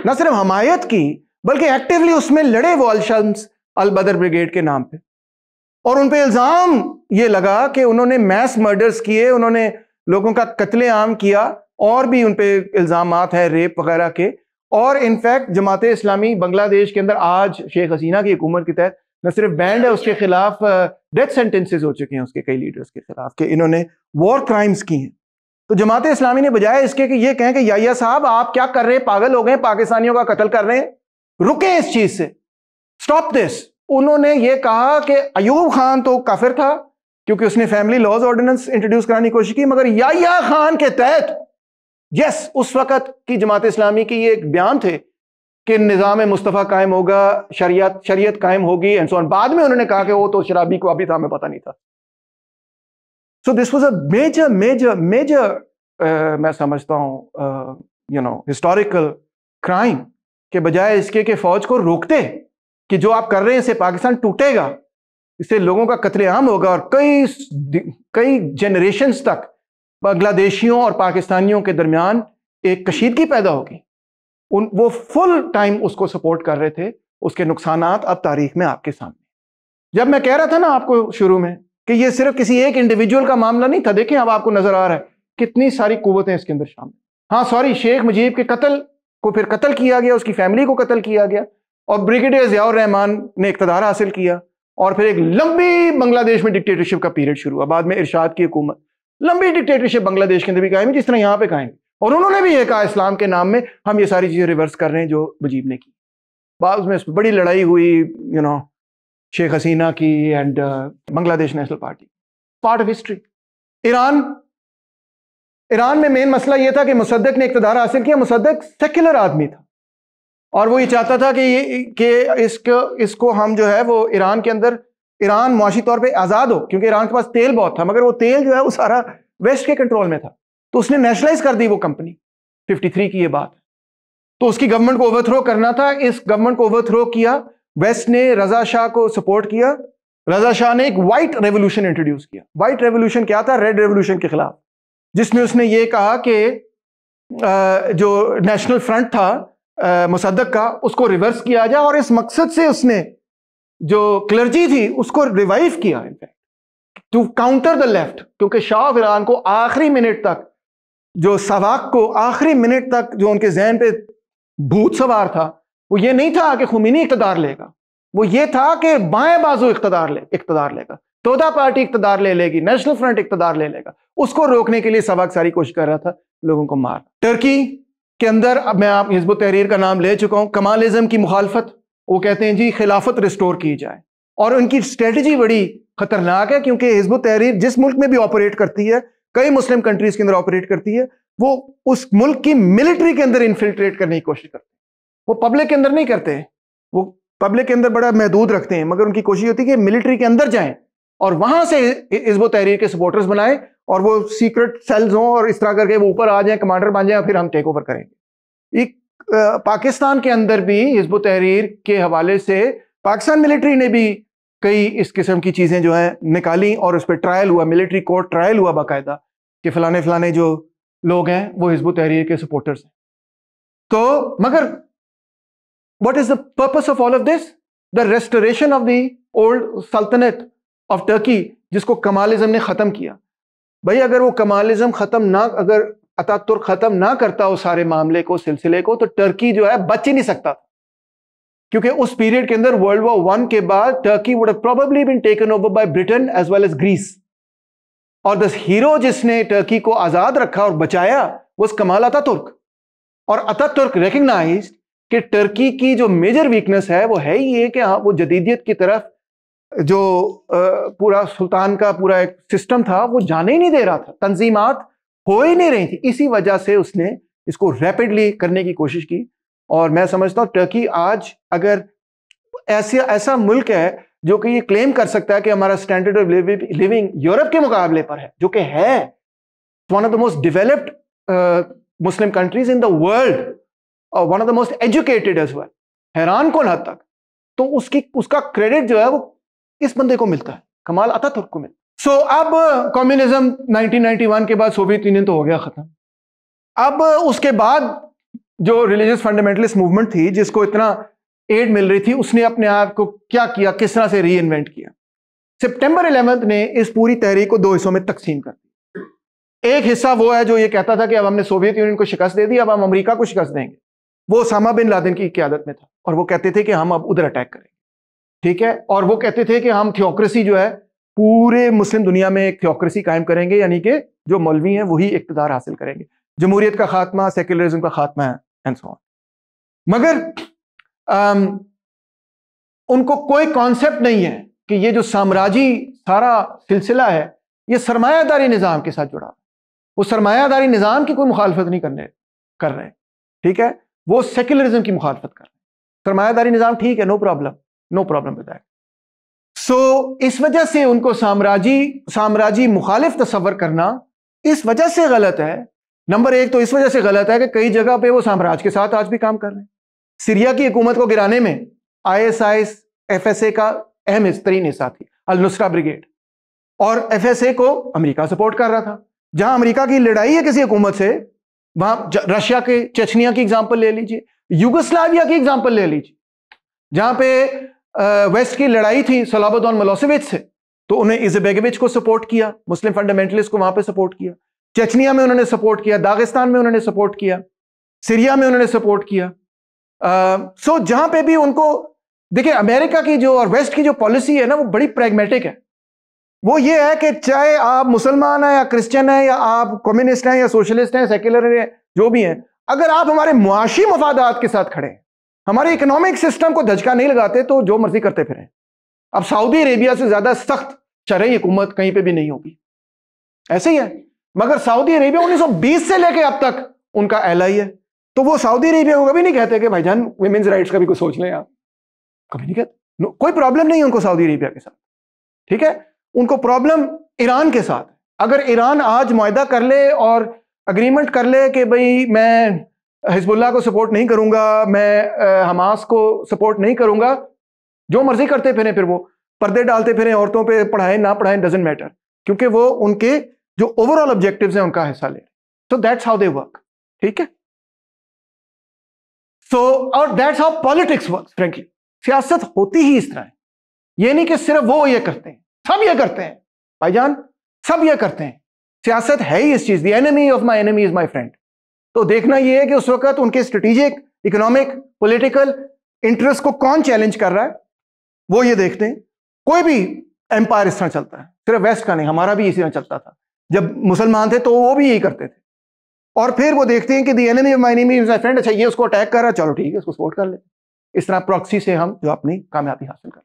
ना सिर्फ हमायत की बल्कि एक्टिवली उसमें लड़े वो अलशम्स अल बदर ब्रिगेड के नाम पे और उन पे इल्ज़ाम ये लगा कि उन्होंने मैस मर्डर्स किए उन्होंने लोगों का कत्ले आम किया और भी उन पर इल्ज़ाम है रेप वगैरह के और इनफैक्ट जमात इस्लामी बांग्लादेश के अंदर आज शेख हसीना की हुकूमत के तहत न सिर्फ बैंड है उसके खिलाफ डेथ सेंटेंसेस हो चुके हैं उसके कई लीडर्स के खिलाफ कि इन्होंने वॉर क्राइम्स की हैं तो जमात इस्लामी ने बजाय इसके कि ये कहें कि या साहब आप क्या कर रहे हैं पागल हो गए पाकिस्तानियों का कत्ल कर रहे हैं रुके इस चीज से स्टॉप दिस उन्होंने ये कहा कि अयूब खान तो काफिर था क्योंकि उसने फैमिली लॉज ऑर्डिनेंस इंट्रोड्यूस कराने की कोशिश की मगर या खान के तहत यस उस वक्त की जमात इस्लामी की ये एक बयान थे कि निज़ाम मुस्तफ़ा कायम होगा शरीयत शरीयत कायम होगी एंड सोन बाद में उन्होंने कहा कि वो तो शराबी को अभी था हमें पता नहीं था so this was a major major major मैं समझता हूँ यू नो हिस्टोरिकल क्राइम के बजाय इसके कि फौज को रोकते कि जो आप कर रहे हैं इसे पाकिस्तान टूटेगा इससे लोगों का कत्लेआम होगा और कई कई जनरेशन तक बांग्लादेशियों और पाकिस्तानियों के दरमियान एक कशीदगी पैदा होगी उन वो फुल टाइम उसको सपोर्ट कर रहे थे उसके नुकसान अब तारीख में आपके सामने जब मैं कह रहा था ना आपको शुरू में कि ये सिर्फ किसी एक इंडिविजुअल का मामला नहीं था देखें अब आपको नजर आ रहा है कितनी सारी कुवतें इसके अंदर शामिल हाँ सॉरी शेख मुजीब के कत्ल को फिर कत्ल किया गया उसकी फैमिली को कत्ल किया गया और ब्रिगेडियर जियाउर रहमान ने इकतदार हासिल किया और फिर एक लंबी बांग्लादेश में डिक्टेटरशिप का पीरियड शुरू हुआ बाद में इर्शाद की हुकूमत लंबी डिक्टेटरशिप बांग्लादेश के अंदर भी कायम जिस तरह यहां पर कायम और उन्होंने भी यह कहा इस्लाम के नाम में हम ये सारी चीज़ें रिवर्स कर रहे हैं जो मुजीब ने की बाद उसमें बड़ी लड़ाई हुई यू नो शेख हसीना की and uh, Bangladesh National Party part of history Iran Iran में मेन मसला यह था कि मुसद्दक ने इकतदार हासिल किया मुसद्दक सेक्युलर आदमी था और वो ये चाहता था कि कि इसको इसको हम जो है वो ईरान के अंदर ईरान मुआशी तौर पे आज़ाद हो क्योंकि ईरान के पास तेल बहुत था मगर वो तेल जो है वो सारा वेस्ट के कंट्रोल में था तो उसने नेशनलाइज कर दी वो कंपनी 53 की ये बात तो उसकी गवर्नमेंट को ओवरथ्रो करना था इस गवर्नमेंट को ओवरथ्रो किया वेस्ट ने रजा शाह को सपोर्ट किया रजा शाह ने एक वाइट रेवोल्यूशन इंट्रोड्यूस किया वाइट रेवोल्यूशन क्या था रेड रेवोल्यूशन के खिलाफ जिसमें उसने ये कहा कि जो नेशनल फ्रंट था मुसदक का उसको रिवर्स किया जाए और इस मकसद से उसने जो क्लर्जी थी उसको रिवाइव किया in fact to counter the left क्योंकि शाह ईरान को आखिरी मिनट तक जो सवाक को आखिरी मिनट तक जो उनके जहन पे भूत सवार था वो ये नहीं था कि खुमिनी इकतदार लेगा वो ये था कि बाएं बाजू इकतदार ले इकतदार लेगा तोदा पार्टी इकतदार ले लेगी नेशनल फ्रंट इकतदार ले लेगा उसको रोकने के लिए सवाक सारी कोशिश कर रहा था लोगों को मार टर्की के अंदर अब मैं आप हिजब तहरीर का नाम ले चुका हूँ कमालिज्म की मुखालफत वो कहते हैं जी खिलाफत रिस्टोर की जाए और उनकी स्ट्रेटजी बड़ी खतरनाक है क्योंकि हिजब तहरीर जिस मुल्क में भी ऑपरेट करती है कई मुस्लिम कंट्रीज के अंदर ऑपरेट करती है वो उस मुल्क की मिलिट्री के अंदर इन्फिल्ट्रेट करने की कोशिश करते हैं वो पब्लिक के अंदर नहीं करते वो पब्लिक के अंदर बड़ा महदूद रखते हैं मगर उनकी कोशिश होती है कि मिलिट्री के अंदर जाएं और वहां से हिजब तहरीर के सपोर्टर्स बनाएं और वो सीक्रेट सेल्स हों और इस तरह करके वो ऊपर आ जाए कमांडर बन जाए फिर हम टेक ओवर करेंगे एक पाकिस्तान के अंदर भी हिजब तहरीर के हवाले से पाकिस्तान मिलिट्री ने भी कई इस किस्म की चीज़ें जो है निकाली और उस पर ट्रायल हुआ मिलिट्री कोर्ट ट्रायल हुआ बाकायदा कि फलाने फलाने जो लोग हैं वो हिजब तहरीर के सपोर्टर्स हैं तो मगर what is the purpose of all of this the restoration of the old सल्तनत ऑफ टर्की जिसको कमालिज्म ने ख़त्म किया भाई अगर वो कमालिज्म ख़त्म ना अगर अतातुर ख़त्म ना करता उस सारे मामले को सिलसिले को तो टर्की जो है बच ही नहीं सकता क्योंकि उस पीरियड के अंदर वर्ल्ड वॉर वन के बाद Turkey would have probably been taken over by Britain as well as Greece और दस हीरो जिसने टर्की को आज़ाद रखा और बचाया वो कमाल अतातुर्क और अतातुर्क रिकग्नाइज कि टर्की की जो मेजर वीकनेस है वो है ही ये कि हाँ वो जदीदियत की तरफ जो पूरा सुल्तान का पूरा एक सिस्टम था वो जाने ही नहीं दे रहा था तंजीमात हो ही नहीं रही थी इसी वजह से उसने इसको रैपिडली करने की कोशिश की और मैं समझता हूँ टर्की आज अगर ऐसे ऐसा मुल्क है जो कि ये क्लेम कर सकता है कि हमारा स्टैंडर्ड ऑफ लिविंग यूरोप के मुकाबले पर है जो कि है one of the most developed Muslim countries in the world और one of the most educated as well हैरान कौन हद तक तो उसकी उसका क्रेडिट जो है वो इस बंदे को मिलता है कमाल तुर्क को मिलता सो so, अब कम्युनिज्म 1991 के बाद सोवियत यूनियन तो हो गया खत्म अब उसके बाद जो रिलीजियस फंडामेंटलिस्ट मूवमेंट थी जिसको इतना एड मिल रही थी उसने अपने आप को क्या किया किस तरह से री इन्वेंट किया सितंबर 11 ने इस पूरी तहरीक को दो हिस्सों में तकसीम कर दी एक हिस्सा वो है जो ये कहता था कि अब हमने सोवियत यूनियन को शिकस्त दे दी अब हम अमेरिका को शिकस्त देंगे वो सामा बिन लादेन की क्यादत में था और वो कहते थे कि हम अब उधर अटैक करेंगे ठीक है और वो कहते थे कि हम थियोक्रेसी जो है पूरे मुस्लिम दुनिया में एक थियोक्रेसी कायम करेंगे यानी कि जो मौलवी हैं वही इकतदार हासिल करेंगे जमहूरियत का खात्मा सेक्युलरिज्म का खात्मा है एंड सो ऑन मगर आम, उनको कोई कॉन्सेप्ट नहीं है कि ये जो साम्राज्य सारा सिलसिला है ये सरमायादारी निज़ाम के साथ जुड़ा वो सरमायादारी निज़ाम की कोई मुखालफत नहीं करने कर रहे ठीक है वो सेक्युलरिज्म की मुखालफत कर रहे हैं सरमायादारी निज़ाम ठीक है no problem no problem with that so इस वजह से उनको साम्राजी साम्राजी मुखालिफ तस्वर करना इस वजह से गलत है नंबर एक तो इस वजह से गलत है कि कई जगह पे वो साम्राज्य के साथ आज भी काम कर रहे हैं सीरिया की हुकूमत को गिराने में आईएसआईएस एफएसए का अहम तरीन हिस्सा थी अल नुसरा ब्रिगेड और एफएसए को अमेरिका सपोर्ट कर रहा था जहां अमेरिका की लड़ाई है किसी हुकूमत से वहां रशिया के चेचनिया की एग्जाम्पल ले लीजिए यूगोस्लाविया की एग्जाम्पल ले लीजिए जहां पे वेस्ट की लड़ाई थी सलाबुद्दौन मलोसिविच से तो उन्हें इजबेगेविच को सपोर्ट किया मुस्लिम फंडामेंटलिस्ट को वहां पर सपोर्ट किया चचनिया में उन्होंने सपोर्ट किया दागिस्तान में उन्होंने सपोर्ट किया सीरिया में उन्होंने सपोर्ट किया सो uh, so, जहां पे भी उनको देखिए अमेरिका की जो और वेस्ट की जो पॉलिसी है ना वो बड़ी प्रैग्मेटिक है वो ये है कि चाहे आप मुसलमान हैं या क्रिश्चियन हैं या आप कम्युनिस्ट हैं या सोशलिस्ट हैं सेक्युलर हैं जो भी हैं अगर आप हमारे मुआशी मफादात के साथ खड़े हैं हमारे इकोनॉमिक सिस्टम को धचका नहीं लगाते तो जो मर्जी करते फिर अब सऊदी अरेबिया से ज्यादा सख्त चरई हुकूमत कहीं पर भी नहीं होगी ऐसे ही है मगर सऊदी अरेबिया बीस से लेकर अब तक उनका एल है तो वो सऊदी अरेबिया को कभी नहीं कहते कि भाईजान वुमेन्स राइट्स का भी कुछ सोच लें आप कभी नहीं कहते नो, कोई प्रॉब्लम नहीं है उनको सऊदी अरेबिया के साथ ठीक है उनको प्रॉब्लम ईरान के साथ अगर ईरान आज माहा कर ले और अग्रीमेंट कर ले कि भाई मैं हिजबुल्ला को सपोर्ट नहीं करूंगा मैं हमास को सपोर्ट नहीं करूंगा जो मर्जी करते फिरें फिर वो पर्दे डालते फिरें औरतों पे पढ़ाएं ना पढ़ाएं डजेंट मैटर क्योंकि वो उनके जो ओवरऑल ऑब्जेक्टिव्स हैं उनका हिस्सा ले रहे so that's how they work ठीक है सो और that's how politics work frankly सियासत होती ही इस तरह है ये नहीं कि सिर्फ वो ये करते हैं सब ये करते हैं भाईजान सब ये करते हैं सियासत है ही इस चीज the enemy of my enemy is my friend तो देखना यह है कि उस वक्त उनके स्ट्रेटेजिक इकोनॉमिक पॉलिटिकल इंटरेस्ट को कौन चैलेंज कर रहा है वो ये देखते हैं कोई भी एम्पायर इस तरह चलता है सिर्फ वेस्ट का नहीं हमारा भी इसी तरह चलता था जब मुसलमान थे तो वो भी यही करते थे और फिर वो देखते हैं कि the an of enemy my friend अच्छा ये उसको अटैक कर रहा है चलो ठीक है उसको सपोर्ट कर ले इस तरह प्रॉक्सी से हम जो अपनी कामयाबी हासिल कर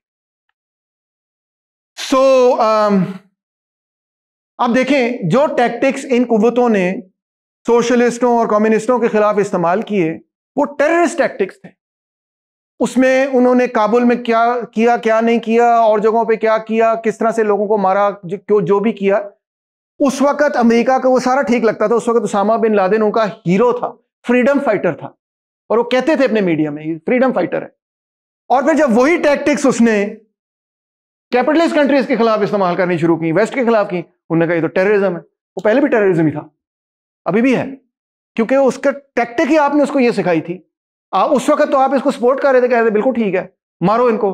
सो so, um, अब देखें जो टैक्टिक्स इन कुतों ने सोशलिस्टों और कम्युनिस्टों के खिलाफ इस्तेमाल किए वो टेररिस्ट टैक्टिक्स थे उसमें उन्होंने काबुल में क्या किया क्या नहीं किया और जगहों पे क्या किया किस तरह से लोगों को मारा जो, जो भी किया उस वक्त अमेरिका का वो सारा ठीक लगता था उस वक्त उसामा बिन लादेन उनका हीरो था फ्रीडम फाइटर था और वो कहते थे अपने मीडिया में फ्रीडम फाइटर है और फिर जब वही टैक्टिक्स उसने कैपिटलिस्ट कंट्रीज के खिलाफ इस्तेमाल करनी शुरू की वेस्ट के खिलाफ की उन्होंने कहा तो टेररिज्म है वो पहले भी टेररिज्म ही था अभी भी है क्योंकि उसके टैक्टिक ही आपने उसको ये सिखाई थी आ, उस वक्त तो आप इसको सपोर्ट कर रहे थे कह रहे थे बिल्कुल ठीक है मारो इनको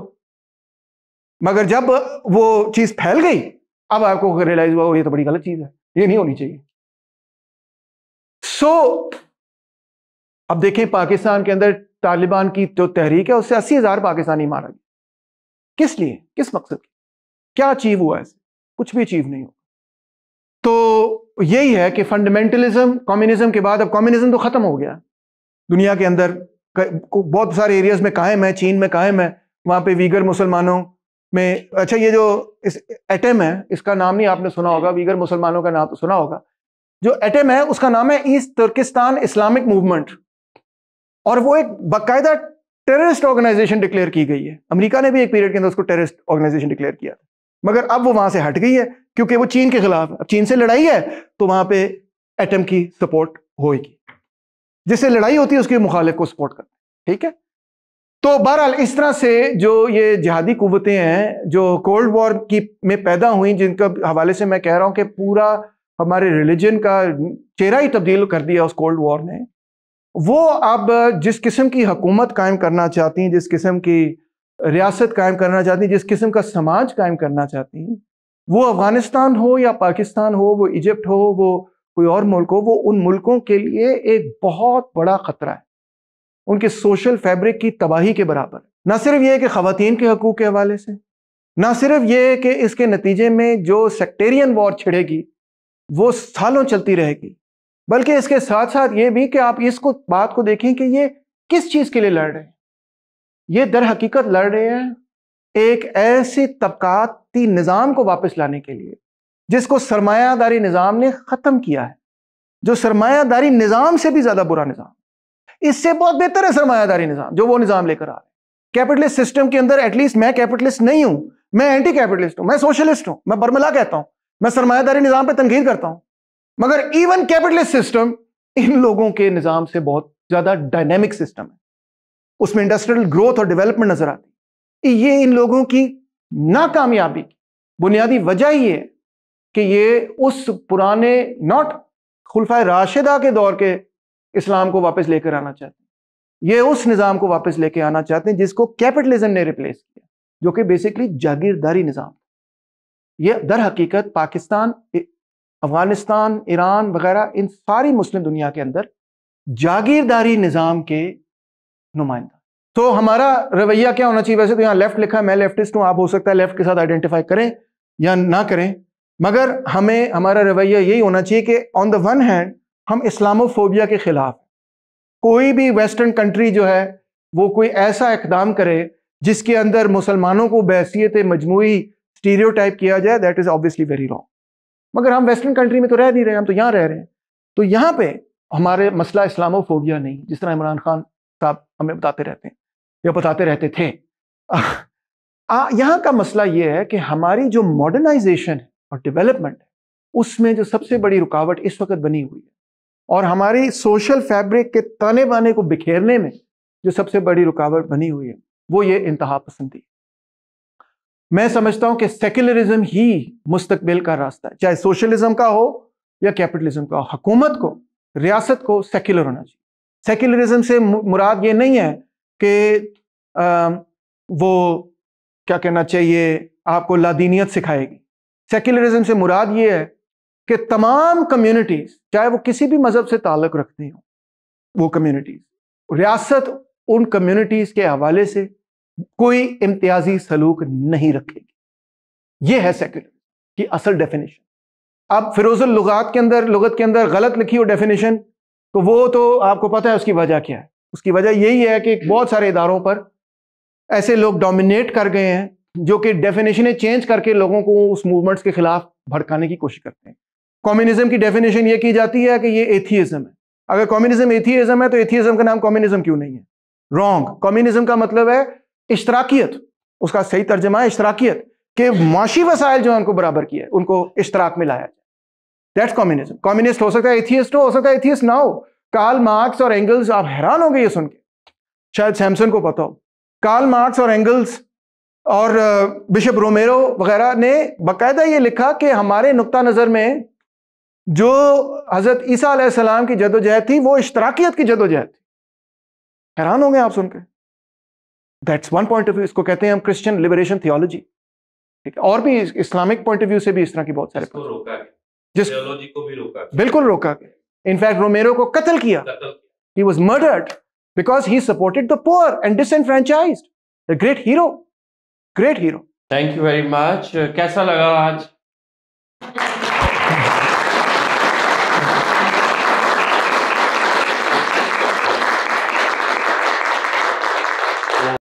मगर जब वो चीज फैल गई अब आपको रियलाइज हुआ ये तो बड़ी गलत चीज है ये नहीं होनी चाहिए सो so, अब देखें पाकिस्तान के अंदर तालिबान की जो तहरीक है उससे अस्सी हजार पाकिस्तानी मारा गया किस लिए किस मकसद क्या अचीव हुआ इसे कुछ भी अचीव नहीं हुआ तो तो यही है कि फंडामेंटलिज्म कम्युनिज्म के बाद अब कम्युनिज्म तो खत्म हो गया दुनिया के अंदर बहुत सारे एरियाज में कायम है चीन में कायम है वहां पे वीगर मुसलमानों में अच्छा ये जो इस एटम है इसका नाम नहीं आपने सुना होगा वीगर मुसलमानों का नाम तो सुना होगा जो एटम है उसका नाम है ईस्ट तुर्किस्तान इस्लामिक मूवमेंट और वो एक बाकायदा टेररिस्ट ऑर्गेनाइजेशन डिक्लेयर की गई है अमेरिका ने भी एक पीरियड के अंदर उसको टेररिस्ट ऑर्गेनाइजेशन डिक्लेयर किया मगर अब वो वहां से हट गई है क्योंकि वो चीन के खिलाफ अब चीन से लड़ाई है तो वहां पे एटम की सपोर्ट होगी जिससे लड़ाई होती है उसके मुखालिफ को सपोर्ट करते ठीक है तो बहरहाल इस तरह से जो ये जिहादी कुवतें हैं जो कोल्ड वॉर की में पैदा हुई जिनका हवाले से मैं कह रहा हूं कि पूरा हमारे रिलीजन का चेहरा ही तब्दील कर दिया उस कोल्ड वॉर ने वो अब जिस किस्म की हुकूमत कायम करना चाहती हैं जिस किस्म की रियासत कायम करना चाहती हैं जिस किस्म का समाज कायम करना चाहती हैं वो अफगानिस्तान हो या पाकिस्तान हो वो इजिप्ट हो वो कोई और मुल्क हो वो उन मुल्कों के लिए एक बहुत बड़ा ख़तरा है उनके सोशल फैब्रिक की तबाही के बराबर ना सिर्फ ये कि खातन के हकूक़ के हवाले से ना सिर्फ ये कि इसके नतीजे में जो सेक्टेरियन वॉर छिड़ेगी वो सालों चलती रहेगी बल्कि इसके साथ साथ ये भी कि आप इसको बात को देखें कि ये किस चीज़ के लिए लड़ रहे हैं ये दर हकीकत लड़ रहे हैं एक ऐसे तबकाती निज़ाम को वापस लाने के लिए जिसको सरमायादारी निज़ाम ने ख़त्म किया है जो सरमायादारी निज़ाम से भी ज़्यादा बुरा निज़ाम इससे बहुत बेहतर है सरमायादारी निज़ाम जो वो निज़ाम लेकर आ रहे हैं कैपिटलिस्ट सिस्टम के अंदर एटलीस्ट मैं कैपिटलिस्ट नहीं हूं मैं एंटी कैपिटलिस्ट हूं मैं सोशलिस्ट हूं मैं बर्मला कहता हूं मैं सरमायादारी निज़ाम पर तनकीद करता हूं मगर इवन कैपिटलिस्ट सिस्टम इन लोगों के निज़ाम से बहुत ज़्यादा डायनेमिक सिस्टम है उसमें इंडस्ट्रियल ग्रोथ और डेवलपमेंट नजर आती है ये इन लोगों की नाकामयाबी की बुनियादी वजह ये है कि ये उस पुराने नॉट खुलफा राशिदा के दौर के इस्लाम को वापस लेकर आना चाहते हैं ये उस निज़ाम को वापस लेकर आना चाहते हैं जिसको कैपिटलिज्म ने रिप्लेस किया जो कि बेसिकली जागीरदारी निज़ाम ये दर हकीकत पाकिस्तान अफगानिस्तान ईरान वगैरह इन सारी मुस्लिम दुनिया के अंदर जागीरदारी निज़ाम के नुमाइंदा तो हमारा रवैया क्या होना चाहिए वैसे तो यहाँ लेफ्ट लिखा है मैं लेफ्टिस्ट हूँ आप हो सकता है लेफ्ट के साथ आइडेंटिफाई करें या ना करें मगर हमें हमारा रवैया यही होना चाहिए कि ऑन द वन हैंड हम इस्लामोफोबिया के खिलाफ कोई भी वेस्टर्न कंट्री जो है वो कोई ऐसा इकदाम करे जिसके अंदर मुसलमानों को बहसीत मजमू स्टीरियो किया जाए that is obviously very wrong मगर हम वेस्टर्न कंट्री में तो रह नहीं रहे हम तो यहाँ रह रहे हैं तो यहाँ पे हमारे मसला इस्लामोफोबिया नहीं जिस तरह इमरान खान हमें बताते रहते हैं या बताते रहते थे यहाँ का मसला ये है कि हमारी जो मॉडर्नाइजेशन है और डेवलपमेंट है उसमें जो सबसे बड़ी रुकावट इस वक्त बनी हुई है और हमारी सोशल फैब्रिक के ताने बाने को बिखेरने में जो सबसे बड़ी रुकावट बनी हुई है वो ये इंतहा पसंदी मैं समझता हूं कि सेक्युलरिज्म ही मुस्तकबिल का रास्ता है चाहे सोशलिज्म का हो या कैपिटलिज्म का हो हकूमत को रियासत को सेक्युलर होना चाहिए सेक्युलरिज्म से मुराद ये नहीं है कि वो क्या कहना चाहिए आपको लादीनियत सिखाएगी सेक्युलरिज्म से मुराद ये है कि तमाम कम्युनिटीज़ चाहे वो किसी भी मज़हब से ताल्लुक़ रखती हों वो कम्युनिटीज़ रियासत उन कम्युनिटीज़ के हवाले से कोई इम्तियाजी सलूक नहीं रखेगी ये है सेक्युलर की असल डेफिनेशन अब फिरोजुल लुगात के अंदर लगत के अंदर गलत लिखी हो डेफिनेशन तो वो तो आपको पता है उसकी वजह क्या है उसकी वजह यही है कि बहुत सारे इदारों पर ऐसे लोग डोमिनेट कर गए हैं जो कि डेफिनेशनें चेंज करके लोगों को उस मूवमेंट्स के खिलाफ भड़काने की कोशिश करते हैं कम्युनिज्म की डेफिनेशन ये की जाती है कि ये एथियज्म है अगर कम्युनिज्म एथियज्म है तो एथियज्म का नाम कम्युनिज्म क्यों नहीं है रॉन्ग कम्युनिज्म का मतलब है इश्तराकियत उसका सही तर्जमा है इश्तराकियत के माशी वसायल जो है उनको बराबर किया है उनको इश्तराक में लाया दैट्स कॉम्युनिज्म कॉम्युनिस्ट हो सकता है एथियस्ट हो, सकता है एथियस्ट ना हो कार्ल मार्क्स और एंगल्स आप हैरान हो गए ये सुन के शायद सैमसन को पता हो कार्ल मार्क्स और एंगल्स और बिशप रोमेरो वगैरह ने बाकायदा ये लिखा कि हमारे नुक़ नज़र में जो हज़रत ईसा सलाम की जदोजहद थी वो इश्तराकियत की जदोजहद थी हैरान होंगे आप सुनकर that's one point of view इसको कहते हैं हम क्रिश्चियन लिबरेशन थियोलॉजी ठीक है और भी इस्लामिक पॉइंट ऑफ व्यू से भी इस तरह की बहुत सारे रोका जिस को भी रोका बिल्कुल रोका गया इनफैक्ट रोमेरो को कत्ल किया he was murdered because he supported the poor and disenfranchise great hero great hero thank you very much कैसा लगा आज